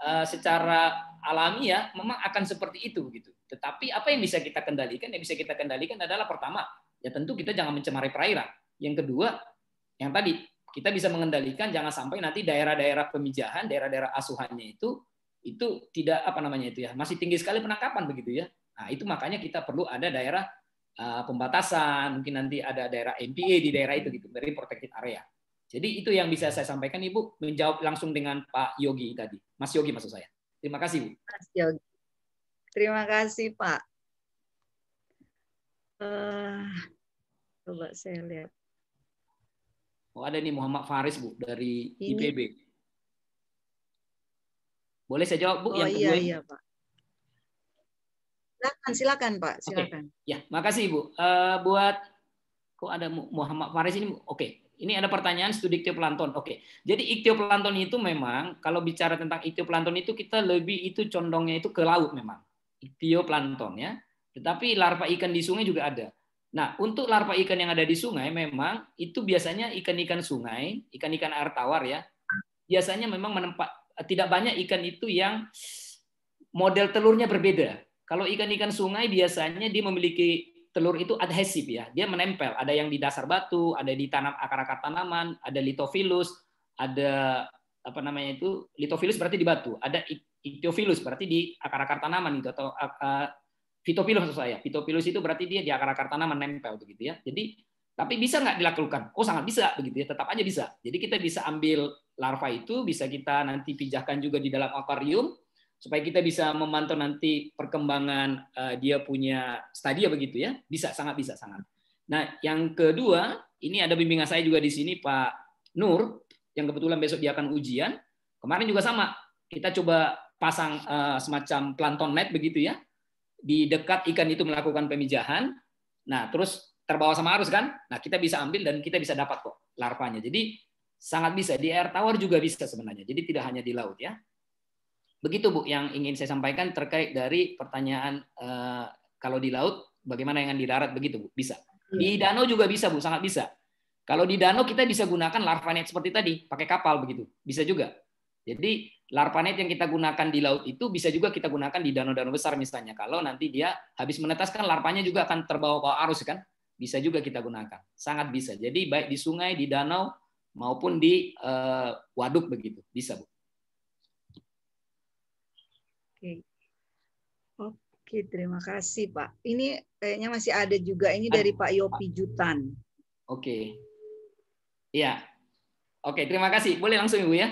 eh, secara alami ya memang akan seperti itu begitu. Tetapi apa yang bisa kita kendalikan? Yang bisa kita kendalikan adalah pertama, ya tentu kita jangan mencemari perairan. Yang kedua, yang tadi kita bisa mengendalikan jangan sampai nanti daerah-daerah pemijahan, daerah-daerah asuhannya itu itu tidak apa namanya itu ya masih tinggi sekali penangkapan begitu ya. Nah itu makanya kita perlu ada daerah ah, pembatasan, mungkin nanti ada daerah MPA di daerah itu gitu dari protected area. Jadi itu yang bisa saya sampaikan Ibu menjawab langsung dengan Pak Yogi tadi. Mas Yogi maksud saya. Terima kasih Bu. Mas Yogi. Terima kasih Pak. Uh, coba saya lihat. Oh ada nih Muhammad Faris Bu dari Ini. IPB. Boleh saya jawab Bu oh, yang iya, kedua? Iya, iya Pak. Silakan, silakan Pak, silakan. Okay. Ya, makasih Ibu. Uh, eh, buat kok ada Muhammad Faris ini, oke. Okay. Ini ada pertanyaan studi iktioplankton. Oke. Okay. Jadi iktioplankton itu memang kalau bicara tentang iktioplankton itu kita lebih itu condongnya itu ke laut memang bioplankton ya. Tetapi larva ikan di sungai juga ada. Nah, untuk larva ikan yang ada di sungai memang itu biasanya ikan-ikan sungai, ikan-ikan air tawar ya. Biasanya memang menempat tidak banyak ikan itu yang model telurnya berbeda. Kalau ikan-ikan sungai biasanya dia memiliki telur itu adhesif ya, dia menempel. Ada yang di dasar batu, ada di tanam akar-akar tanaman, ada litofilus, ada apa namanya itu litofilus berarti di batu ada Ichthyophilus berarti di akar-akar tanaman itu atau uh, saya. Phytophilus itu berarti dia di akar-akar tanaman nempel begitu ya. Jadi tapi bisa nggak dilakukan? Oh sangat bisa begitu ya. Tetap aja bisa. Jadi kita bisa ambil larva itu, bisa kita nanti pijahkan juga di dalam akuarium supaya kita bisa memantau nanti perkembangan uh, dia punya stadia begitu ya. Bisa, sangat bisa, sangat. Nah, yang kedua, ini ada bimbingan saya juga di sini Pak Nur yang kebetulan besok dia akan ujian. Kemarin juga sama, kita coba pasang uh, semacam plankton net begitu ya. Di dekat ikan itu melakukan pemijahan. Nah, terus terbawa sama arus kan? Nah, kita bisa ambil dan kita bisa dapat kok larvanya. Jadi sangat bisa di air tawar juga bisa sebenarnya. Jadi tidak hanya di laut ya. Begitu Bu yang ingin saya sampaikan terkait dari pertanyaan uh, kalau di laut bagaimana dengan di darat begitu Bu? Bisa. Iya. Di danau juga bisa Bu, sangat bisa. Kalau di danau kita bisa gunakan larva net seperti tadi, pakai kapal begitu. Bisa juga. Jadi larpanet yang kita gunakan di laut itu bisa juga kita gunakan di danau-danau besar misalnya. Kalau nanti dia habis menetaskan larpanya juga akan terbawa bawa arus kan? Bisa juga kita gunakan. Sangat bisa. Jadi baik di sungai, di danau maupun di uh, waduk begitu. Bisa, Bu. Oke. Oke, terima kasih, Pak. Ini kayaknya masih ada juga ini dari Pak Yopi Jutan. Oke. Iya. Oke, terima kasih. Boleh langsung Ibu ya.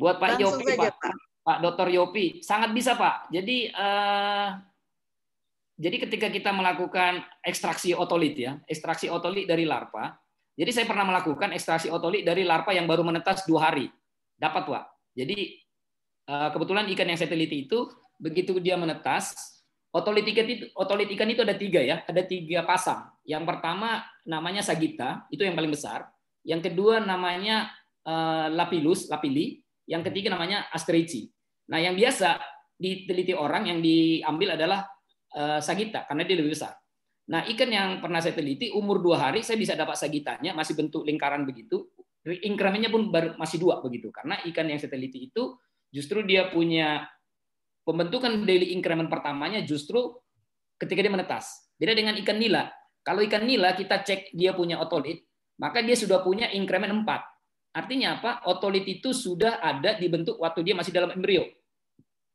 Buat Pak Langsung Yopi, saja, Pak, Pak. Pak Dr. Yopi, sangat bisa Pak. Jadi eh, jadi ketika kita melakukan ekstraksi otolit ya, ekstraksi otolit dari larva. Jadi saya pernah melakukan ekstraksi otolit dari larva yang baru menetas dua hari. Dapat Pak. Jadi eh, kebetulan ikan yang saya teliti itu begitu dia menetas, otolit ikan itu otolit ikan itu ada tiga ya, ada tiga pasang. Yang pertama namanya sagita, itu yang paling besar. Yang kedua namanya eh, lapilus, lapili. Yang ketiga namanya astrici. Nah, yang biasa diteliti orang yang diambil adalah eh, sagita karena dia lebih besar. Nah, ikan yang pernah saya teliti umur dua hari saya bisa dapat sagitanya masih bentuk lingkaran begitu. Inkremennya pun baru, masih dua begitu karena ikan yang saya teliti itu justru dia punya pembentukan daily increment pertamanya justru ketika dia menetas. Beda dengan ikan nila. Kalau ikan nila kita cek dia punya otolit, maka dia sudah punya increment 4. Artinya apa? Otolit itu sudah ada dibentuk waktu dia masih dalam embrio.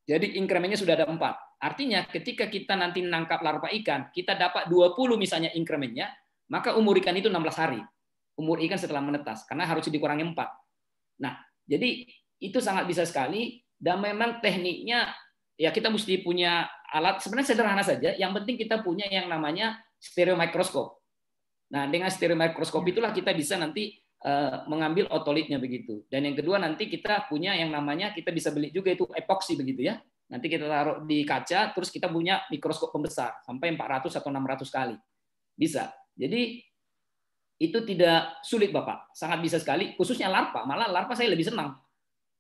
Jadi inkremennya sudah ada empat. Artinya ketika kita nanti menangkap larva ikan, kita dapat 20 misalnya inkremennya, maka umur ikan itu 16 hari. Umur ikan setelah menetas, karena harus dikurangi empat. Nah, jadi itu sangat bisa sekali, dan memang tekniknya, ya kita mesti punya alat, sebenarnya sederhana saja, yang penting kita punya yang namanya stereomikroskop Nah, dengan stereomikroskop iya. itulah kita bisa nanti Eh, mengambil otolitnya begitu. Dan yang kedua nanti kita punya yang namanya kita bisa beli juga itu epoksi begitu ya. Nanti kita taruh di kaca terus kita punya mikroskop pembesar sampai 400 atau 600 kali. Bisa. Jadi itu tidak sulit Bapak. Sangat bisa sekali khususnya larva. Malah larva saya lebih senang.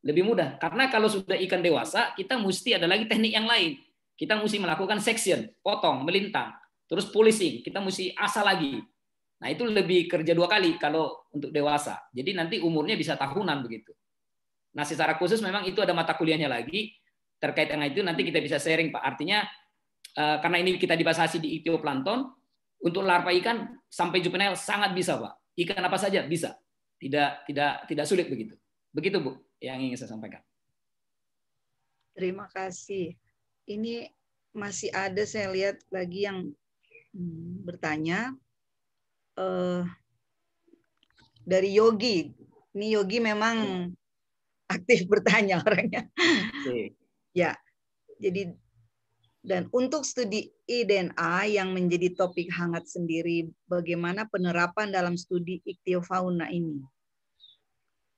Lebih mudah. Karena kalau sudah ikan dewasa kita mesti ada lagi teknik yang lain. Kita mesti melakukan section, potong, melintang, terus polishing. Kita mesti asa lagi Nah, itu lebih kerja dua kali kalau untuk dewasa. Jadi nanti umurnya bisa tahunan begitu. Nah, secara khusus memang itu ada mata kuliahnya lagi terkait dengan itu nanti kita bisa sharing, Pak. Artinya eh, karena ini kita dibasasi di iktioplanton, untuk larva ikan sampai juvenile sangat bisa, Pak. Ikan apa saja bisa. Tidak tidak tidak sulit begitu. Begitu, Bu, yang ingin saya sampaikan. Terima kasih. Ini masih ada saya lihat lagi yang hmm, bertanya uh, dari Yogi. Ini Yogi memang iya. aktif *laughs* bertanya orangnya. Okay. ya, jadi dan untuk studi IDNA yang menjadi topik hangat sendiri, bagaimana penerapan dalam studi ikhtiofauna ini?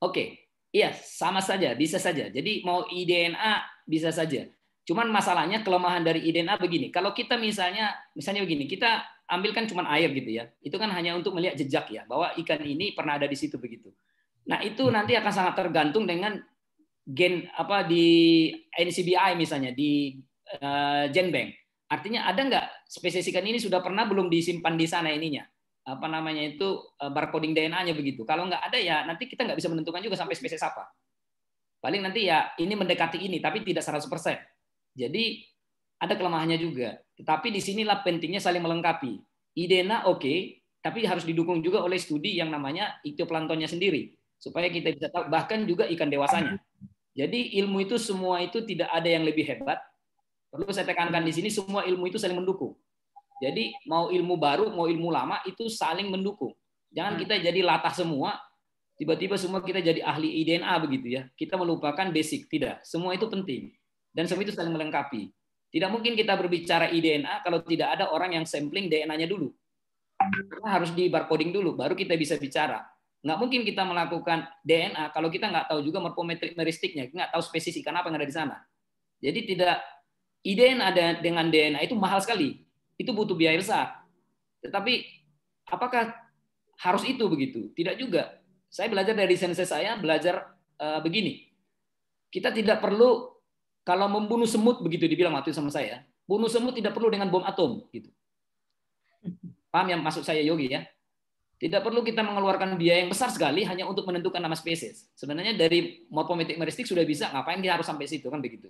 Oke, okay. iya sama saja, bisa saja. Jadi mau IDNA bisa saja. Cuman masalahnya kelemahan dari IDNA begini. Kalau kita misalnya, misalnya begini, kita ambilkan cuma air gitu ya. Itu kan hanya untuk melihat jejak ya, bahwa ikan ini pernah ada di situ begitu. Nah, itu hmm. nanti akan sangat tergantung dengan gen apa di NCBI misalnya di uh, Genbank. Artinya ada nggak spesies ikan ini sudah pernah belum disimpan di sana ininya? apa namanya itu eh, barcoding DNA-nya begitu. Kalau nggak ada ya nanti kita nggak bisa menentukan juga sampai spesies apa. Paling nanti ya ini mendekati ini tapi tidak 100%. Jadi ada kelemahannya juga. Tetapi sinilah pentingnya saling melengkapi. Idena oke, okay, tapi harus didukung juga oleh studi yang namanya ikhtioplantonnya sendiri supaya kita bisa tahu bahkan juga ikan dewasanya. Jadi ilmu itu semua itu tidak ada yang lebih hebat. Perlu saya tekankan di sini semua ilmu itu saling mendukung. Jadi mau ilmu baru mau ilmu lama itu saling mendukung. Jangan hmm. kita jadi latah semua, tiba-tiba semua kita jadi ahli IDNA begitu ya. Kita melupakan basic, tidak. Semua itu penting. Dan semua itu saling melengkapi. Tidak mungkin kita berbicara iDNA e kalau tidak ada orang yang sampling DNA-nya dulu. Karena harus di barcoding dulu, baru kita bisa bicara. Nggak mungkin kita melakukan DNA kalau kita nggak tahu juga morfometrik meristiknya, nggak tahu spesies ikan apa yang ada di sana. Jadi tidak iDNA e dengan DNA itu mahal sekali. Itu butuh biaya besar. Tetapi apakah harus itu begitu? Tidak juga. Saya belajar dari sensei saya, belajar eh, begini. Kita tidak perlu kalau membunuh semut begitu dibilang waktu sama saya, bunuh semut tidak perlu dengan bom atom gitu. Paham yang masuk saya Yogi ya? Tidak perlu kita mengeluarkan biaya yang besar sekali hanya untuk menentukan nama spesies. Sebenarnya dari morfometik meristik sudah bisa, ngapain kita harus sampai situ kan begitu.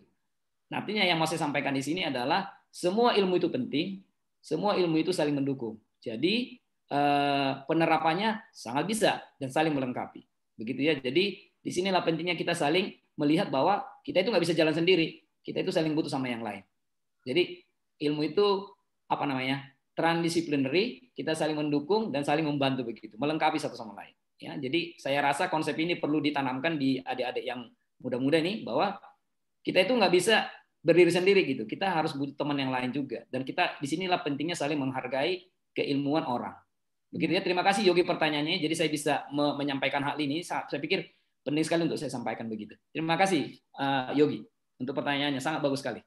Nah, artinya yang masih sampaikan di sini adalah semua ilmu itu penting, semua ilmu itu saling mendukung. Jadi eh, penerapannya sangat bisa dan saling melengkapi. Begitu ya. Jadi di sinilah pentingnya kita saling melihat bahwa kita itu nggak bisa jalan sendiri. Kita itu saling butuh sama yang lain. Jadi ilmu itu apa namanya? transdisciplinary, kita saling mendukung dan saling membantu begitu, melengkapi satu sama lain. Ya, jadi saya rasa konsep ini perlu ditanamkan di adik-adik yang muda-muda nih bahwa kita itu nggak bisa berdiri sendiri gitu. Kita harus butuh teman yang lain juga. Dan kita disinilah pentingnya saling menghargai keilmuan orang. Begitu ya. Terima kasih Yogi pertanyaannya. Jadi saya bisa menyampaikan hal ini. Saya pikir Penting sekali untuk saya sampaikan begitu. Terima kasih uh, Yogi untuk pertanyaannya, sangat bagus sekali.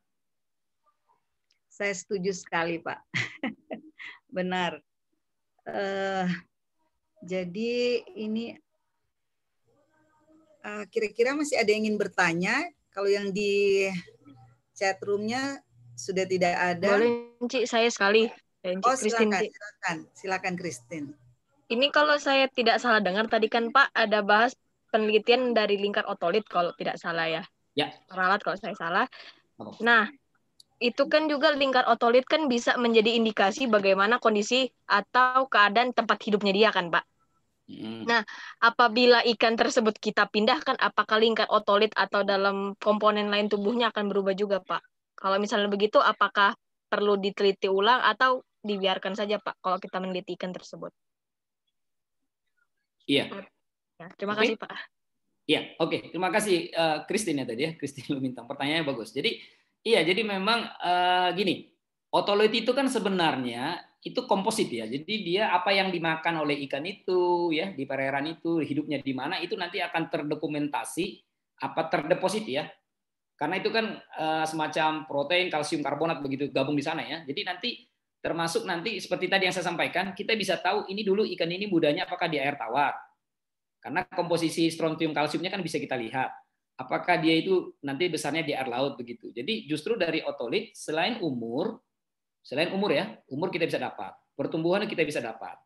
Saya setuju sekali Pak. *laughs* Benar. Uh, jadi ini eh, kira-kira uh, masih ada yang ingin bertanya? Kalau yang di chat roomnya sudah tidak ada. Boleh, Cik, saya sekali. Encik oh, Christine. silakan, silakan, silakan Christine. Ini kalau saya tidak salah dengar tadi kan Pak ada bahas penelitian dari lingkar otolit kalau tidak salah ya. Ya. kalau saya salah. Oh. Nah, itu kan juga lingkar otolit kan bisa menjadi indikasi bagaimana kondisi atau keadaan tempat hidupnya dia kan, Pak. Hmm. Nah, apabila ikan tersebut kita pindahkan, apakah lingkar otolit atau dalam komponen lain tubuhnya akan berubah juga, Pak? Kalau misalnya begitu, apakah perlu diteliti ulang atau dibiarkan saja, Pak, kalau kita meneliti ikan tersebut? Iya. Hmm. Ya, terima okay. kasih Pak. Ya, oke. Okay. Terima kasih Kristin eh, uh, ya tadi ya. Kristin lu minta pertanyaannya bagus. Jadi iya, jadi memang uh, gini. Otoliti itu kan sebenarnya itu komposit ya. Jadi dia apa yang dimakan oleh ikan itu ya, di perairan itu, hidupnya di mana itu nanti akan terdokumentasi apa terdeposit ya. Karena itu kan uh, semacam protein, kalsium, karbonat begitu gabung di sana ya. Jadi nanti termasuk nanti seperti tadi yang saya sampaikan, kita bisa tahu ini dulu ikan ini budanya apakah di air tawar, karena komposisi strontium kalsiumnya kan bisa kita lihat. Apakah dia itu nanti besarnya di air laut begitu. Jadi justru dari otolit selain umur, selain umur ya, umur kita bisa dapat, pertumbuhan kita bisa dapat.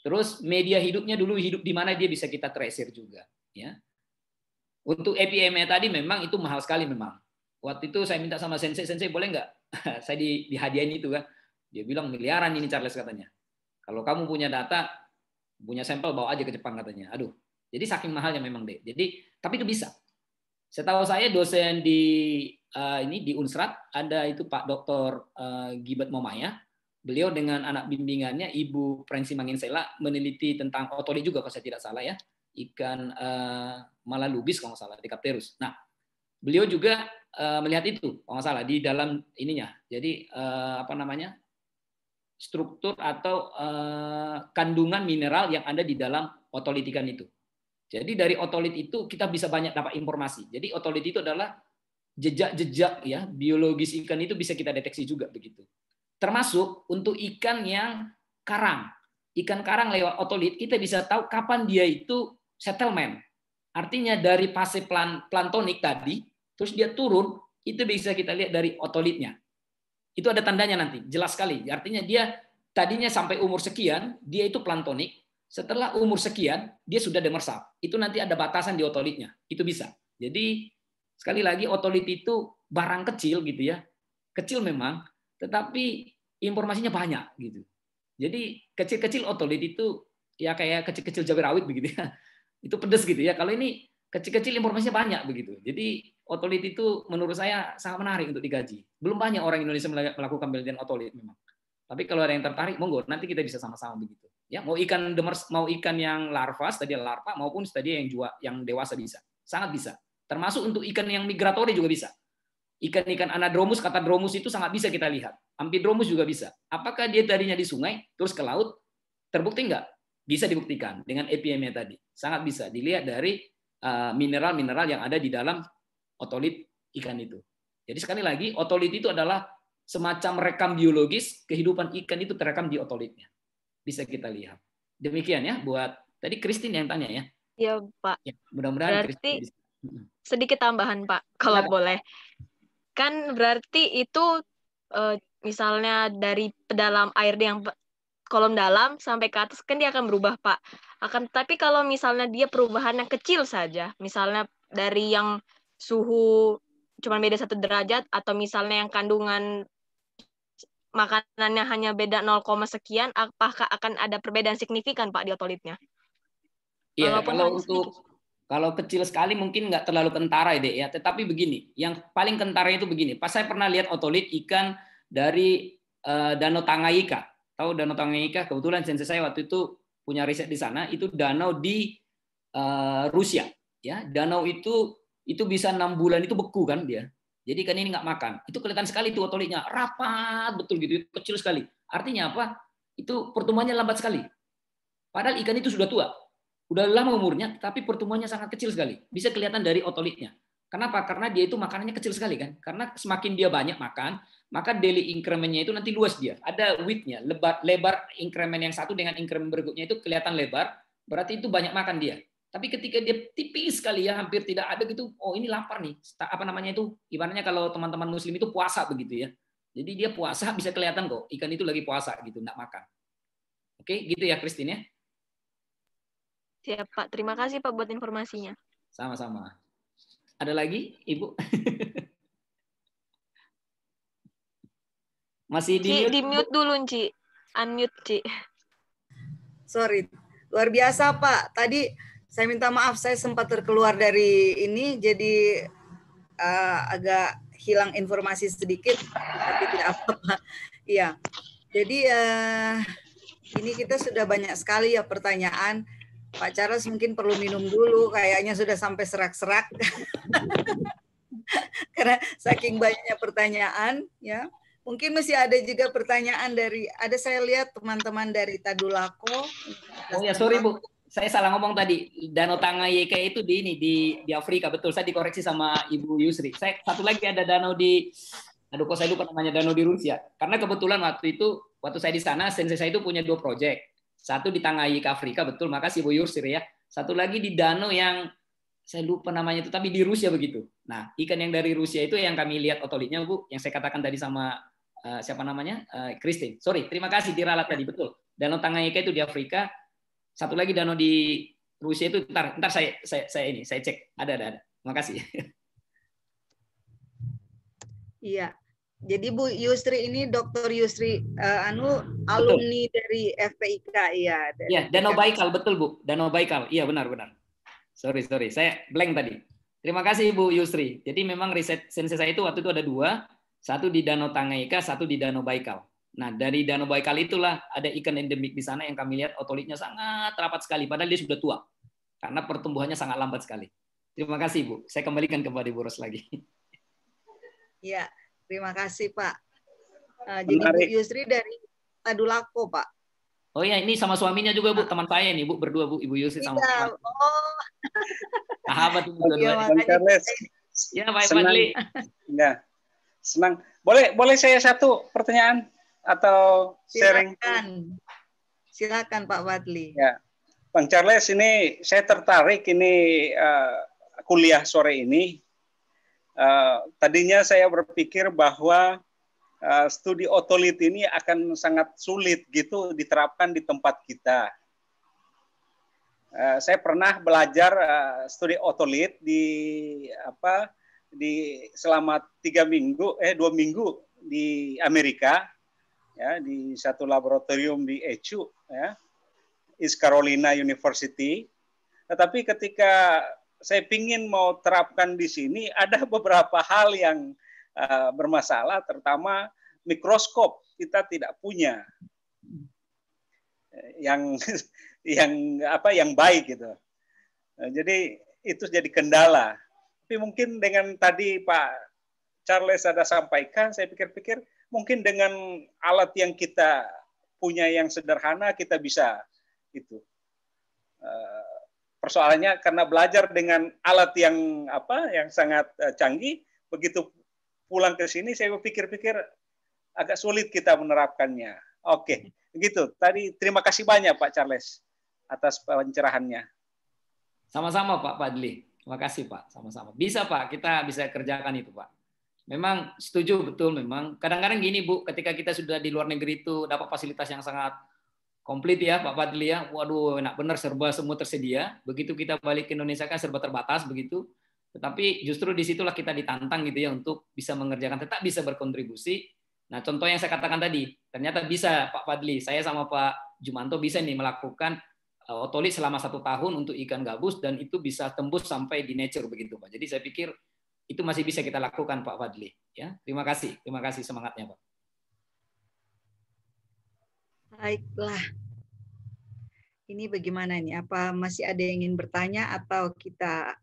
Terus media hidupnya dulu hidup di mana dia bisa kita tracer juga, ya. Untuk epm tadi memang itu mahal sekali memang. Waktu itu saya minta sama sensei, sensei boleh nggak? *laughs* saya di, dihadiahin itu kan. Dia bilang miliaran ini Charles katanya. Kalau kamu punya data, punya sampel bawa aja ke Jepang katanya. Aduh, jadi saking mahalnya memang deh. Jadi tapi itu bisa. Setahu saya dosen di uh, ini di Unsrat ada itu Pak Dr. Uh, eh, Gibet Momaya. Beliau dengan anak bimbingannya Ibu Prensi Manginsela meneliti tentang otoli juga kalau saya tidak salah ya. Ikan uh, eh, malah lubis kalau nggak salah di Kapterus. Nah, beliau juga uh, melihat itu kalau nggak salah di dalam ininya. Jadi uh, apa namanya? struktur atau uh, kandungan mineral yang ada di dalam otolitikan itu. Jadi dari otolit itu kita bisa banyak dapat informasi. Jadi otolit itu adalah jejak-jejak ya biologis ikan itu bisa kita deteksi juga begitu. Termasuk untuk ikan yang karang. Ikan karang lewat otolit kita bisa tahu kapan dia itu settlement. Artinya dari fase plan, plantonik tadi, terus dia turun, itu bisa kita lihat dari otolitnya. Itu ada tandanya nanti, jelas sekali. Artinya dia tadinya sampai umur sekian, dia itu plantonik, setelah umur sekian dia sudah demersal. Itu nanti ada batasan di otolitnya. Itu bisa. Jadi sekali lagi otolit itu barang kecil gitu ya. Kecil memang, tetapi informasinya banyak gitu. Jadi kecil-kecil otolit itu ya kayak kecil-kecil cabai rawit begitu ya. *laughs* Itu pedes gitu ya. Kalau ini kecil-kecil informasinya banyak begitu. Jadi otolit itu menurut saya sangat menarik untuk digaji. Belum banyak orang Indonesia melakukan penelitian otolit memang. Tapi kalau ada yang tertarik, monggo nanti kita bisa sama-sama begitu. Ya, mau ikan demers, mau ikan yang larva, tadi larva maupun tadi yang jua, yang dewasa bisa. Sangat bisa. Termasuk untuk ikan yang migratori juga bisa. Ikan-ikan anadromus, kata dromus itu sangat bisa kita lihat. Ampidromus juga bisa. Apakah dia tadinya di sungai terus ke laut? Terbukti enggak Bisa dibuktikan dengan EPM-nya tadi. Sangat bisa dilihat dari eh, mineral-mineral yang ada di dalam otolit ikan itu. Jadi sekali lagi, otolit itu adalah semacam rekam biologis kehidupan ikan itu terekam di otolitnya bisa kita lihat. Demikian ya buat tadi Kristin yang tanya ya. Iya Pak. Ya, mudah-mudahan Berarti bisa. sedikit tambahan Pak kalau ya. boleh. Kan berarti itu eh, misalnya dari pedalam air yang kolom dalam sampai ke atas kan dia akan berubah Pak. Akan tapi kalau misalnya dia perubahan yang kecil saja, misalnya dari yang suhu cuma beda satu derajat atau misalnya yang kandungan makanannya hanya beda 0, sekian, apakah akan ada perbedaan signifikan Pak di otolitnya? Iya, kalau untuk kalau kecil sekali mungkin nggak terlalu kentara ya, ya. Tetapi begini, yang paling kentara itu begini. Pas saya pernah lihat otolit ikan dari uh, Danau Tanganyika. Tahu Danau Tanganyika? Kebetulan sensei saya waktu itu punya riset di sana, itu danau di uh, Rusia, ya. Danau itu itu bisa enam bulan itu beku kan dia jadi ikan ini nggak makan. Itu kelihatan sekali itu otoliknya rapat betul gitu, kecil sekali. Artinya apa? Itu pertumbuhannya lambat sekali. Padahal ikan itu sudah tua, udah lama umurnya, tapi pertumbuhannya sangat kecil sekali. Bisa kelihatan dari otoliknya. Kenapa? Karena dia itu makanannya kecil sekali kan. Karena semakin dia banyak makan, maka daily incrementnya itu nanti luas dia. Ada width-nya, lebar, lebar increment yang satu dengan increment berikutnya itu kelihatan lebar, berarti itu banyak makan dia. Tapi ketika dia tipis sekali ya, hampir tidak ada gitu, oh ini lapar nih. Apa namanya itu? Ibaratnya kalau teman-teman muslim itu puasa begitu ya. Jadi dia puasa *laughs* bisa kelihatan kok ikan itu lagi puasa gitu, enggak makan. Oke, gitu ya Christine ya. Siap Pak, terima kasih Pak buat informasinya. Sama-sama. Ada lagi Ibu? *laughs* Masih di, mute? di mute dulu, Ci. Unmute, Ci. Sorry. Luar biasa, Pak. Tadi saya minta maaf, saya sempat terkeluar dari ini, jadi uh, agak hilang informasi sedikit, tapi tidak apa-apa. *laughs* Iya, jadi uh, ini kita sudah banyak sekali ya pertanyaan. Pak Charles mungkin perlu minum dulu, kayaknya sudah sampai serak-serak. *laughs* Karena saking banyaknya pertanyaan, ya. Mungkin masih ada juga pertanyaan dari, ada saya lihat teman-teman dari Tadulako. Oh ya, sorry Bu, saya salah ngomong tadi. Danau Tanga YK itu di ini di di Afrika betul. Saya dikoreksi sama Ibu Yusri. Saya satu lagi ada danau di aduh kok saya lupa namanya danau di Rusia. Karena kebetulan waktu itu waktu saya di sana sensei saya itu punya dua proyek. Satu di Tanga YK Afrika betul, makasih Ibu Yusri ya. Satu lagi di danau yang saya lupa namanya itu tapi di Rusia begitu. Nah, ikan yang dari Rusia itu yang kami lihat otolitnya Bu, yang saya katakan tadi sama uh, siapa namanya? Uh, Christine. Sorry, terima kasih diralat tadi betul. Danau Tanganyika itu di Afrika, satu lagi danau di Rusia itu ntar ntar saya saya, saya ini saya cek ada ada ada. Makasih. *laughs* Iya. Jadi Bu Yusri ini Dokter Yusri uh, Anu alumni betul. dari FPIK iya Dari ya Danau Baikal betul Bu. Danau Baikal. Iya benar benar. Sorry sorry saya blank tadi. Terima kasih Bu Yusri. Jadi memang riset sensei saya itu waktu itu ada dua, satu di Danau Tangaika, satu di Danau Baikal. Nah, dari Danau Baikal itulah ada ikan endemik di sana yang kami lihat otolitnya sangat rapat sekali, padahal dia sudah tua. Karena pertumbuhannya sangat lambat sekali. Terima kasih, Bu. Saya kembalikan kepada Ibu Ros lagi. Ya, terima kasih, Pak. Uh, jadi Bu Yusri dari Tadulako, Pak. Oh iya, ini sama suaminya juga, Bu. Teman saya nih, Bu. Berdua, Bu. Ibu Yusri sama Iya, oh. Sahabat, Bu. Dua-dua. Ya, Pak Senang. Ya, senang. Boleh, boleh saya satu pertanyaan? atau sharing? Silakan, silakan Pak Wadli. Ya. Bang Charles, ini saya tertarik ini uh, kuliah sore ini. Uh, tadinya saya berpikir bahwa uh, studi otolit ini akan sangat sulit gitu diterapkan di tempat kita. Uh, saya pernah belajar uh, studi otolit di apa di selama tiga minggu eh dua minggu di Amerika ya di satu laboratorium di ECU ya East Carolina University tetapi ketika saya ingin mau terapkan di sini ada *laughs* beberapa hal yang uh, bermasalah terutama mikroskop kita tidak punya yang *laughs* yang apa yang baik gitu eh, jadi itu jadi kendala tapi mungkin dengan tadi Pak Charles ada sampaikan saya pikir-pikir mungkin dengan alat yang kita punya yang sederhana kita bisa itu eh, persoalannya karena belajar dengan alat yang apa yang sangat eh, canggih begitu pulang ke sini saya pikir-pikir agak sulit kita menerapkannya oke begitu tadi terima kasih banyak Pak Charles atas pencerahannya sama-sama Pak Padli terima kasih Pak sama-sama bisa Pak kita bisa kerjakan itu Pak memang setuju betul memang. Kadang-kadang gini Bu, ketika kita sudah di luar negeri itu dapat fasilitas yang sangat komplit ya Pak Fadli ya. Waduh, enak benar serba semua tersedia. Begitu kita balik ke Indonesia kan serba terbatas begitu. Tetapi justru disitulah kita ditantang gitu ya untuk bisa mengerjakan tetap bisa berkontribusi. Nah contoh yang saya katakan tadi, ternyata bisa Pak Fadli, saya sama Pak Jumanto bisa nih melakukan eh, otoli selama satu tahun untuk ikan gabus dan itu bisa tembus sampai di nature begitu Pak. Jadi saya pikir itu masih bisa kita lakukan Pak Fadli. Ya, terima kasih, terima kasih semangatnya Pak. Baiklah. Ini bagaimana ini? Apa masih ada yang ingin bertanya atau kita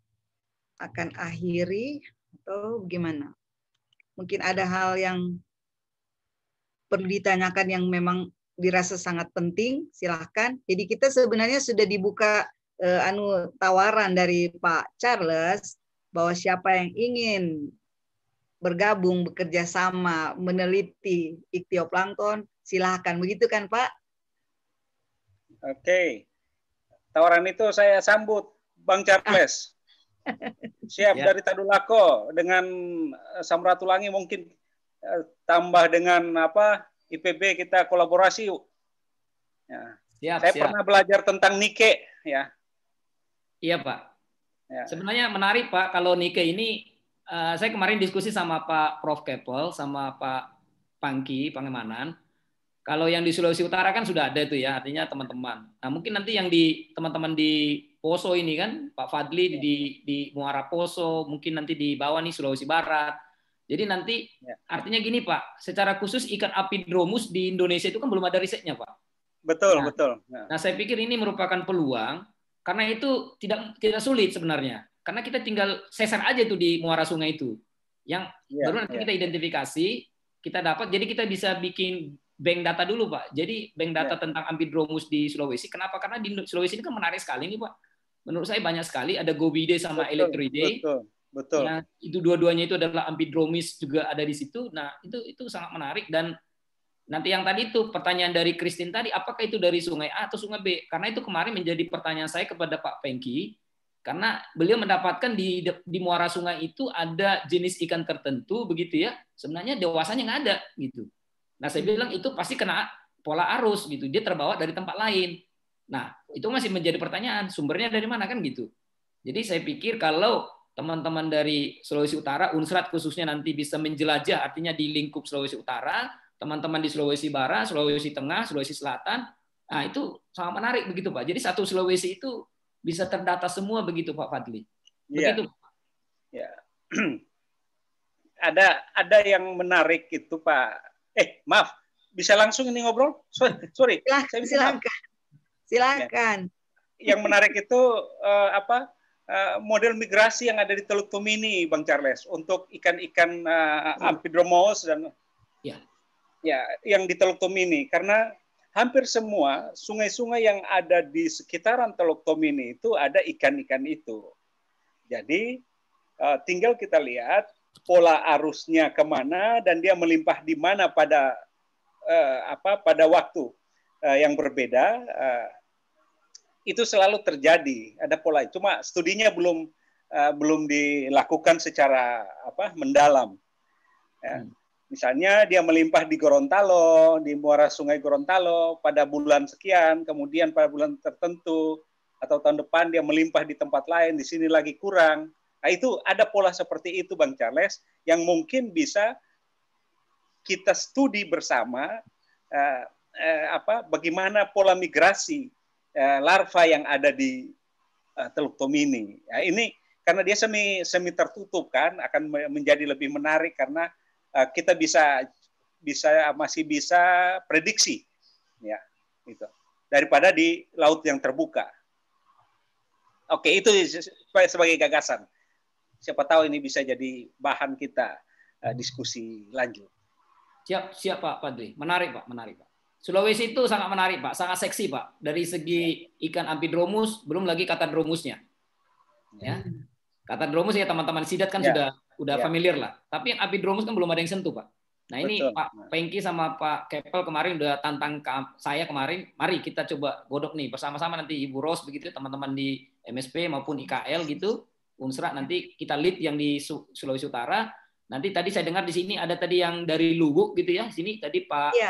akan akhiri atau gimana? Mungkin ada hal yang perlu ditanyakan yang memang dirasa sangat penting, silahkan. Jadi kita sebenarnya sudah dibuka eh, anu tawaran dari Pak Charles bahwa siapa yang ingin bergabung, bekerja sama, meneliti plankton silahkan. Begitu kan Pak? Oke. Tawaran itu saya sambut, Bang Charles. Ah. *laughs* Siap, ya. dari Tadulako dengan eh, Samratulangi mungkin eh, tambah dengan apa IPB kita kolaborasi yuk. Ya. Siap, saya siap. pernah belajar tentang Nike ya. Iya Pak. Ya. Sebenarnya menarik Pak kalau Nike ini uh, saya kemarin diskusi sama Pak Prof Kepel sama Pak Pangki Pangemanan. Kalau yang di Sulawesi Utara kan sudah ada itu ya, artinya teman-teman. Nah mungkin nanti yang di teman-teman di Poso ini kan, Pak Fadli ya. di di Muara Poso, mungkin nanti di bawah nih Sulawesi Barat. Jadi nanti ya. artinya gini Pak, secara khusus ikan apidromus di Indonesia itu kan belum ada risetnya Pak. Betul, nah, betul. Ya. Nah saya pikir ini merupakan peluang karena itu tidak tidak sulit sebenarnya. Karena kita tinggal sesar aja tuh di muara sungai itu. Yang yeah, baru nanti yeah. kita identifikasi, kita dapat. Jadi kita bisa bikin bank data dulu, Pak. Jadi bank data yeah. tentang Ambidromus di Sulawesi. Kenapa? Karena di Sulawesi ini kan menarik sekali nih, Pak. Menurut saya banyak sekali ada Gobide sama betul, Electroide. Betul. Betul. Nah, itu dua-duanya itu adalah Ambidromis juga ada di situ. Nah, itu itu sangat menarik dan Nanti yang tadi itu pertanyaan dari Kristin tadi, apakah itu dari sungai A atau sungai B? Karena itu kemarin menjadi pertanyaan saya kepada Pak Pengki, karena beliau mendapatkan di di muara sungai itu ada jenis ikan tertentu begitu ya. Sebenarnya dewasanya nggak ada gitu. Nah saya bilang itu pasti kena pola arus gitu. Dia terbawa dari tempat lain. Nah itu masih menjadi pertanyaan sumbernya dari mana kan gitu. Jadi saya pikir kalau teman-teman dari Sulawesi Utara, Unsrat khususnya nanti bisa menjelajah artinya di lingkup Sulawesi Utara, teman-teman di Sulawesi Barat, Sulawesi Tengah, Sulawesi Selatan. Nah, itu sangat menarik begitu, Pak. Jadi satu Sulawesi itu bisa terdata semua begitu, Pak Fadli. Iya. Begitu. Ya. ya. *clears throat* ada ada yang menarik itu, Pak. Eh, maaf. Bisa langsung ini ngobrol? Sorry. *laughs* Silakan. silakan. silakan. Yang menarik itu uh, apa? Eh, model migrasi yang ada di Teluk Tumini, Bang Charles, untuk ikan-ikan uh, eh, hmm. amphidromous dan ya ya yang di Teluk Tomini karena hampir semua sungai-sungai yang ada di sekitaran Teluk Tomini itu ada ikan-ikan itu. Jadi eh, tinggal kita lihat pola arusnya kemana dan dia melimpah di mana pada eh, apa pada waktu eh, yang berbeda itu selalu terjadi ada pola itu. cuma studinya belum belum dilakukan secara apa mendalam ya. hmm. Misalnya dia melimpah di Gorontalo, di muara sungai Gorontalo pada bulan sekian, kemudian pada bulan tertentu atau tahun depan dia melimpah di tempat lain, di sini lagi kurang. Nah, itu ada pola seperti itu Bang Charles yang mungkin bisa kita studi bersama eh, eh, apa bagaimana pola migrasi eh, larva yang ada di eh, Teluk Tomini. Ya, ini karena dia semi semi tertutup kan akan menjadi lebih menarik karena Eh, kita bisa bisa masih bisa prediksi ya itu daripada di laut yang terbuka. Oke, itu sebagai gagasan. Siapa tahu ini bisa jadi bahan kita eh, diskusi lanjut. Siap, siap Pak Padri. Menarik Pak, menarik Pak. Sulawesi itu sangat menarik Pak, sangat seksi Pak. Dari segi ikan ampidromus, belum lagi kata dromusnya. Ya. Hmm. kata dromus ya teman-teman sidat kan ya. sudah udah ya. familiar lah. Tapi yang drumus kan belum ada yang sentuh, Pak. Nah, ini Betul. Pak Pengki sama Pak Kepel kemarin udah tantang ke saya kemarin, mari kita coba godok nih bersama-sama nanti Ibu Ros begitu teman-teman di MSP maupun IKL gitu, Unsra nanti kita lead yang di Sulawesi Utara. Nanti tadi saya dengar di sini ada tadi yang dari Luwu gitu ya. Sini tadi Pak ya.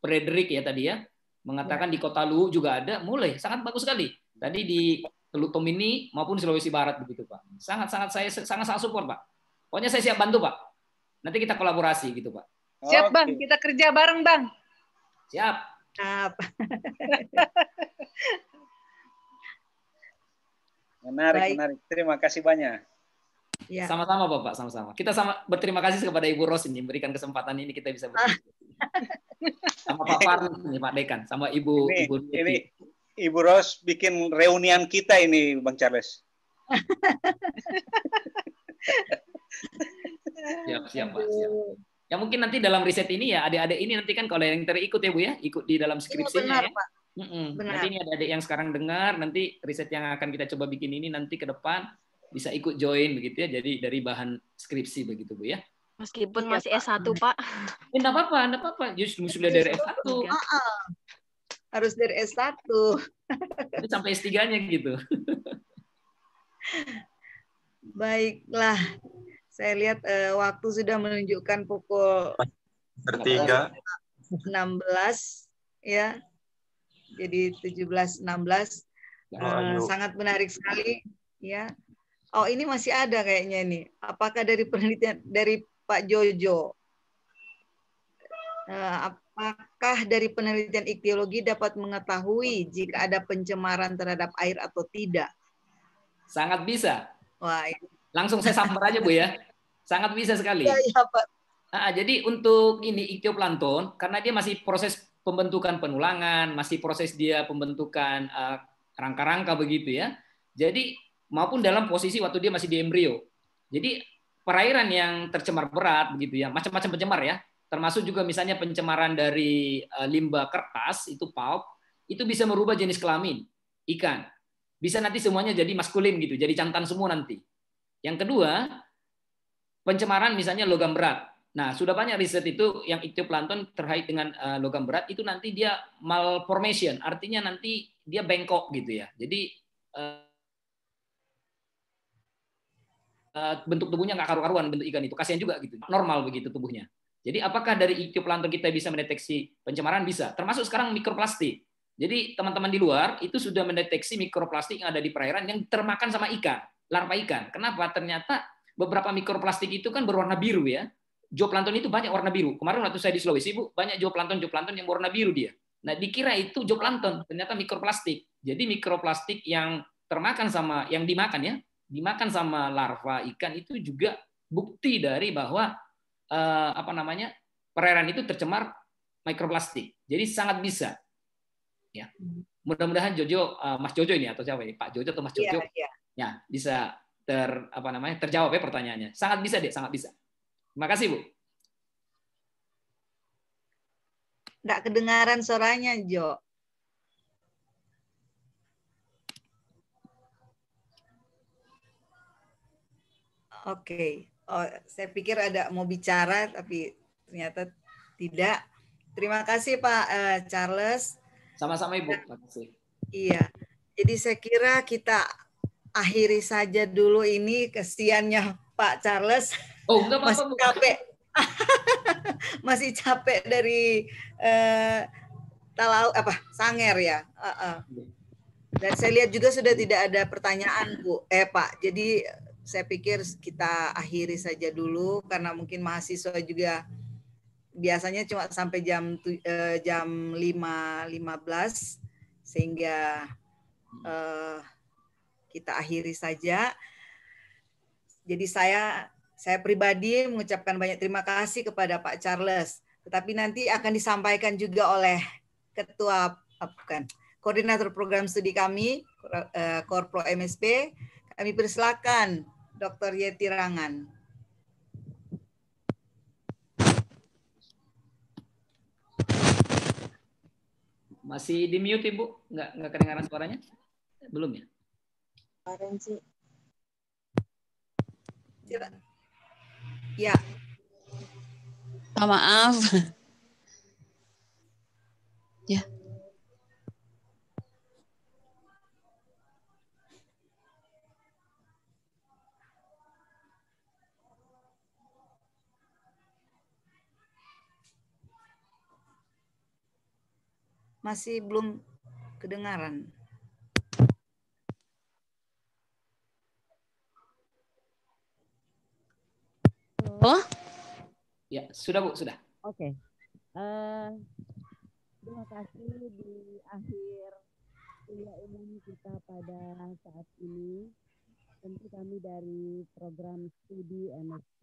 Frederick ya tadi ya mengatakan ya. di Kota Luwu juga ada, mulai sangat bagus sekali. Tadi di Teluk Tomini maupun Sulawesi Barat begitu, Pak. Sangat-sangat saya sangat-sangat support, Pak Pokoknya saya siap bantu, Pak. Nanti kita kolaborasi gitu, Pak. Siap, Bang. Kita kerja bareng, Bang. Siap. Siap. *laughs* menarik, Baik. menarik. Terima kasih banyak. Ya. Sama-sama, Bapak. Sama-sama. Kita sama berterima kasih kepada Ibu Ros ini memberikan kesempatan ini kita bisa berdiskusi. Ah. sama Pak Farhan nih, Pak Dekan, sama Ibu ini, Ibu Niti. Ini Ibu Ros bikin reunian kita ini, Bang Charles. *laughs* *laughs* siap siap pak siap ya mungkin nanti dalam riset ini ya adik-adik ini nanti kan kalau yang terikut ya bu ya ikut di dalam iya, skripsinya ya, benar, ya. Pak. Mm -mm. Benar. Nanti ini ada adik yang sekarang dengar, nanti riset yang akan kita coba bikin ini nanti ke depan bisa ikut join begitu ya. Jadi dari bahan skripsi begitu Bu ya. Meskipun ya, masih S1, Pak. Enggak hmm. *laughs* eh, apa-apa, enggak apa-apa. Justru sudah dari S1. Uh -uh. Harus dari S1. *laughs* sampai S3-nya gitu. Baiklah. Saya lihat uh, waktu sudah menunjukkan pukul tiga enam belas ya. Jadi 17.16 uh, ya, eh, sangat menarik sekali ya. Oh, ini masih ada kayaknya ini. Apakah dari penelitian dari Pak Jojo? Uh, apakah dari penelitian iktiologi dapat mengetahui jika ada pencemaran terhadap air atau tidak? Sangat bisa. Wah, Langsung saya sambar aja Bu ya. Sangat bisa sekali. Ya, ya, Pak. Nah, jadi untuk ini iktioplankton karena dia masih proses pembentukan penulangan, masih proses dia pembentukan rangka eh, rangka-rangka begitu ya. Jadi maupun dalam posisi waktu dia masih di embrio. Jadi perairan yang tercemar berat begitu ya, macam-macam pencemar ya. Termasuk juga misalnya pencemaran dari uh, eh, limbah kertas itu pulp, itu bisa merubah jenis kelamin ikan. Bisa nanti semuanya jadi maskulin gitu, jadi jantan semua nanti. Yang kedua, pencemaran misalnya logam berat. Nah, sudah banyak riset itu yang pelantun terkait dengan eh, logam berat itu nanti dia malformation, artinya nanti dia bengkok gitu ya. Jadi eh, eh, bentuk tubuhnya nggak karu-karuan bentuk ikan itu. Kasihan juga gitu. Normal begitu tubuhnya. Jadi apakah dari pelantun kita bisa mendeteksi pencemaran? Bisa. Termasuk sekarang mikroplastik. Jadi teman-teman di luar itu sudah mendeteksi mikroplastik yang ada di perairan yang termakan sama ikan larva ikan. Kenapa? Ternyata beberapa mikroplastik itu kan berwarna biru ya. Zooplankton itu banyak warna biru. Kemarin waktu saya di Sulawesi, Bu, banyak zooplankton-zooplankton yang warna biru dia. Nah, dikira itu zooplankton, ternyata mikroplastik. Jadi mikroplastik yang termakan sama yang dimakan ya, dimakan sama larva ikan itu juga bukti dari bahwa eh, apa namanya? perairan itu tercemar mikroplastik. Jadi sangat bisa. Ya. Mudah-mudahan Jojo uh, Mas Jojo ini atau siapa ini? Pak Jojo atau Mas iya, Jojo. iya. Ya, bisa ter apa namanya? terjawab ya pertanyaannya. Sangat bisa deh, sangat bisa. Terima kasih, Bu. Nggak kedengaran suaranya, Jo. Oke, okay. oh, saya pikir ada mau bicara tapi ternyata tidak. Terima kasih Pak uh, Charles. Sama-sama Ibu, terima kasih. Iya, jadi saya kira kita akhiri saja dulu ini kesiannya Pak Charles. Oh, enggak apa-apa. Masih capek. *laughs* Masih capek dari eh, talau apa Sanger ya. Uh -uh. Dan saya lihat juga sudah tidak ada pertanyaan Bu, eh Pak. Jadi eh, saya pikir kita akhiri saja dulu karena mungkin mahasiswa juga biasanya cuma sampai jam eh, jam 5.15 sehingga eh, kita akhiri saja. Jadi saya saya pribadi mengucapkan banyak terima kasih kepada Pak Charles. Tetapi nanti akan disampaikan juga oleh ketua eh, bukan koordinator program studi kami eh, Korpro MSP. Kami persilakan Dr. Yeti Rangan. Masih di mute Ibu? Nggak, nggak kedengaran suaranya? Belum ya? kemarin sih. Ya. Oh, maaf. *laughs* ya. Masih belum kedengaran. example? Ya, sudah Bu, sudah. Oke. Okay. Uh, eh, terima kasih di akhir kuliah umum kita pada saat ini. Tentu kami dari program studi MSc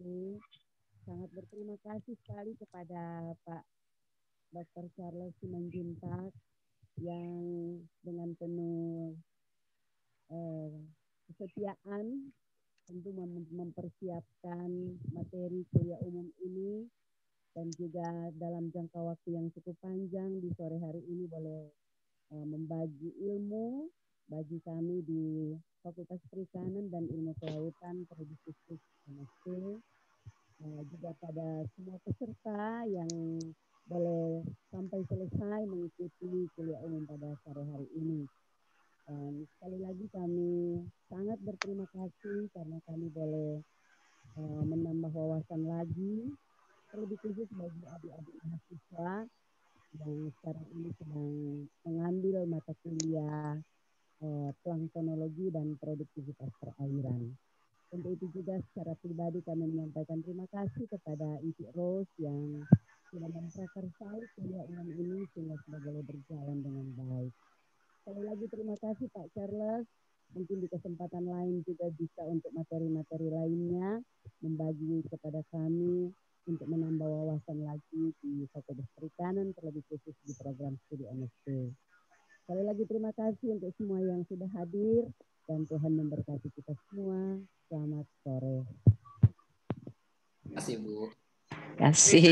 sangat berterima kasih sekali kepada Pak Dr. Charles Simanjuntak yang dengan penuh eh, kesetiaan tentu mem mempersiapkan materi kuliah umum ini dan juga dalam jangka waktu yang cukup panjang di sore hari ini boleh uh, membagi ilmu bagi kami di Fakultas Perikanan dan Ilmu Kelautan terlebih MSC uh, juga pada semua peserta yang boleh sampai selesai mengikuti kuliah umum pada sore hari ini. Um, sekali lagi kami sangat berterima kasih karena kami boleh uh, menambah wawasan lagi, terlebih khusus bagi adik-adik mahasiswa yang sekarang ini sedang mengambil mata kuliah uh, eh, planktonologi dan produktivitas perairan. Untuk itu juga secara pribadi kami menyampaikan terima kasih kepada Ibu Rose yang sudah memprakarsai kuliah ini sehingga sudah boleh berjalan dengan baik. Sekali lagi terima kasih Pak Charles. Mungkin di kesempatan lain juga bisa untuk materi-materi lainnya membagi kepada kami untuk menambah wawasan lagi di Fakultas Perikanan terlebih khusus di program studi MSP. Sekali lagi terima kasih untuk semua yang sudah hadir dan Tuhan memberkati kita semua. Selamat sore. Terima kasih Bu. Terima kasih.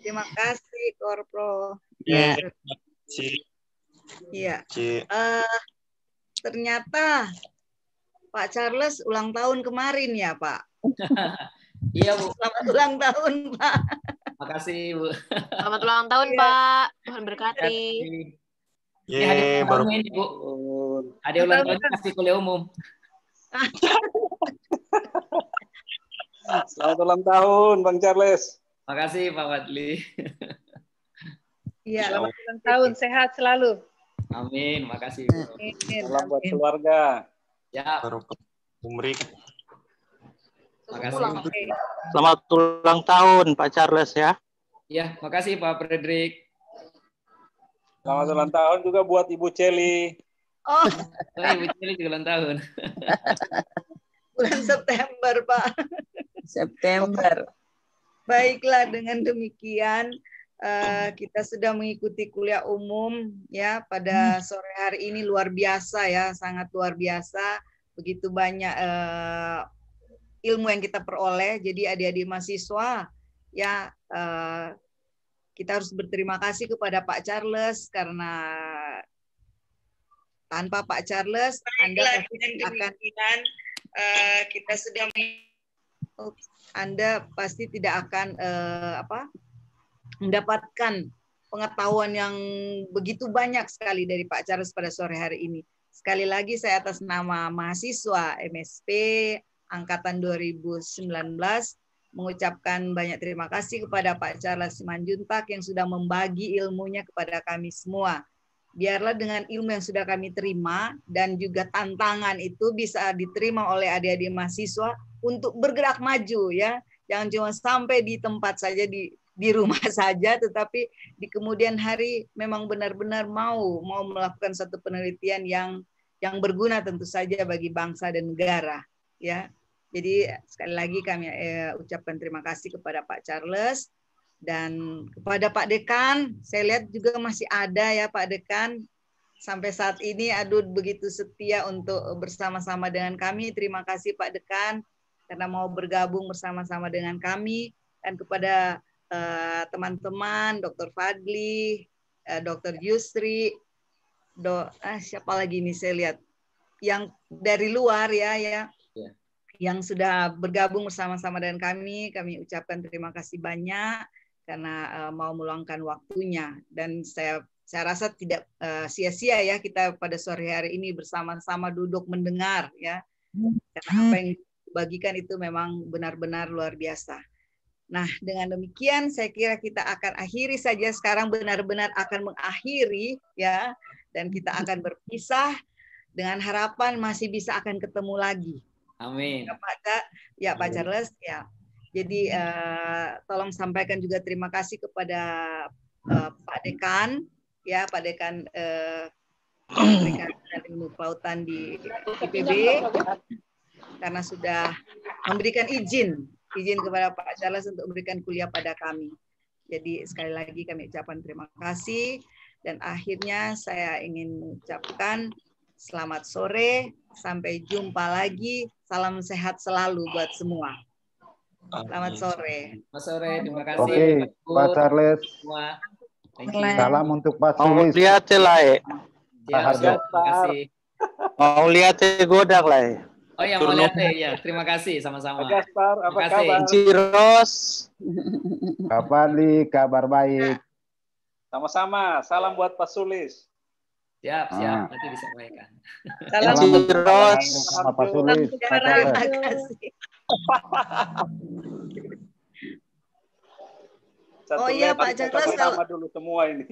Terima kasih Korpro. Ya. Terima kasih. Iya. Uh, ternyata Pak Charles ulang tahun kemarin ya Pak. *laughs* iya Bu. Selamat ulang tahun Pak. Makasih Bu. Selamat ulang tahun iya. Pak. Tuhan berkati. Iya, baru ini, Bu. Ada ulang tahun kasih kuliah umum. *laughs* Selamat ulang tahun Bang Charles. Makasih Pak Wadli. Iya, selamat ulang tahun, sehat selalu. Amin, makasih. Amin. Salam buat keluarga. Ya. Umri. Makasih. Selamat ulang tahun Pak Charles ya. Ya, makasih Pak Frederick. Selamat ulang tahun juga buat Ibu Celi. Oh. oh Ibu Celi juga ulang tahun. *laughs* Bulan September, Pak. September. Baiklah, dengan demikian Eh, kita sudah mengikuti kuliah umum ya pada hmm. sore hari ini luar biasa ya sangat luar biasa begitu banyak uh, ilmu yang kita peroleh jadi adik-adik mahasiswa ya uh, kita harus berterima kasih kepada Pak Charles karena tanpa Pak Charles Anda pasti akan uh, kita sudah Anda pasti tidak akan uh, apa mendapatkan pengetahuan yang begitu banyak sekali dari Pak Charles pada sore hari ini. Sekali lagi saya atas nama mahasiswa MSP angkatan 2019 mengucapkan banyak terima kasih kepada Pak Charles Simanjuntak yang sudah membagi ilmunya kepada kami semua. Biarlah dengan ilmu yang sudah kami terima dan juga tantangan itu bisa diterima oleh adik-adik mahasiswa untuk bergerak maju ya. Jangan cuma sampai di tempat saja di di rumah *laughs* saja, tetapi di kemudian hari memang benar-benar mau mau melakukan satu penelitian yang yang berguna tentu saja bagi bangsa dan negara, ya. Jadi sekali lagi kami eh, ucapkan terima kasih kepada Pak Charles dan kepada Pak Dekan. Saya lihat juga masih ada ya Pak Dekan sampai saat ini aduh begitu setia untuk bersama-sama dengan kami. Terima kasih Pak Dekan karena mau bergabung bersama-sama dengan kami dan kepada Eh, teman-teman, Dokter Fadli, eh, Dokter Yusri, do, ah, siapa lagi nih saya lihat yang dari luar ya, ya ya yang sudah bergabung bersama-sama dengan kami, kami ucapkan terima kasih banyak karena uh, mau meluangkan waktunya dan saya saya rasa tidak sia-sia uh, ya kita pada sore hari ini bersama-sama duduk mendengar ya hmm. karena apa yang dibagikan itu memang benar-benar luar biasa. Nah, dengan demikian saya kira kita akan akhiri saja sekarang benar-benar akan mengakhiri ya dan kita akan berpisah dengan harapan masih bisa akan ketemu lagi. Amin. Ya Pak, ya, Pak Charles, ya. Jadi uh, tolong sampaikan juga terima kasih kepada uh, Pak Dekan, ya Pak Dekan uh, eh, *clears throat* Ilmu Kelautan di IPB karena sudah memberikan izin izin kepada Pak Charles untuk memberikan kuliah pada kami. Jadi sekali lagi kami ucapkan terima kasih dan akhirnya saya ingin mengucapkan selamat sore, sampai jumpa lagi, salam sehat selalu buat semua. Selamat sore. Selamat sore, terima kasih. Oke, okay, Pak Charles. Salam untuk Pak Charles. Lihat celai. Terima kasih. Mau lihat godak lah. Oh ya, mau lihat ya. Terima kasih sama-sama. Oke, Star, apa kabar? Ciros. Kapan li, kabar baik? Sama-sama. Salam buat Pak Sulis. Siap, siap. Ah. Nanti disampaikan. Salam Ciros. Sama Pak Sulis. Terima kasih. *laughs* oh iya Pak Jaras sama dulu semua ini.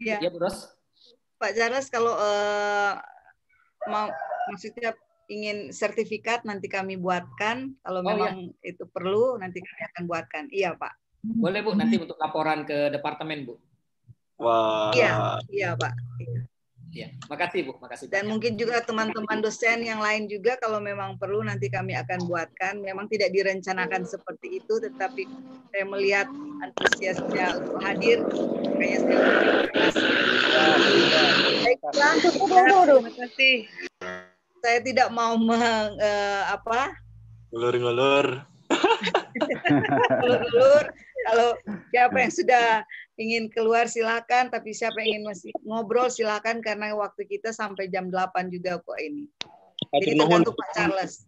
Iya. Iya, Pak Jaras kalau uh, mau maksudnya ingin sertifikat nanti kami buatkan kalau oh, memang ya. itu perlu nanti kami akan buatkan iya pak boleh bu nanti untuk laporan ke departemen bu wah iya iya pak iya makasih bu makasih dan banyak. mungkin juga teman-teman dosen yang lain juga kalau memang perlu nanti kami akan buatkan memang tidak direncanakan seperti itu tetapi saya melihat antusiasnya untuk hadir kayaknya saya terima kasih terima kasih saya tidak mau meng, uh, apa? ngelur-ngelur ngelur-ngelur Kalau siapa yang sudah ingin keluar silakan, tapi siapa yang ingin masih ngobrol silakan karena waktu kita sampai jam 8 juga kok ini. Jadi tergantung Pak Charles.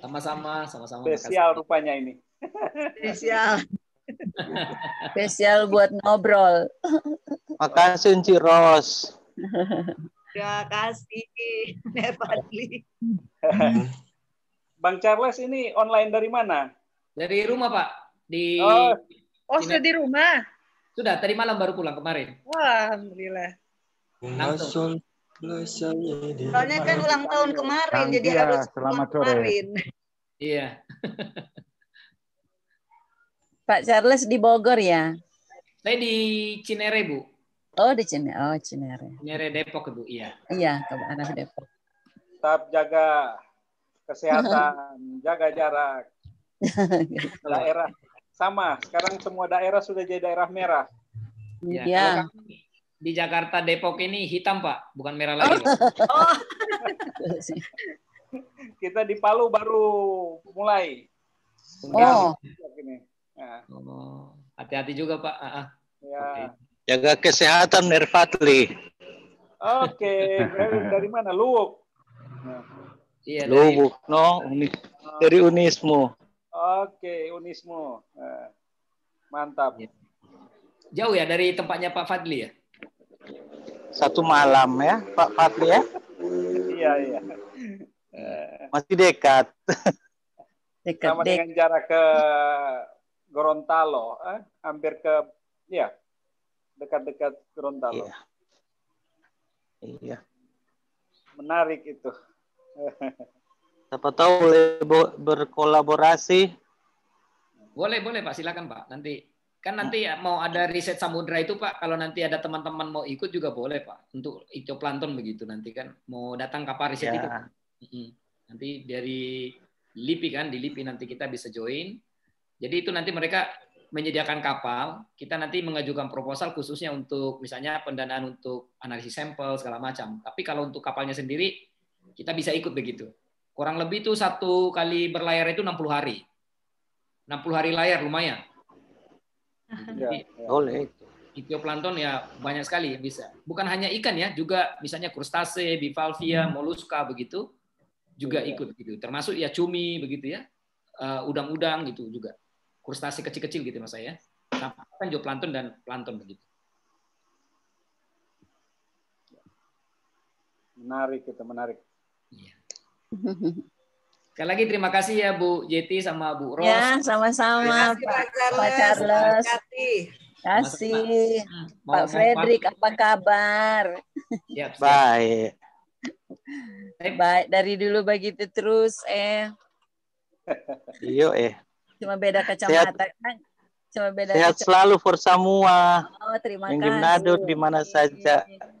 Sama-sama, sama-sama. Spesial rupanya ini. Spesial. Spesial buat ngobrol. Makasih Ciros. *laughs* Terima kasih, *laughs* Nepali. *laughs* Bang Charles ini online dari mana? Dari rumah, Pak. Di Oh, oh sudah di rumah. Sudah, tadi malam baru pulang kemarin. Wah, alhamdulillah. Langsung. Soalnya kan ulang tahun kemarin, Tangga, jadi harus selamat sore. kemarin. Iya. *laughs* Pak Charles di Bogor ya? Saya di Cinere, Bu. Oh di Cine Oh Cinere. Cinere Depok ibu, iya. Iya ke arah Depok. Tetap jaga kesehatan, *laughs* jaga jarak. *laughs* daerah sama. Sekarang semua daerah sudah jadi daerah merah. Iya. Ya. di Jakarta Depok ini hitam pak, bukan merah lagi. Oh. Oh. *laughs* Kita di Palu baru mulai. Oh. Ya. oh hati-hati juga pak. Ah, ah. Ya. Okay. Jaga kesehatan Nerfatli. Oke, okay. dari mana? Luwuk. Iya, Luwuk, no, unis, dari Unismo. Oke, okay, Unismu. Eh, mantap. Iya. Jauh ya dari tempatnya Pak Fadli ya? Satu malam ya, Pak Fadli ya? iya, iya. Eh, Masih dekat. dekat Sama dengan jarak ke Gorontalo, eh? hampir ke, ya, dekat-dekat Gorontalo. Iya. iya. Menarik itu. Siapa tahu boleh berkolaborasi. Boleh, boleh Pak, silakan Pak. Nanti kan nanti ya, mau ada riset samudra itu Pak, kalau nanti ada teman-teman mau ikut juga boleh Pak. Untuk planton begitu nanti kan mau datang kapal riset ya. itu. Nanti dari LIPI kan, di LIPI nanti kita bisa join. Jadi itu nanti mereka menyediakan kapal, kita nanti mengajukan proposal khususnya untuk misalnya pendanaan untuk analisis sampel segala macam. Tapi kalau untuk kapalnya sendiri, kita bisa ikut begitu. Kurang lebih itu satu kali berlayar itu 60 hari. 60 hari layar lumayan. Ya, iya. oleh itu. Ikioplankton ya banyak sekali yang bisa. Bukan hanya ikan ya, juga misalnya krustase, bivalvia, hmm. molluska begitu juga iya. ikut gitu. Termasuk ya cumi begitu ya. Eh, udang-udang gitu juga krustasi kecil-kecil gitu mas saya. Kan juga plankton dan plankton begitu. Menarik itu, menarik. Iya. Sekali lagi terima kasih ya Bu Yeti sama Bu Ros. Ya, sama-sama Pak, Pak Charles. Terima kasih. Mas, Pak Frederick, apa kabar? Ya, *laughs* baik. Baik, dari dulu begitu terus eh. Iya eh. Cuma beda kacamata. kan Cuma beda sehat kacamata. selalu for semua. Oh, terima Minggim kasih. di mana saja. Iya, iya.